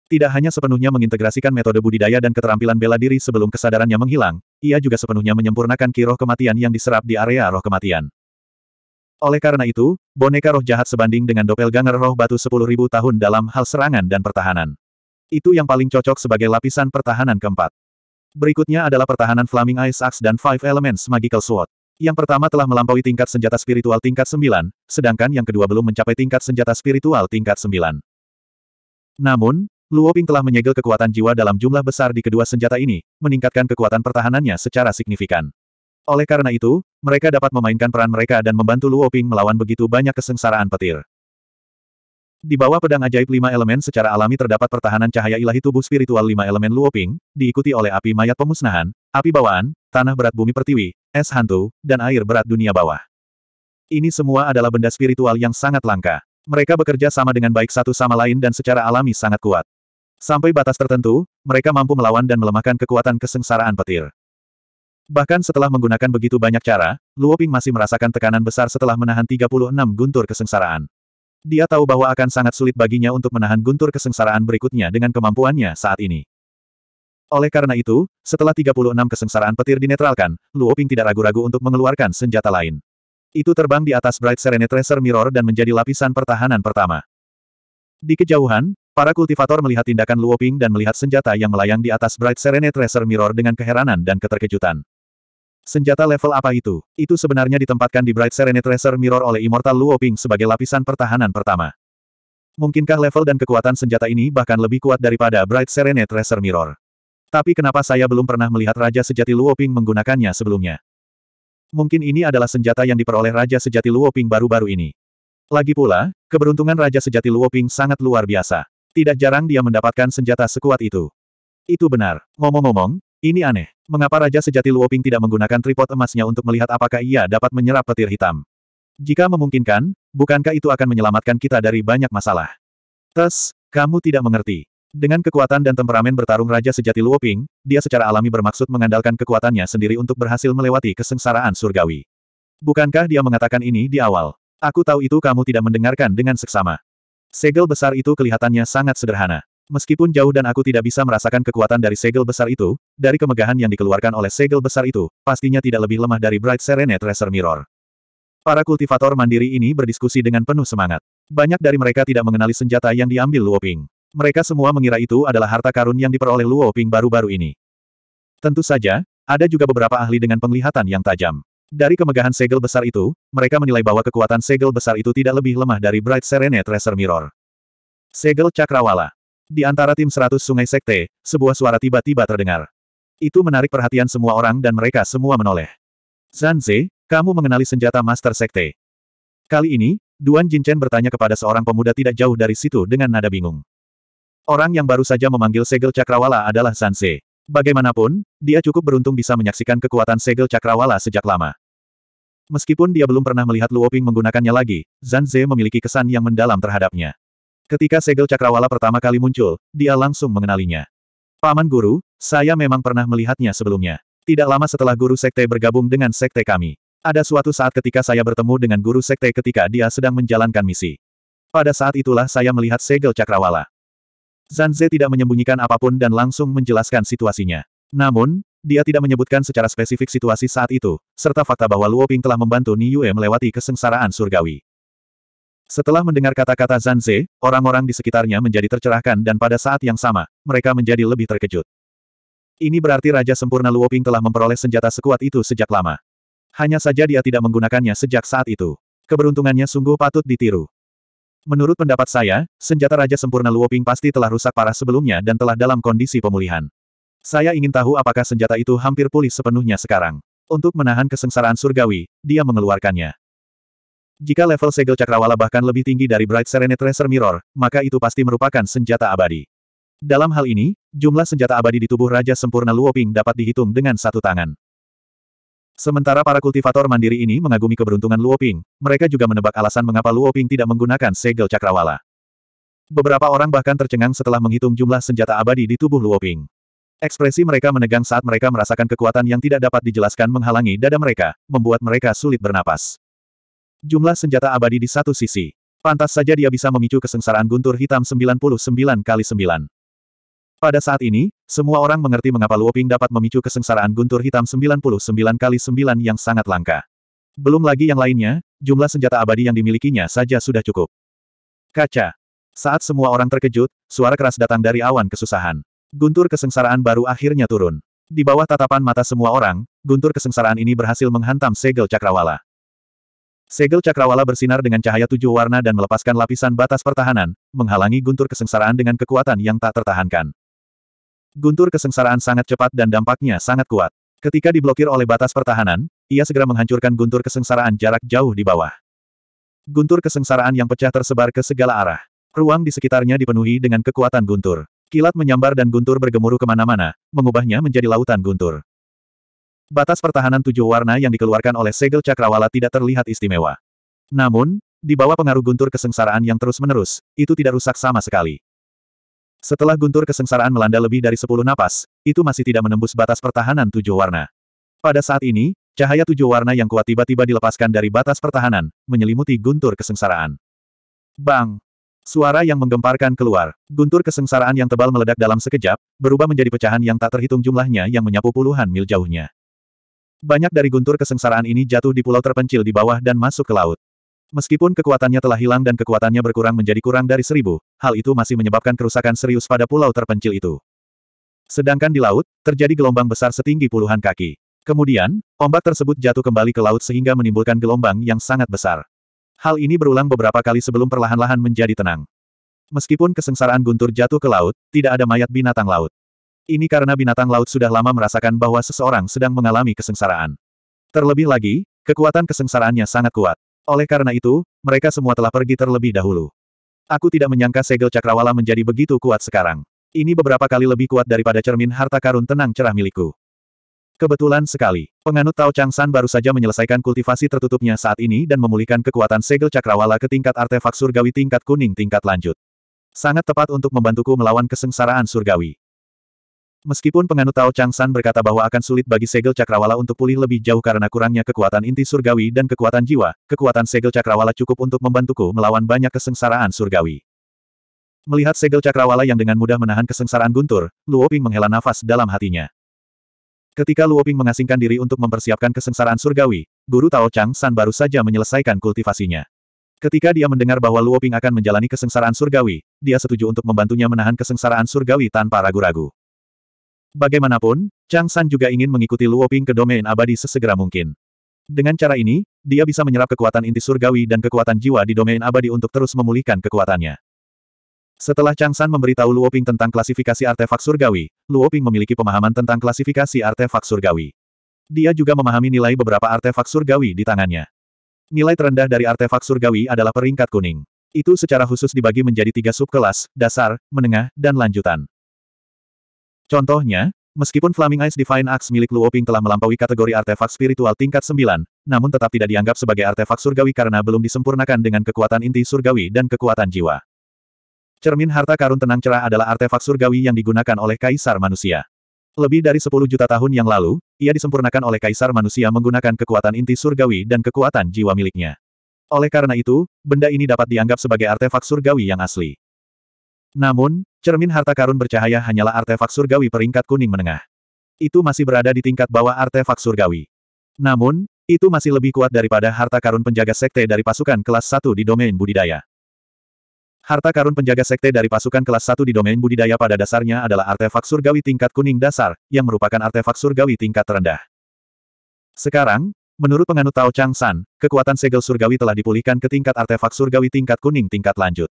Tidak hanya sepenuhnya mengintegrasikan metode budidaya dan keterampilan bela diri sebelum kesadarannya menghilang, ia juga sepenuhnya menyempurnakan ki roh kematian yang diserap di area roh kematian. Oleh karena itu, boneka roh jahat sebanding dengan doppelganger roh batu 10.000 tahun dalam hal serangan dan pertahanan. Itu yang paling cocok sebagai lapisan pertahanan keempat. Berikutnya adalah pertahanan Flaming Ice Axe dan Five Elements Magical Sword. Yang pertama telah melampaui tingkat senjata spiritual tingkat 9, sedangkan yang kedua belum mencapai tingkat senjata spiritual tingkat 9. Namun, Luoping telah menyegel kekuatan jiwa dalam jumlah besar di kedua senjata ini, meningkatkan kekuatan pertahanannya secara signifikan. Oleh karena itu, mereka dapat memainkan peran mereka dan membantu Luoping melawan begitu banyak kesengsaraan petir. Di bawah pedang ajaib lima elemen secara alami terdapat pertahanan cahaya ilahi tubuh spiritual lima elemen Luoping, diikuti oleh api mayat pemusnahan, api bawaan, tanah berat bumi pertiwi, es hantu, dan air berat dunia bawah. Ini semua adalah benda spiritual yang sangat langka. Mereka bekerja sama dengan baik satu sama lain dan secara alami sangat kuat. Sampai batas tertentu, mereka mampu melawan dan melemahkan kekuatan kesengsaraan petir. Bahkan setelah menggunakan begitu banyak cara, Luoping masih merasakan tekanan besar setelah menahan 36 guntur kesengsaraan. Dia tahu bahwa akan sangat sulit baginya untuk menahan guntur kesengsaraan berikutnya dengan kemampuannya saat ini. Oleh karena itu, setelah 36 kesengsaraan petir dinetralkan, Luo Ping tidak ragu-ragu untuk mengeluarkan senjata lain. Itu terbang di atas Bright Serenity Tracer Mirror dan menjadi lapisan pertahanan pertama. Di kejauhan, para kultivator melihat tindakan Luo Ping dan melihat senjata yang melayang di atas Bright Serenity Tracer Mirror dengan keheranan dan keterkejutan. Senjata level apa itu? Itu sebenarnya ditempatkan di Bright Serene Tracer Mirror oleh Immortal Luo Ping sebagai lapisan pertahanan pertama. Mungkinkah level dan kekuatan senjata ini bahkan lebih kuat daripada Bright Serene Tracer Mirror? Tapi kenapa saya belum pernah melihat Raja Sejati Luo Ping menggunakannya sebelumnya? Mungkin ini adalah senjata yang diperoleh Raja Sejati Luo Ping baru-baru ini. Lagi pula, keberuntungan Raja Sejati Luo Ping sangat luar biasa. Tidak jarang dia mendapatkan senjata sekuat itu. Itu benar. Ngomong-ngomong, ini aneh. Mengapa Raja Sejati Luoping tidak menggunakan tripod emasnya untuk melihat apakah ia dapat menyerap petir hitam? Jika memungkinkan, bukankah itu akan menyelamatkan kita dari banyak masalah? Tes, kamu tidak mengerti. Dengan kekuatan dan temperamen bertarung Raja Sejati Luoping, dia secara alami bermaksud mengandalkan kekuatannya sendiri untuk berhasil melewati kesengsaraan surgawi. Bukankah dia mengatakan ini di awal? Aku tahu itu kamu tidak mendengarkan dengan seksama. Segel besar itu kelihatannya sangat sederhana. Meskipun jauh dan aku tidak bisa merasakan kekuatan dari segel besar itu, dari kemegahan yang dikeluarkan oleh segel besar itu, pastinya tidak lebih lemah dari Bright Serene Tracer Mirror. Para kultivator mandiri ini berdiskusi dengan penuh semangat. Banyak dari mereka tidak mengenali senjata yang diambil Luo Ping. Mereka semua mengira itu adalah harta karun yang diperoleh Luo Ping baru-baru ini. Tentu saja, ada juga beberapa ahli dengan penglihatan yang tajam. Dari kemegahan segel besar itu, mereka menilai bahwa kekuatan segel besar itu tidak lebih lemah dari Bright Serene Tracer Mirror. Segel Cakrawala di antara tim seratus sungai sekte, sebuah suara tiba-tiba terdengar. Itu menarik perhatian semua orang dan mereka semua menoleh. Zanze, kamu mengenali senjata Master Sekte. Kali ini, Duan Jinchen bertanya kepada seorang pemuda tidak jauh dari situ dengan nada bingung. Orang yang baru saja memanggil segel cakrawala adalah Zanze. Bagaimanapun, dia cukup beruntung bisa menyaksikan kekuatan segel cakrawala sejak lama. Meskipun dia belum pernah melihat Luoping menggunakannya lagi, Zanze memiliki kesan yang mendalam terhadapnya. Ketika segel cakrawala pertama kali muncul, dia langsung mengenalinya. Paman Guru, saya memang pernah melihatnya sebelumnya. Tidak lama setelah Guru Sekte bergabung dengan Sekte kami. Ada suatu saat ketika saya bertemu dengan Guru Sekte ketika dia sedang menjalankan misi. Pada saat itulah saya melihat segel cakrawala. Zanze tidak menyembunyikan apapun dan langsung menjelaskan situasinya. Namun, dia tidak menyebutkan secara spesifik situasi saat itu, serta fakta bahwa Luo Ping telah membantu Ni Yue melewati kesengsaraan surgawi. Setelah mendengar kata-kata Zanze, orang-orang di sekitarnya menjadi tercerahkan dan pada saat yang sama, mereka menjadi lebih terkejut. Ini berarti Raja Sempurna Luoping telah memperoleh senjata sekuat itu sejak lama. Hanya saja dia tidak menggunakannya sejak saat itu. Keberuntungannya sungguh patut ditiru. Menurut pendapat saya, senjata Raja Sempurna Luoping pasti telah rusak parah sebelumnya dan telah dalam kondisi pemulihan. Saya ingin tahu apakah senjata itu hampir pulih sepenuhnya sekarang. Untuk menahan kesengsaraan surgawi, dia mengeluarkannya. Jika level segel cakrawala bahkan lebih tinggi dari Bright Serenade Tracer Mirror, maka itu pasti merupakan senjata abadi. Dalam hal ini, jumlah senjata abadi di tubuh Raja Sempurna Luoping dapat dihitung dengan satu tangan. Sementara para kultivator mandiri ini mengagumi keberuntungan Luoping, mereka juga menebak alasan mengapa Luoping tidak menggunakan segel cakrawala. Beberapa orang bahkan tercengang setelah menghitung jumlah senjata abadi di tubuh Luoping. Ekspresi mereka menegang saat mereka merasakan kekuatan yang tidak dapat dijelaskan menghalangi dada mereka, membuat mereka sulit bernapas. Jumlah senjata abadi di satu sisi. Pantas saja dia bisa memicu kesengsaraan guntur hitam 99 kali 9. Pada saat ini, semua orang mengerti mengapa Luoping dapat memicu kesengsaraan guntur hitam 99 kali 9 yang sangat langka. Belum lagi yang lainnya, jumlah senjata abadi yang dimilikinya saja sudah cukup. Kaca. Saat semua orang terkejut, suara keras datang dari awan kesusahan. Guntur kesengsaraan baru akhirnya turun. Di bawah tatapan mata semua orang, guntur kesengsaraan ini berhasil menghantam segel cakrawala. Segel cakrawala bersinar dengan cahaya tujuh warna dan melepaskan lapisan batas pertahanan, menghalangi guntur kesengsaraan dengan kekuatan yang tak tertahankan. Guntur kesengsaraan sangat cepat dan dampaknya sangat kuat. Ketika diblokir oleh batas pertahanan, ia segera menghancurkan guntur kesengsaraan jarak jauh di bawah. Guntur kesengsaraan yang pecah tersebar ke segala arah. Ruang di sekitarnya dipenuhi dengan kekuatan guntur. Kilat menyambar dan guntur bergemuruh kemana-mana, mengubahnya menjadi lautan guntur. Batas pertahanan tujuh warna yang dikeluarkan oleh segel cakrawala tidak terlihat istimewa. Namun, di bawah pengaruh guntur kesengsaraan yang terus-menerus, itu tidak rusak sama sekali. Setelah guntur kesengsaraan melanda lebih dari sepuluh napas, itu masih tidak menembus batas pertahanan tujuh warna. Pada saat ini, cahaya tujuh warna yang kuat tiba-tiba dilepaskan dari batas pertahanan, menyelimuti guntur kesengsaraan. Bang! Suara yang menggemparkan keluar. Guntur kesengsaraan yang tebal meledak dalam sekejap, berubah menjadi pecahan yang tak terhitung jumlahnya yang menyapu puluhan mil jauhnya banyak dari guntur kesengsaraan ini jatuh di pulau terpencil di bawah dan masuk ke laut. Meskipun kekuatannya telah hilang dan kekuatannya berkurang menjadi kurang dari seribu, hal itu masih menyebabkan kerusakan serius pada pulau terpencil itu. Sedangkan di laut, terjadi gelombang besar setinggi puluhan kaki. Kemudian, ombak tersebut jatuh kembali ke laut sehingga menimbulkan gelombang yang sangat besar. Hal ini berulang beberapa kali sebelum perlahan-lahan menjadi tenang. Meskipun kesengsaraan guntur jatuh ke laut, tidak ada mayat binatang laut. Ini karena binatang laut sudah lama merasakan bahwa seseorang sedang mengalami kesengsaraan. Terlebih lagi, kekuatan kesengsaraannya sangat kuat. Oleh karena itu, mereka semua telah pergi terlebih dahulu. Aku tidak menyangka segel cakrawala menjadi begitu kuat sekarang. Ini beberapa kali lebih kuat daripada cermin harta karun tenang cerah milikku. Kebetulan sekali, penganut Tao Chang San baru saja menyelesaikan kultivasi tertutupnya saat ini dan memulihkan kekuatan segel cakrawala ke tingkat artefak surgawi tingkat kuning tingkat lanjut. Sangat tepat untuk membantuku melawan kesengsaraan surgawi. Meskipun penganut Tao Chang San berkata bahwa akan sulit bagi segel cakrawala untuk pulih lebih jauh karena kurangnya kekuatan inti surgawi dan kekuatan jiwa, kekuatan segel cakrawala cukup untuk membantuku melawan banyak kesengsaraan surgawi. Melihat segel cakrawala yang dengan mudah menahan kesengsaraan guntur, Luo Ping menghela nafas dalam hatinya. Ketika Luo Ping mengasingkan diri untuk mempersiapkan kesengsaraan surgawi, Guru Tao Chang San baru saja menyelesaikan kultivasinya. Ketika dia mendengar bahwa Luo Ping akan menjalani kesengsaraan surgawi, dia setuju untuk membantunya menahan kesengsaraan surgawi tanpa ragu-ragu. Bagaimanapun, Chang San juga ingin mengikuti Luoping ke domain abadi sesegera mungkin. Dengan cara ini, dia bisa menyerap kekuatan inti surgawi dan kekuatan jiwa di domain abadi untuk terus memulihkan kekuatannya. Setelah Chang San memberitahu Luoping tentang klasifikasi artefak surgawi, Luoping memiliki pemahaman tentang klasifikasi artefak surgawi. Dia juga memahami nilai beberapa artefak surgawi di tangannya. Nilai terendah dari artefak surgawi adalah peringkat kuning. Itu secara khusus dibagi menjadi tiga subkelas, dasar, menengah, dan lanjutan. Contohnya, meskipun Flaming Ice Divine Axe milik Luoping telah melampaui kategori artefak spiritual tingkat 9, namun tetap tidak dianggap sebagai artefak surgawi karena belum disempurnakan dengan kekuatan inti surgawi dan kekuatan jiwa. Cermin harta karun tenang cerah adalah artefak surgawi yang digunakan oleh kaisar manusia. Lebih dari 10 juta tahun yang lalu, ia disempurnakan oleh kaisar manusia menggunakan kekuatan inti surgawi dan kekuatan jiwa miliknya. Oleh karena itu, benda ini dapat dianggap sebagai artefak surgawi yang asli. Namun, cermin harta karun bercahaya hanyalah artefak surgawi peringkat kuning menengah. Itu masih berada di tingkat bawah artefak surgawi. Namun, itu masih lebih kuat daripada harta karun penjaga sekte dari pasukan kelas 1 di domain budidaya. Harta karun penjaga sekte dari pasukan kelas 1 di domain budidaya pada dasarnya adalah artefak surgawi tingkat kuning dasar, yang merupakan artefak surgawi tingkat terendah. Sekarang, Menurut penganut Tao Chang San, kekuatan segel surgawi telah dipulihkan ke tingkat artefak surgawi tingkat kuning tingkat lanjut.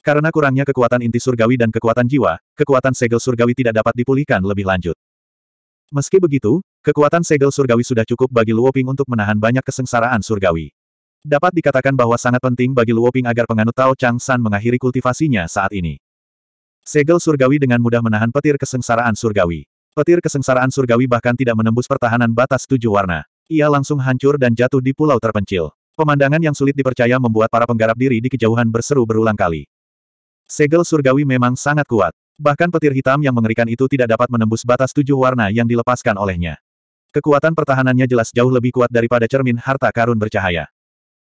Karena kurangnya kekuatan inti surgawi dan kekuatan jiwa, kekuatan segel surgawi tidak dapat dipulihkan lebih lanjut. Meski begitu, kekuatan segel surgawi sudah cukup bagi Luoping untuk menahan banyak kesengsaraan surgawi. Dapat dikatakan bahwa sangat penting bagi Luoping agar penganut Tao Chang San mengakhiri kultivasinya saat ini. Segel surgawi dengan mudah menahan petir kesengsaraan surgawi. Petir kesengsaraan surgawi bahkan tidak menembus pertahanan batas tujuh warna. Ia langsung hancur dan jatuh di pulau terpencil. Pemandangan yang sulit dipercaya membuat para penggarap diri di kejauhan berseru berulang kali. Segel surgawi memang sangat kuat. Bahkan petir hitam yang mengerikan itu tidak dapat menembus batas tujuh warna yang dilepaskan olehnya. Kekuatan pertahanannya jelas jauh lebih kuat daripada cermin harta karun bercahaya.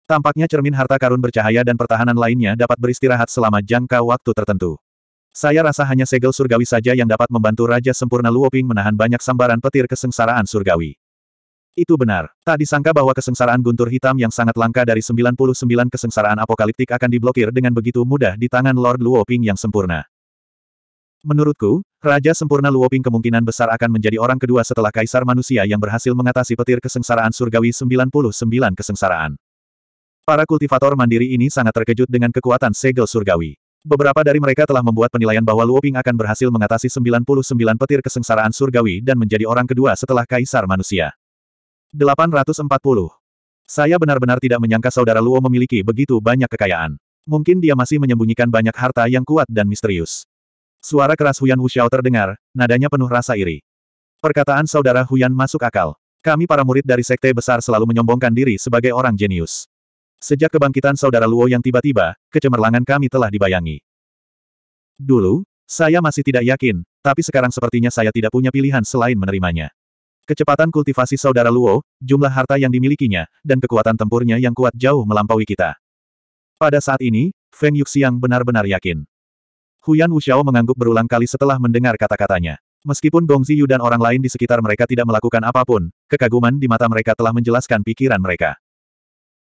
Tampaknya cermin harta karun bercahaya dan pertahanan lainnya dapat beristirahat selama jangka waktu tertentu. Saya rasa hanya segel surgawi saja yang dapat membantu Raja Sempurna Luoping menahan banyak sambaran petir kesengsaraan surgawi. Itu benar. Tak disangka bahwa kesengsaraan guntur hitam yang sangat langka dari 99 kesengsaraan apokaliptik akan diblokir dengan begitu mudah di tangan Lord Luoping yang sempurna. Menurutku, Raja Sempurna Luoping kemungkinan besar akan menjadi orang kedua setelah Kaisar Manusia yang berhasil mengatasi petir kesengsaraan surgawi 99 kesengsaraan. Para kultivator mandiri ini sangat terkejut dengan kekuatan segel surgawi. Beberapa dari mereka telah membuat penilaian bahwa Luoping akan berhasil mengatasi 99 petir kesengsaraan surgawi dan menjadi orang kedua setelah Kaisar Manusia. 840. Saya benar-benar tidak menyangka saudara Luo memiliki begitu banyak kekayaan. Mungkin dia masih menyembunyikan banyak harta yang kuat dan misterius. Suara keras Huyan Wuxiao terdengar, nadanya penuh rasa iri. Perkataan saudara Huyan masuk akal. Kami para murid dari sekte besar selalu menyombongkan diri sebagai orang jenius. Sejak kebangkitan saudara Luo yang tiba-tiba, kecemerlangan kami telah dibayangi. Dulu, saya masih tidak yakin, tapi sekarang sepertinya saya tidak punya pilihan selain menerimanya. Kecepatan kultivasi saudara Luo, jumlah harta yang dimilikinya, dan kekuatan tempurnya yang kuat jauh melampaui kita. Pada saat ini, Feng Yuxiang benar-benar yakin. Huyan Wuxiao mengangguk berulang kali setelah mendengar kata-katanya. Meskipun Gong Ziyu dan orang lain di sekitar mereka tidak melakukan apapun, kekaguman di mata mereka telah menjelaskan pikiran mereka.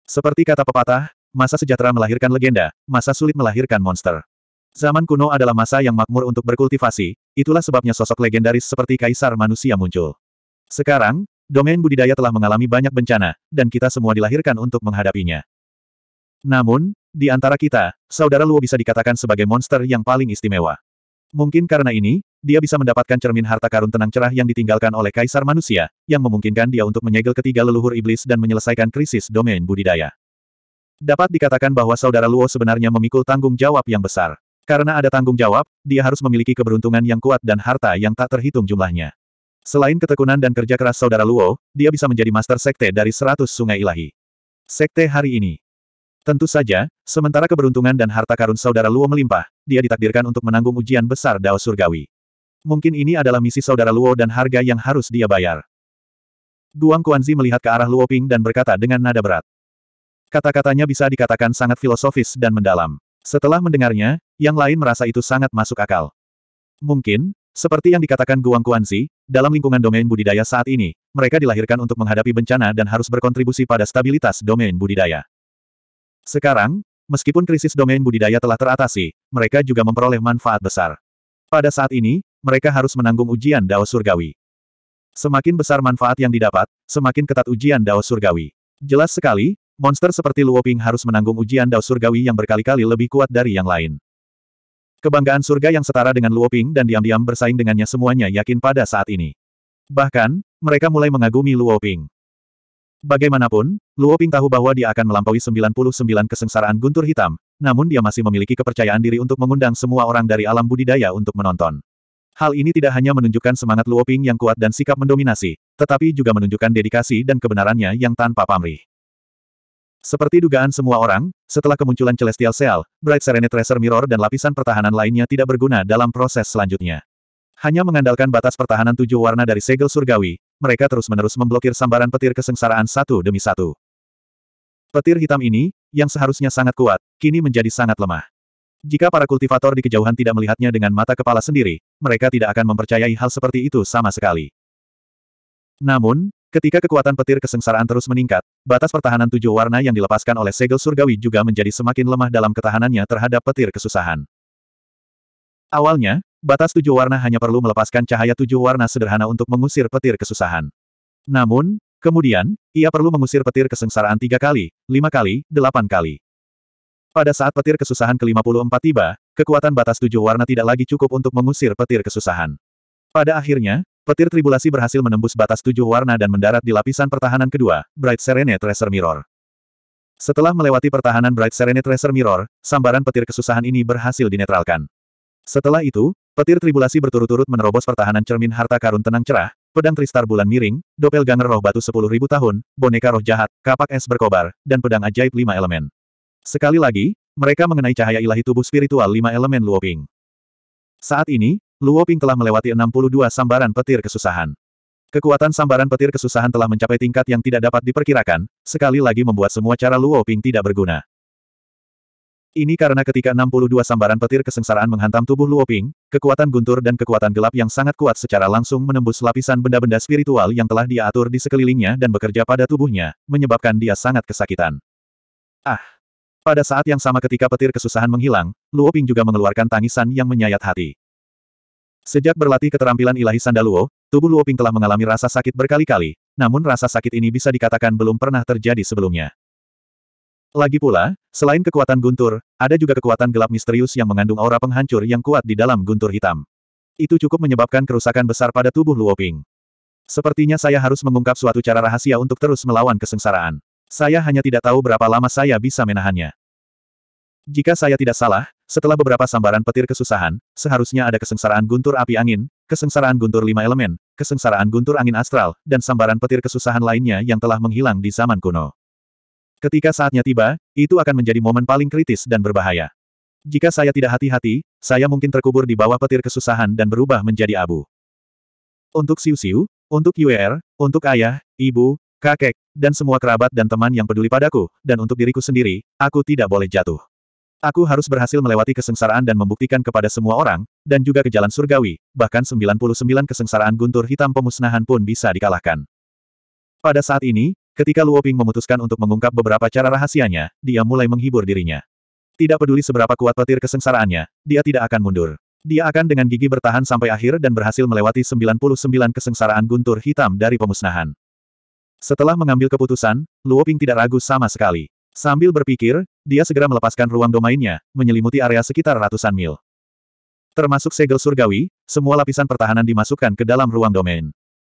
Seperti kata pepatah, masa sejahtera melahirkan legenda, masa sulit melahirkan monster. Zaman kuno adalah masa yang makmur untuk berkultivasi, itulah sebabnya sosok legendaris seperti kaisar manusia muncul. Sekarang, domain budidaya telah mengalami banyak bencana, dan kita semua dilahirkan untuk menghadapinya. Namun, di antara kita, saudara Luo bisa dikatakan sebagai monster yang paling istimewa. Mungkin karena ini, dia bisa mendapatkan cermin harta karun tenang cerah yang ditinggalkan oleh kaisar manusia, yang memungkinkan dia untuk menyegel ketiga leluhur iblis dan menyelesaikan krisis domain budidaya. Dapat dikatakan bahwa saudara Luo sebenarnya memikul tanggung jawab yang besar. Karena ada tanggung jawab, dia harus memiliki keberuntungan yang kuat dan harta yang tak terhitung jumlahnya. Selain ketekunan dan kerja keras saudara Luo, dia bisa menjadi master sekte dari seratus sungai ilahi. Sekte hari ini. Tentu saja, sementara keberuntungan dan harta karun saudara Luo melimpah, dia ditakdirkan untuk menanggung ujian besar Dao Surgawi. Mungkin ini adalah misi saudara Luo dan harga yang harus dia bayar. Guang Kuanzi melihat ke arah Luo Ping dan berkata dengan nada berat. Kata-katanya bisa dikatakan sangat filosofis dan mendalam. Setelah mendengarnya, yang lain merasa itu sangat masuk akal. Mungkin, seperti yang dikatakan Guang Guanzi, dalam lingkungan domain budidaya saat ini, mereka dilahirkan untuk menghadapi bencana dan harus berkontribusi pada stabilitas domain budidaya. Sekarang, meskipun krisis domain budidaya telah teratasi, mereka juga memperoleh manfaat besar. Pada saat ini, mereka harus menanggung ujian Dao Surgawi. Semakin besar manfaat yang didapat, semakin ketat ujian Dao Surgawi. Jelas sekali, monster seperti Luoping harus menanggung ujian Dao Surgawi yang berkali-kali lebih kuat dari yang lain. Kebanggaan surga yang setara dengan Luoping dan diam-diam bersaing dengannya semuanya yakin pada saat ini. Bahkan, mereka mulai mengagumi Luoping. Bagaimanapun, Luoping tahu bahwa dia akan melampaui 99 kesengsaraan guntur hitam, namun dia masih memiliki kepercayaan diri untuk mengundang semua orang dari alam budidaya untuk menonton. Hal ini tidak hanya menunjukkan semangat Luoping yang kuat dan sikap mendominasi, tetapi juga menunjukkan dedikasi dan kebenarannya yang tanpa pamrih. Seperti dugaan semua orang, setelah kemunculan Celestial Seal, Bright Serenity Tracer Mirror dan lapisan pertahanan lainnya tidak berguna dalam proses selanjutnya. Hanya mengandalkan batas pertahanan tujuh warna dari segel surgawi, mereka terus-menerus memblokir sambaran petir kesengsaraan satu demi satu. Petir hitam ini, yang seharusnya sangat kuat, kini menjadi sangat lemah. Jika para kultivator di kejauhan tidak melihatnya dengan mata kepala sendiri, mereka tidak akan mempercayai hal seperti itu sama sekali. Namun, Ketika kekuatan petir kesengsaraan terus meningkat, batas pertahanan tujuh warna yang dilepaskan oleh segel surgawi juga menjadi semakin lemah dalam ketahanannya terhadap petir kesusahan. Awalnya, batas tujuh warna hanya perlu melepaskan cahaya tujuh warna sederhana untuk mengusir petir kesusahan. Namun, kemudian, ia perlu mengusir petir kesengsaraan tiga kali, lima kali, delapan kali. Pada saat petir kesusahan ke-54 tiba, kekuatan batas tujuh warna tidak lagi cukup untuk mengusir petir kesusahan. Pada akhirnya, Petir tribulasi berhasil menembus batas tujuh warna dan mendarat di lapisan pertahanan kedua, Bright Serene Tracer Mirror. Setelah melewati pertahanan Bright Serene Tracer Mirror, sambaran petir kesusahan ini berhasil dinetralkan. Setelah itu, petir tribulasi berturut-turut menerobos pertahanan cermin harta karun tenang cerah, pedang tristar bulan miring, doppelganger roh batu Sepuluh Ribu tahun, boneka roh jahat, kapak es berkobar, dan pedang ajaib lima elemen. Sekali lagi, mereka mengenai cahaya ilahi tubuh spiritual lima elemen Luoping. Saat ini, Luo Ping telah melewati 62 sambaran petir kesusahan. Kekuatan sambaran petir kesusahan telah mencapai tingkat yang tidak dapat diperkirakan, sekali lagi membuat semua cara Luo Ping tidak berguna. Ini karena ketika 62 sambaran petir kesengsaraan menghantam tubuh Luo Ping, kekuatan guntur dan kekuatan gelap yang sangat kuat secara langsung menembus lapisan benda-benda spiritual yang telah dia atur di sekelilingnya dan bekerja pada tubuhnya, menyebabkan dia sangat kesakitan. Ah! Pada saat yang sama ketika petir kesusahan menghilang, Luo Ping juga mengeluarkan tangisan yang menyayat hati. Sejak berlatih keterampilan ilahi Sandaluo, tubuh Luoping telah mengalami rasa sakit berkali-kali, namun rasa sakit ini bisa dikatakan belum pernah terjadi sebelumnya. Lagi pula, selain kekuatan guntur, ada juga kekuatan gelap misterius yang mengandung aura penghancur yang kuat di dalam guntur hitam. Itu cukup menyebabkan kerusakan besar pada tubuh Luoping. Sepertinya saya harus mengungkap suatu cara rahasia untuk terus melawan kesengsaraan. Saya hanya tidak tahu berapa lama saya bisa menahannya. Jika saya tidak salah, setelah beberapa sambaran petir kesusahan, seharusnya ada kesengsaraan guntur api angin, kesengsaraan guntur lima elemen, kesengsaraan guntur angin astral, dan sambaran petir kesusahan lainnya yang telah menghilang di zaman kuno. Ketika saatnya tiba, itu akan menjadi momen paling kritis dan berbahaya. Jika saya tidak hati-hati, saya mungkin terkubur di bawah petir kesusahan dan berubah menjadi abu. Untuk Siu Siu, untuk UER, untuk ayah, ibu, kakek, dan semua kerabat dan teman yang peduli padaku, dan untuk diriku sendiri, aku tidak boleh jatuh. Aku harus berhasil melewati kesengsaraan dan membuktikan kepada semua orang, dan juga ke jalan surgawi, bahkan 99 kesengsaraan guntur hitam pemusnahan pun bisa dikalahkan. Pada saat ini, ketika Luoping memutuskan untuk mengungkap beberapa cara rahasianya, dia mulai menghibur dirinya. Tidak peduli seberapa kuat petir kesengsaraannya, dia tidak akan mundur. Dia akan dengan gigi bertahan sampai akhir dan berhasil melewati 99 kesengsaraan guntur hitam dari pemusnahan. Setelah mengambil keputusan, Luoping tidak ragu sama sekali. Sambil berpikir, dia segera melepaskan ruang domainnya, menyelimuti area sekitar ratusan mil. Termasuk segel surgawi, semua lapisan pertahanan dimasukkan ke dalam ruang domain.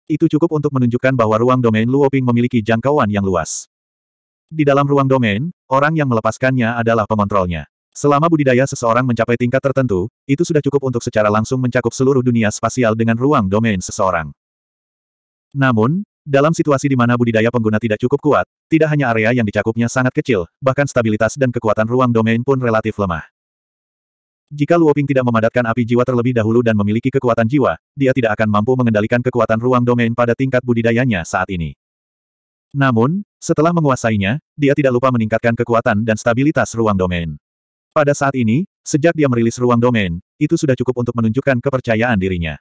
Itu cukup untuk menunjukkan bahwa ruang domain Luoping memiliki jangkauan yang luas. Di dalam ruang domain, orang yang melepaskannya adalah pengontrolnya. Selama budidaya seseorang mencapai tingkat tertentu, itu sudah cukup untuk secara langsung mencakup seluruh dunia spasial dengan ruang domain seseorang. Namun, dalam situasi di mana budidaya pengguna tidak cukup kuat, tidak hanya area yang dicakupnya sangat kecil, bahkan stabilitas dan kekuatan ruang domain pun relatif lemah. Jika Luoping tidak memadatkan api jiwa terlebih dahulu dan memiliki kekuatan jiwa, dia tidak akan mampu mengendalikan kekuatan ruang domain pada tingkat budidayanya saat ini. Namun, setelah menguasainya, dia tidak lupa meningkatkan kekuatan dan stabilitas ruang domain. Pada saat ini, sejak dia merilis ruang domain, itu sudah cukup untuk menunjukkan kepercayaan dirinya.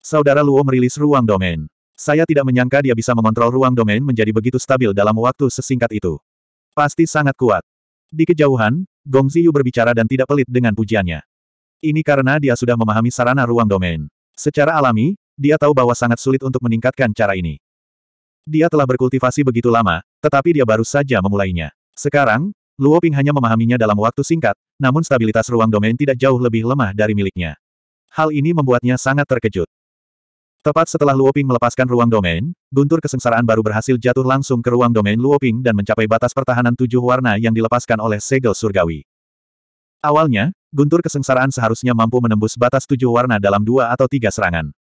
Saudara Luo merilis ruang domain. Saya tidak menyangka dia bisa mengontrol ruang domain menjadi begitu stabil dalam waktu sesingkat itu. Pasti sangat kuat. Di kejauhan, Gong Ziyu berbicara dan tidak pelit dengan pujiannya. Ini karena dia sudah memahami sarana ruang domain. Secara alami, dia tahu bahwa sangat sulit untuk meningkatkan cara ini. Dia telah berkultivasi begitu lama, tetapi dia baru saja memulainya. Sekarang, Luo Ping hanya memahaminya dalam waktu singkat, namun stabilitas ruang domain tidak jauh lebih lemah dari miliknya. Hal ini membuatnya sangat terkejut. Tepat setelah Luoping melepaskan ruang domain, guntur kesengsaraan baru berhasil jatuh langsung ke ruang domain Luoping dan mencapai batas pertahanan tujuh warna yang dilepaskan oleh segel surgawi. Awalnya, guntur kesengsaraan seharusnya mampu menembus batas tujuh warna dalam dua atau tiga serangan.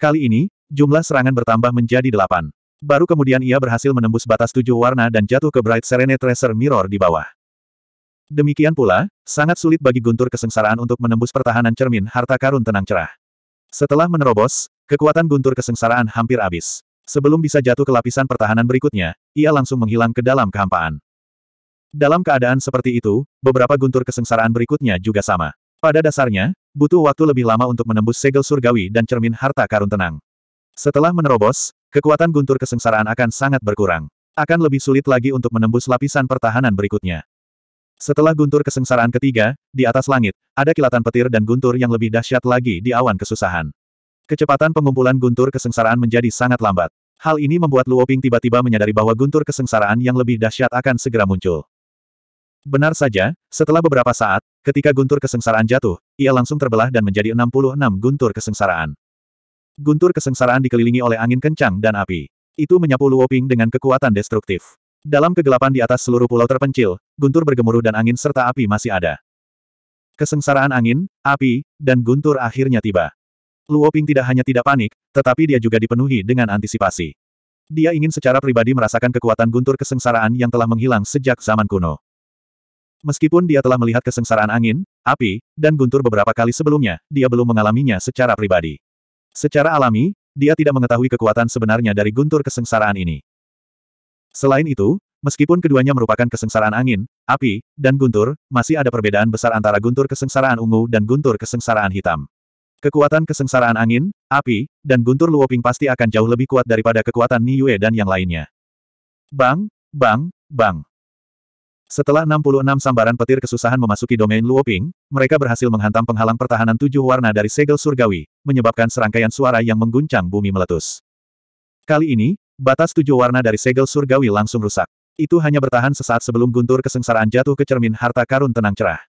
Kali ini, jumlah serangan bertambah menjadi delapan. Baru kemudian ia berhasil menembus batas tujuh warna dan jatuh ke Bright Serene Tracer Mirror di bawah. Demikian pula, sangat sulit bagi guntur kesengsaraan untuk menembus pertahanan cermin harta karun tenang cerah. Setelah menerobos, Kekuatan guntur kesengsaraan hampir habis. Sebelum bisa jatuh ke lapisan pertahanan berikutnya, ia langsung menghilang ke dalam kehampaan. Dalam keadaan seperti itu, beberapa guntur kesengsaraan berikutnya juga sama. Pada dasarnya, butuh waktu lebih lama untuk menembus segel surgawi dan cermin harta karun tenang. Setelah menerobos, kekuatan guntur kesengsaraan akan sangat berkurang. Akan lebih sulit lagi untuk menembus lapisan pertahanan berikutnya. Setelah guntur kesengsaraan ketiga, di atas langit, ada kilatan petir dan guntur yang lebih dahsyat lagi di awan kesusahan. Kecepatan pengumpulan guntur kesengsaraan menjadi sangat lambat. Hal ini membuat Luo Ping tiba-tiba menyadari bahwa guntur kesengsaraan yang lebih dahsyat akan segera muncul. Benar saja, setelah beberapa saat, ketika guntur kesengsaraan jatuh, ia langsung terbelah dan menjadi 66 guntur kesengsaraan. Guntur kesengsaraan dikelilingi oleh angin kencang dan api. Itu menyapu Luo Ping dengan kekuatan destruktif. Dalam kegelapan di atas seluruh pulau terpencil, guntur bergemuruh dan angin serta api masih ada. Kesengsaraan angin, api, dan guntur akhirnya tiba. Luo Ping tidak hanya tidak panik, tetapi dia juga dipenuhi dengan antisipasi. Dia ingin secara pribadi merasakan kekuatan guntur kesengsaraan yang telah menghilang sejak zaman kuno. Meskipun dia telah melihat kesengsaraan angin, api, dan guntur beberapa kali sebelumnya, dia belum mengalaminya secara pribadi. Secara alami, dia tidak mengetahui kekuatan sebenarnya dari guntur kesengsaraan ini. Selain itu, meskipun keduanya merupakan kesengsaraan angin, api, dan guntur, masih ada perbedaan besar antara guntur kesengsaraan ungu dan guntur kesengsaraan hitam. Kekuatan kesengsaraan angin, api, dan guntur Luoping pasti akan jauh lebih kuat daripada kekuatan Yue dan yang lainnya. Bang, bang, bang. Setelah 66 sambaran petir kesusahan memasuki domain Luoping, mereka berhasil menghantam penghalang pertahanan tujuh warna dari segel surgawi, menyebabkan serangkaian suara yang mengguncang bumi meletus. Kali ini, batas tujuh warna dari segel surgawi langsung rusak. Itu hanya bertahan sesaat sebelum guntur kesengsaraan jatuh ke cermin harta karun tenang cerah.